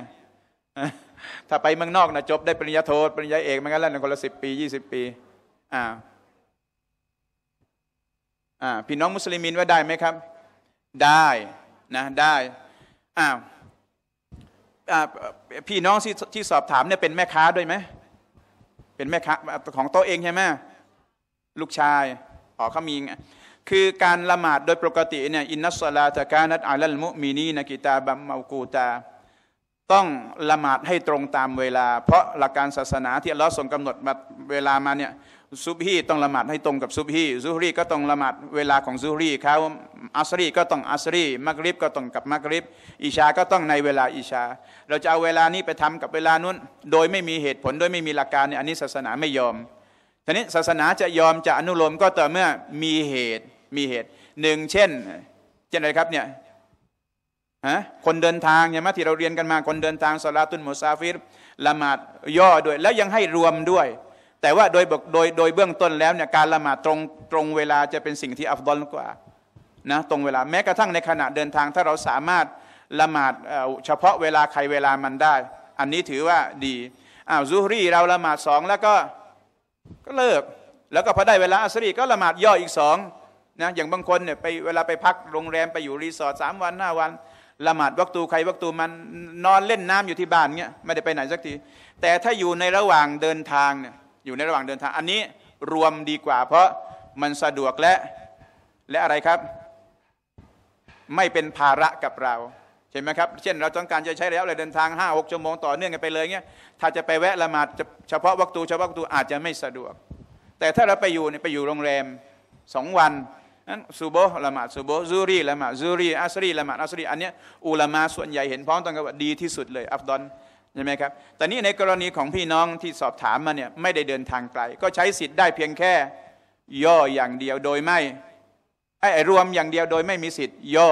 ถ้าไปเมืองนอกนะจบได้ปริญญาโทปริญญาเอกมันก็แล้วนคนละสิบปียี่สิบปีอ่าอ่าพี่น้องมุสลิมินว่าได้ไหมครับ ได้นะได้อ่าาพี่น้องที่ที่สอบถามเนี่ยเป็นแม่ค้าด้วยไหมเป็นแม่ค้าของตัวเองใช่ไหมลูกชายอ๋อเขามีคือการละหมาดโดยปกติเนี่ยอินนัสลาตะกานัตอัลลมุมีนีนกิตาบัมมากูตาต้องละหมาดให้ตรงตามเวลา เพราะหลักการศาสนาที่อัลลอฮ์ทรงกำหนดมาเวลามาเนี่ยซุบฮีต้องละหมาดให้ตรงกับซุบฮีซุฮรีก็ต้องละหมาดเวลาของซุฮรีเขาอัสรีก็ต้องอัสรีมักริบก็ต้องกับมักริบ อิชาก็ต้องในเวลาอิชา เราจะเอาเวลานี้ไปทำกับเวลานู้นโดยไม่มีเหตุผลโดยไม่มีหลักการเนี่ยอันนี้ศาสนาไม่ยอมทีนี้ศาสนาจะยอมจะอนุโลมก็ต่อเมื่อมีเหตุมีเหตุหนึ่งเช่น เช่นอะไรครับเนี่ยฮะคนเดินทางเนี่ยมาที่เราเรียนกันมาคนเดินทางสลาตุนมุซาฟิรละหมาดย่อด้วยแล้วยังให้รวมด้วย แต่ว่าโดยโดยโดยเบื้องต้นแล้วเนี่ยการละหมาดตรงตรงเวลาจะเป็นสิ่งที่อัฟดอลกว่านะตรงเวลา แม้กระทั่งในขณะเดินทางถ้าเราสามารถละหมาดเฉพาะเวลาใครเวลามันได้ อันนี้ถือว่าดีอ้าวซูฮรีเราละหมาดสองแล้วก็ก็เลิก แล้วก็พอได้เวลาอัสรีก็ละหมาดย่ออีกสองนะอย่างบางคนเนี่ยไปเวลาไปพักโรงแรมไปอยู่รีสอร์ทสามวันห้าวันละหมาดวัตูใครวัตูมันนอนเล่นน้ำอยู่ที่บ้านเงี้ยไม่ได้ไปไหนสักทีแต่ถ้าอยู่ในระหว่างเดินทางเนี่ยอยู่ในระหว่างเดินทางอันนี้รวมดีกว่า เพราะมันสะดวกและและอะไรครับ ไม่เป็นภาระกับเราใช่ไหมครับ เช่นเราต้องการจะใช้แะ้วเลยเดินทาง5้าหชั่วโมงต่อเนื่องกันไปเลยเงี้ยถ้าจะไปแวะละหมาดเฉพาะวัตูเฉพาะวัตูอาจจะไม่สะดวก แต่ถ้าเราไปอยู่เนี่ยไปอยู่โรงแรมสองวันนั้นซูโบละหมาดซูโบซูรีละหมาดซูรีอัสรีละหมาดอัสรีอันเนี้ยอุลามาส่วนใหญ่เห็นพ้องต้งกันว่าดีที่สุดเลยอัฟดอนใช่ไหมครับแต่นี้ในกรณีของพี่น้องที่สอบถามมาเนี่ยไม่ได้เดินทางไกลก็ใช้สิทธิ์ได้เพียงแค่ ย่ออย่างเดียวโดยไม่ไอ้รวมอย่างเดียวโดยไม่มีสิทธิ์ ย่อ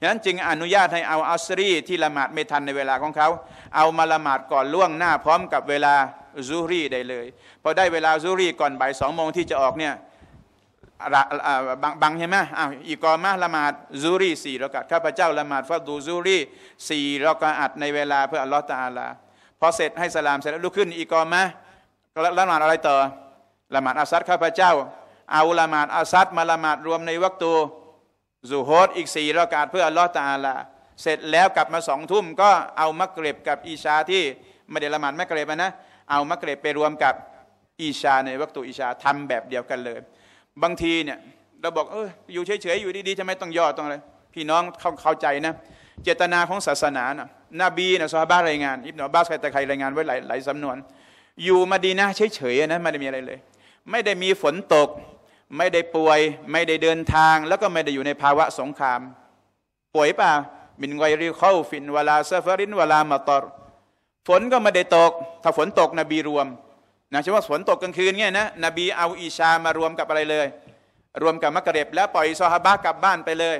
ฉะนั้นจึงอนุญาตให้เอาอัสรีที่ละหมาดไม่ทันในเวลาของเขาเอามาละหมาดก่อนล่วงหน้าพร้อมกับเวลาซูรีได้เลยพอได้เวลาซูรีก่อนบ่ายสองโมงที่จะออกเนี่ยบางใช่ไหมอ้าวอีกอมาละหมาดซูรีสี่รากาศข้าพเจ้าละหมาดฟาดดูซูรีสี่รากาศในเวลาเพื่ออัลลอฮฺตาลา พอเสร็จให้สลามเสร็จแล้วลุกขึ้นอีกอมาละหมาดอะไรต่อ ละหมาดอาซัดข้าพเจ้า เอาละหมาดอาซัดมาละหมาดรวมในวัตตูซูฮฮดอีกสี่รากาศเพื่ออัลลอฮฺตาลา เสร็จแล้วกลับมาสองทุ่มก็เอามะเกรบกับอีชาที่ไม่ได้ละหมาดมะกเกรบนะ เอามะเกรบไปรวมกับอีชาในวัตถุอิชาทำแบบเดียวกันเลยบางทีเนี่ยเราบอกเอออยู่เฉยๆอยู่ดีๆทำไมต้องย่อต้องอะไรพี่น้องเข้าเข้าใจนะ เจตนาของศาสนานะนบีนะซอฮาบะรายงานอิบนาบาสใครแต่ใครรายงานไว้หลายหลายสำนวน อยู่มาดีนะเฉยๆนะไม่ได้มีอะไรเลย ไม่ได้มีฝนตก ไม่ได้ป่วยไม่ได้เดินทาง แล้วก็ไม่ได้อยู่ในภาวะสงคราม ป่วยป่ะมินไวรีเข้าฟินเวลาเซาฟรินเวลามาตอร์ฝนก็ไม่ได้ตก ถ้าฝนตกนบีรวมนะเช่นว่าฝนตกกลางคืนเงี้ยนะนบีเอาอิชามารวมกับอะไรเลย รวมกับมะกกเร็บแล้วปล่อยซอฮาบะกลับบ้านไปเลย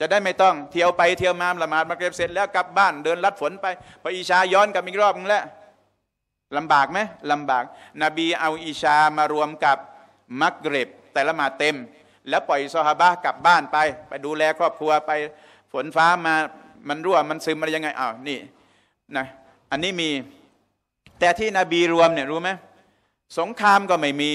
จะได้ไม่ต้องเที่ยวไปเที่ยวมาละหมาดมะกกเร็บเสร็จแล้วกลับบ้านเดินลัดฝนไป พออิชาย้อนกลับอีกรอบนึงแล้วลำบากไหมลำบาก นบีเอาอิชามารวมกับมะกกเร็บแต่ละหมาดเต็ม แล้วปล่อยซอฮาบะกลับบ้านไปไปดูแล ครอบครัวไปฝนฟ้ามามันรั่วมันซึมอะไรยังไงอ้าวนี่นะอันนี้มีแต่ที่นบีรวมเนี่ยรู้ไหมสงครามก็ไม่มี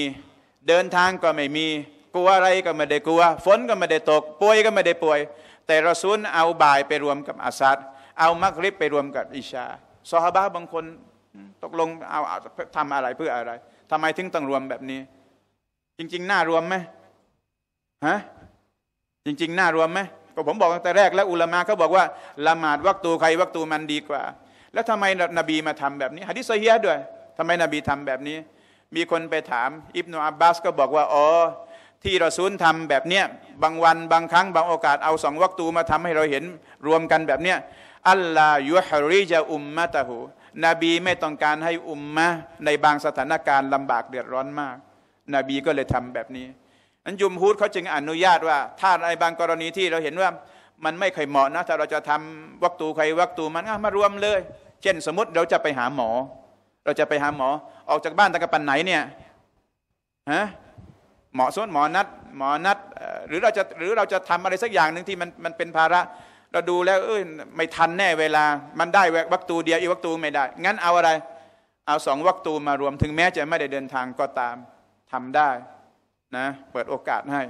เดินทางก็ไม่มีกลัวอะไรก็ไม่ได้กลัวฝนก็ไม่ได้ตกป่วยก็ไม่ได้ป่วย แต่ระซุนเอาบ่ายไปรวมกับอาซัดเอามักริบไปรวมกับอิชาซอฮาบะบางคนตกลงเอาทำทำอะไรเพื่ออะไร ทำไมถึงต้องรวมแบบนี้ จริงๆน่ารวมไหมฮะจริงๆน่ารวมไหมก็ผมบอกตั้งแต่แรกแล้วอุลามะเขาบอกว่าละหมาดวักตูใครวักตูมันดีกว่าแล้วทำไมนบีมาทำแบบนี้ฮะดิษเฮียด้วย ทำไมนบีทำแบบนี้ มีคนไปถาม อิบนาอับบาสก็บอกว่าอ๋อที่เราซูลทำแบบเนี้ยบางวันบางครั้งบางโอกาสเอาสองวัตูมาทำให้เราเห็นรวมกันแบบเนี้ยอัลลอฮฺยุฮริจะอุมมะตะหูนบีไม่ต้องการให้อุมมะในบางสถานการณ์ลำบากเดือดร้อนมาก นบีก็เลยทำแบบนี้นันยุมฮูดเขาจึงอนุญาตว่า ถ้าในบางกรณีที่เราเห็นว่ามันไม่เคยเหมาะนะ ถ้าเราจะทำวัคตูใครวัคตูมันมารวมเลย เช่น สมมติเราจะไปหาหมอ เราจะไปหาหมอออกจากบ้านตะกปันไหนเนี่ยฮะหมอส้นหมอนัดหมอนัดหรือเราจะหรือเราจะทำอะไรสักอย่างหนึ่งที่มันมันเป็นภาระ เราดูแล้วเอ้ยไม่ทันแน่เวลา มันได้วักตูเดียวอีวัคตูไม่ได้งั้นเอาอะไร เอาสองวัคตูมารวมถึงแม้จะไม่ได้เดินทางก็ตาม ทำได้นะเปิดโอกาสให้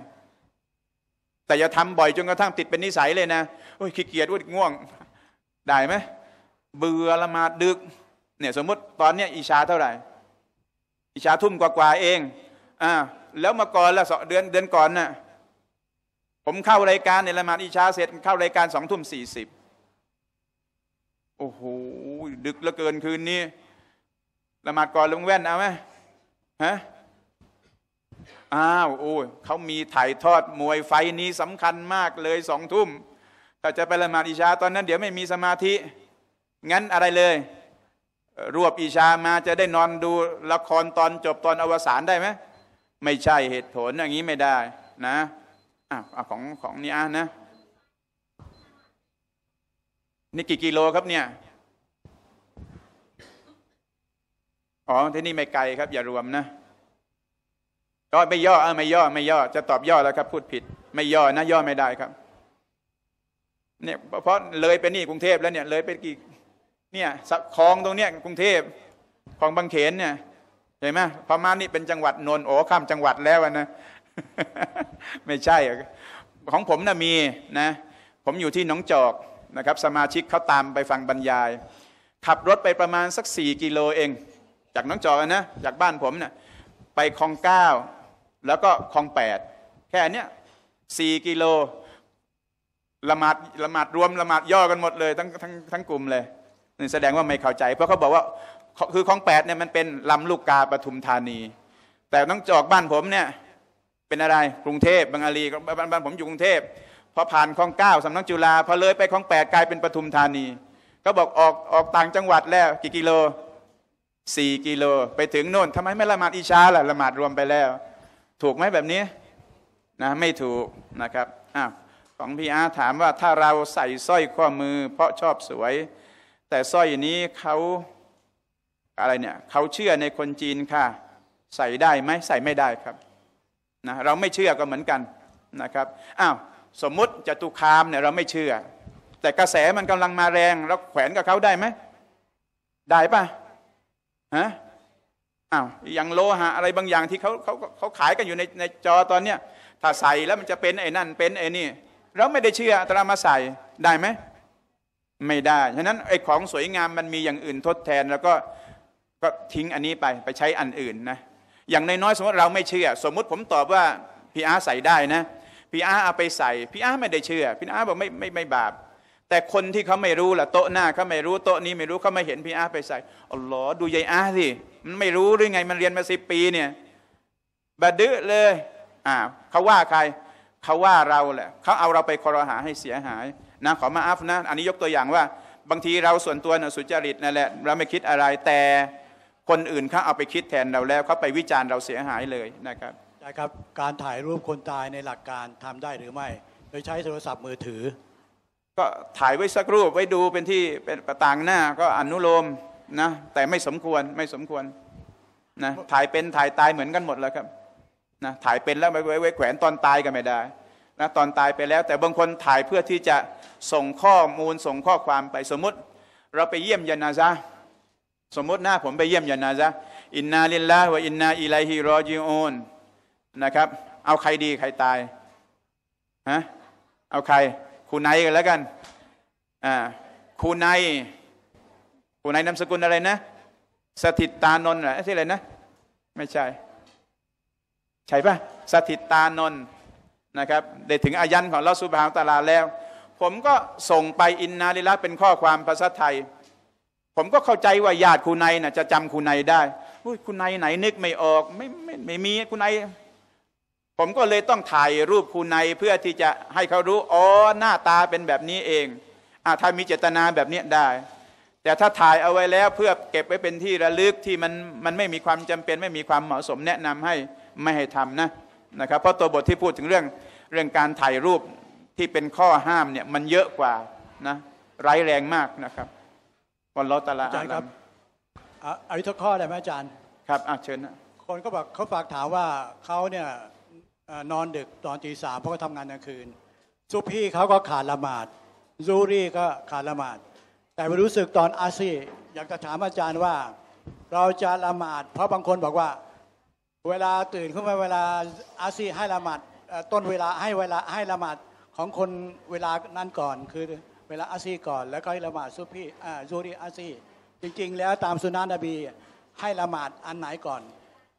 แต่อย่าทำบ่อยจนกระทั่งติดเป็นนิสัยเลยนะโอ้ย ขี้เกียจว่าง่วง ได้ไหม เบื่อละมาดึก เนี่ยสมมติตอนเนี้ยอิชาเท่าไหร่อิชาทุ่มกว่าๆเอง อ่า แล้วมาก่อนละสอเดือนเดือนก่อนนะ่ะ ผมเข้ารายการในละมาดอิชาเสร็จ เข้ารายการสองทุ่มสี่สิบโอ้โห ดึกเหลือเกินคืนนี้ละมาดก่อนลงแว่นเอาไหมฮะอ้าวโอ้ยเขามีถ่ายทอดมวยไฟนี้สำคัญมากเลยสองทุ่มถ้าจะไปละหมาดอิชา ตอนนั้นเดี๋ยวไม่มีสมาธิ งั้นอะไรเลย รวบอิชามาจะได้นอนดูละครตอนจบตอนอวสานได้ไหมไม่ใช่เหตุผลอย่างนี้ไม่ได้นะอ่ะของของนี่อ่ะนะ นี่กี่กิโลครับเนี่ยอ๋อที่นี่ไม่ไกลครับ อย่ารวมนะย่อไม่ย่อเออไม่ย่อ ไม่ย่อ จะตอบย่อแล้วครับ พูดผิด ไม่ย่อนะย่อไม่ได้ครับ เนี่ย เพราะเลยไปนี่กรุงเทพแล้วเนี่ย เลยไปกี่เนี่ยสักคลองตรงเนี้ยกรุงเทพคลองบางเขนเนี่ย เห็นไหมพม่านี่เป็นจังหวัดนนโอข้ามจังหวัดแล้วนะ ไม่ใช่ ของผมนะ่ะมี นะ ผมอยู่ที่หนองจอก นะครับ สมาชิกเขาตามไปฟังบรรยาย ขับรถไปประมาณสัก4กิโลเอง จากหนองจอกนะ จากบ้านผมนะ่ะไปคลองเก้าแล้วก็คลองแปดแค่เนี้ยสี่กิโลละหมาดละหมาดรวมละหมาดย่อกันหมดเลยทั้งทั้งทั้งกลุ่มเลยนี่แสดงว่าไม่เข้าใจเพราะเขาบอกว่าคือคลองแปดเนี่ยมันเป็นลำลูกกาปทุมธานี แต่ต้องจอกบ้านผมเนี่ย เป็นอะไรกรุงเทพบางอาลีบ้านบ้านผมอยู่กรุงเทพพอผ่านคลองเก้าสำนักจุฬาพอเลยไปคลองแปดกลายเป็นปทุมธานีก็บอก ออกออกต่างจังหวัดแล้วกี่กิโลสี่กิโลไปถึงโน่นทำไมไม่ละหมาดอิชาล่ะละหมาดรวมไปแล้วถูกไหมแบบนี้นะ ไม่ถูกนะครับอ้าวของพี่อาถามว่าถ้าเราใส่สร้อยข้อมือเพราะชอบสวย แต่สร้อยนี้เขาอะไรเนี่ยเขาเชื่อในคนจีนค่ะ ใส่ได้ไหมใส่ไม่ได้ครับนะเราไม่เชื่อก็เหมือนกันนะครับ อ้าวสมมุติจตุคามเนี่ย เราไม่เชื่อ แต่กระแสมันกำลังมาแรงแล้วแขวนกับเขาได้ไหม ได้ปะฮะอ้าวอย่างโลหะอะไรบางอย่างที่เขาเขาเขาขายกันอยู่ในในจอตอนเนี้ยถ้าใส่แล้วมันจะเป็นไอ้นั่นเป็นไอ้นี่เราไม่ได้เชื่อตรามาใส่ได้ไหม ไม่ได้ฉะนั้นไอ้ของสวยงามมันมีอย่างอื่นทดแทนแล้วก็ก็ทิ้งอันนี้ไปไปใช้อันอื่นนะอย่างในน้อยสมมติเราไม่เชื่อ สมมุติผมตอบว่าพี่อาใส่ได้นะพี่อาเอาไปใส่พี่อาไม่ได้เชื่อพี่อาบอกไม่ไม่ไม่บาป แต่คนที่เขาไม่รู้ล่ะโต๊ะหน้าเขาไม่รู้โต๊ะนี้ ไม่รู้เขาไม่เห็นพี่อาไปใส่อ๋อดูยายอาสิมันไม่รู้หรือไงมันเรียนมาสิบปีเนี่ยบดื้อเลยอ่าเขาว่าใครเขาว่าเราแหละเขาเอาเราไปคอรหาให้เสียหายนะขอมาอัฟนะอันนี้ยกตัวอย่างว่า บางทีเราส่วนตัวนะสุจริตนั่นแหละเราไม่คิดอะไรแต่คนอื่นเขาเอาไปคิดแทนเราแล้วเขาไปวิจารณ์เราเสียหายเลยนะครับใช่ครับการถ่ายรูปคนตายในหลักการทำได้หรือไม่ โดยใช้โทรศัพท์มือถือ ก็ถ่ายไว้สักรูปไว้ดูเป็นที่เป็นประต่างหน้าก็อนุโลมนะแต่ไม่สมควรไม่สมควรนะถ่ายเป็นถ่ายตายเหมือนกันหมดแล้วครับนะถ่ายเป็นแล้วไว้ไว้แขวนตอนตายก็ไม่ได้นะตอนตายไปแล้ว แต่บางคนถ่ายเพื่อที่จะส่งข้อมูลส่งข้อความไปสมมติ เราไปเยี่ยมยานาซะสมมติหน้าผมไปเยี่ยมยานาซะอินนาลิลลาห์วอินนาอิไลฮิรอจิอูนนะครับ เอาใครดีใครตายฮะเอาใครคุณนายกันแล้วกันอ่าคุณนายคูณนายนามสกุลอะไรนะ สถิตตานนท์อะไรที่อะไรนะ ไม่ใช่ ใช่ปะสถิตตานนท์นะครับ ได้ถึงอายันของลอสุบฮาวตาลาแล้ว ผมก็ส่งไปอินนาลิละเป็นข้อความภาษาไทย ผมก็เข้าใจว่าญาติคุณนายนะจะจำคุณนายได้ คุณนายไหนนึกไม่ออก ไม่ไม่ไม่มีคุณนายผมก็เลยต้องถ่ายรูปคุณนายเพื่อที่จะให้เขารู้ อ๋อหน้าตาเป็นแบบนี้เองอ่าถ้ามีเจตนาแบบนี้ได้แต่ถ้าถ่ายเอาไว้แล้วเพื่อเก็บไว้เป็นที่ระลึกที่มันมันไม่มีความจำเป็น ไม่มีความเหมาะสมแนะนำให้ไม่ให้ทำนะนะครับเพราะตัวบทที่พูดถึงเรื่องเรื่องการถ่ายรูปที่เป็นข้อห้ามเนี่ยมันเยอะกว่านะร้ายแรงมากนะครับวันลอตลาอาจารย์ครับอริทข้อได้ไหมอาจารย์ครับอาเชิญนะคนก็บอกเขาฝากถามว่าเขาเนี่ยนอนดึกตอนตีสามเพราะเขาทำงานกลางคืนซุพี่เขาก็ขาดละหมาดซูรี่ก็ขาดละหมาดแต่ม่รู้สึกตอนอาซีอยากจะถามอาจารย์ว่าเราจะละหมาด เพราะบางคนบอกว่า เวลาตื่นขึ้นมาเวลาอาซีให้ละหมาดต้นเวลาให้เวลาให้ละหมาดของคนเวลานั้นก่อน คือเวลาอาซีก่อน แล้วก็ให้ละหมาดซุพี่อ่าซูรีอาซีจริง ๆ แล้วตามสุนานะบีให้ละหมาดอันไหนก่อน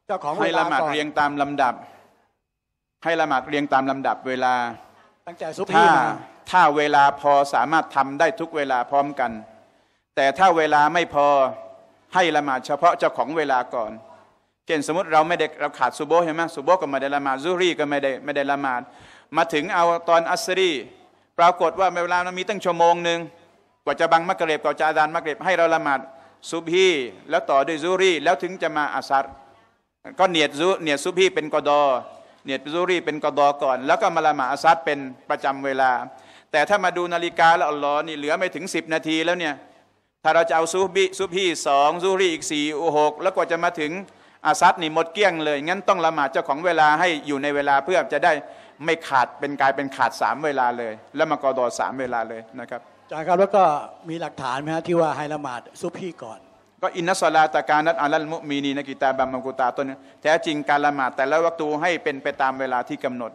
เจ้าของเวลาให้ละหมาดเรียงตามลำดับ ให้ละหมาดเรียงตามลำดับเวลา ตั้งแต่ซุพีถ้าถ้าเวลาพอสามารถทำได้ทุกเวลาพร้อมกันแต่ถ้าเวลาไม่พอให้ละหมาดเฉพาะเจ้าของเวลาก่อน เช่นสมมติเราไม่ได้เราขาดสุโบใช่ไหมสุโบก็ไม่ได้ละหมาดซูรีก็ไม่ได้ไม่ได้ละหมาด มาถึงเอาตอนอัสรีปรากฏว่าเวลามันมีตั้งชั่วโมงหนึ่งกว่าจะบังมเกรบกว่าจะดานมเกรบให้เราละหมาดซุบฮีแล้วต่อด้วยซูรีแล้วถึงจะมาอาซัดก็เนียดซูเนียดซุบฮีเป็นกอดอ เนียดซูรีเป็นกอดอก่อน แล้วก็มาละหมาดอาซัดเป็นประจำเวลา แต่ถ้ามาดูนาฬิกาแล้วอัลลอฮ์นี่เหลือไม่ถึง 10 นาทีแล้วเนี่ยถ้าเราจะเอาซูบิซูพี่สองซูรีอีกสี่อหกแล้วกว่าจะมาถึงอาซัดนี่หมดเกลี้ยงเลยงั้นต้องละหมาดเจ้าของเวลาให้อยู่ในเวลาเพื่อจะได้ไม่ขาดเป็นกายเป็นขาดสามเวลาเลยแล้วมากอดอสามเวลาเลยนะครับอาจารย์ครับแล้วก็มีหลักฐานไหมฮะที่ว่าให้ละหมาดซูพีก่อน ก็ อินนัสลาตาการนัดอัลลมุมีนีนกิตาบัมมังกุตาต้นแท้จริงการละหมาดแต่ละวัตูให้เป็นไปตามเวลาที่กำหนด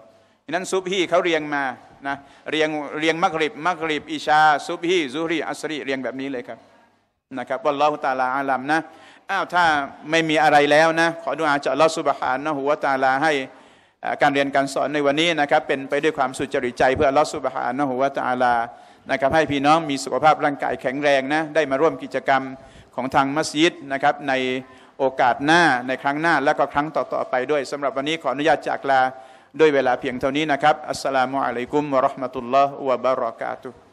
นั้นซุบฮีเขาเรียงมานะเรียงเรียงมักริบมักริบอิชาซุบฮีซุรีอัสรีเรียงแบบนี้เลยครับนะครับวัาลอฮุตาลาอาลัมนะอ้าวถ้าไม่มีอะไรแล้วนะขอดูอาจากอัลอสุบฮานะหัวตาลาให้การเรียนการสอนในวันนี้นะครับเป็นไปด้วยความสุจริตใจเพื่อลอสุบฮานะหัวตาลานะครับให้พี่น้องมีสุขภาพร่างกายแข็งแรงนะได้มาร่วมกิจกรรมของทางมัสยิดนะครับในโอกาสหน้าในครั้งหน้าและก็ครั้งต่อๆไปด้วยสำหรับวันนี้ขออนุญาตจากลาด้วยเวลาเพียงเท่านี้นะครับอัสสลามุอะลัยกุมวะราะห์มะตุลลอฮ์วะบะเราะกาตุฮ์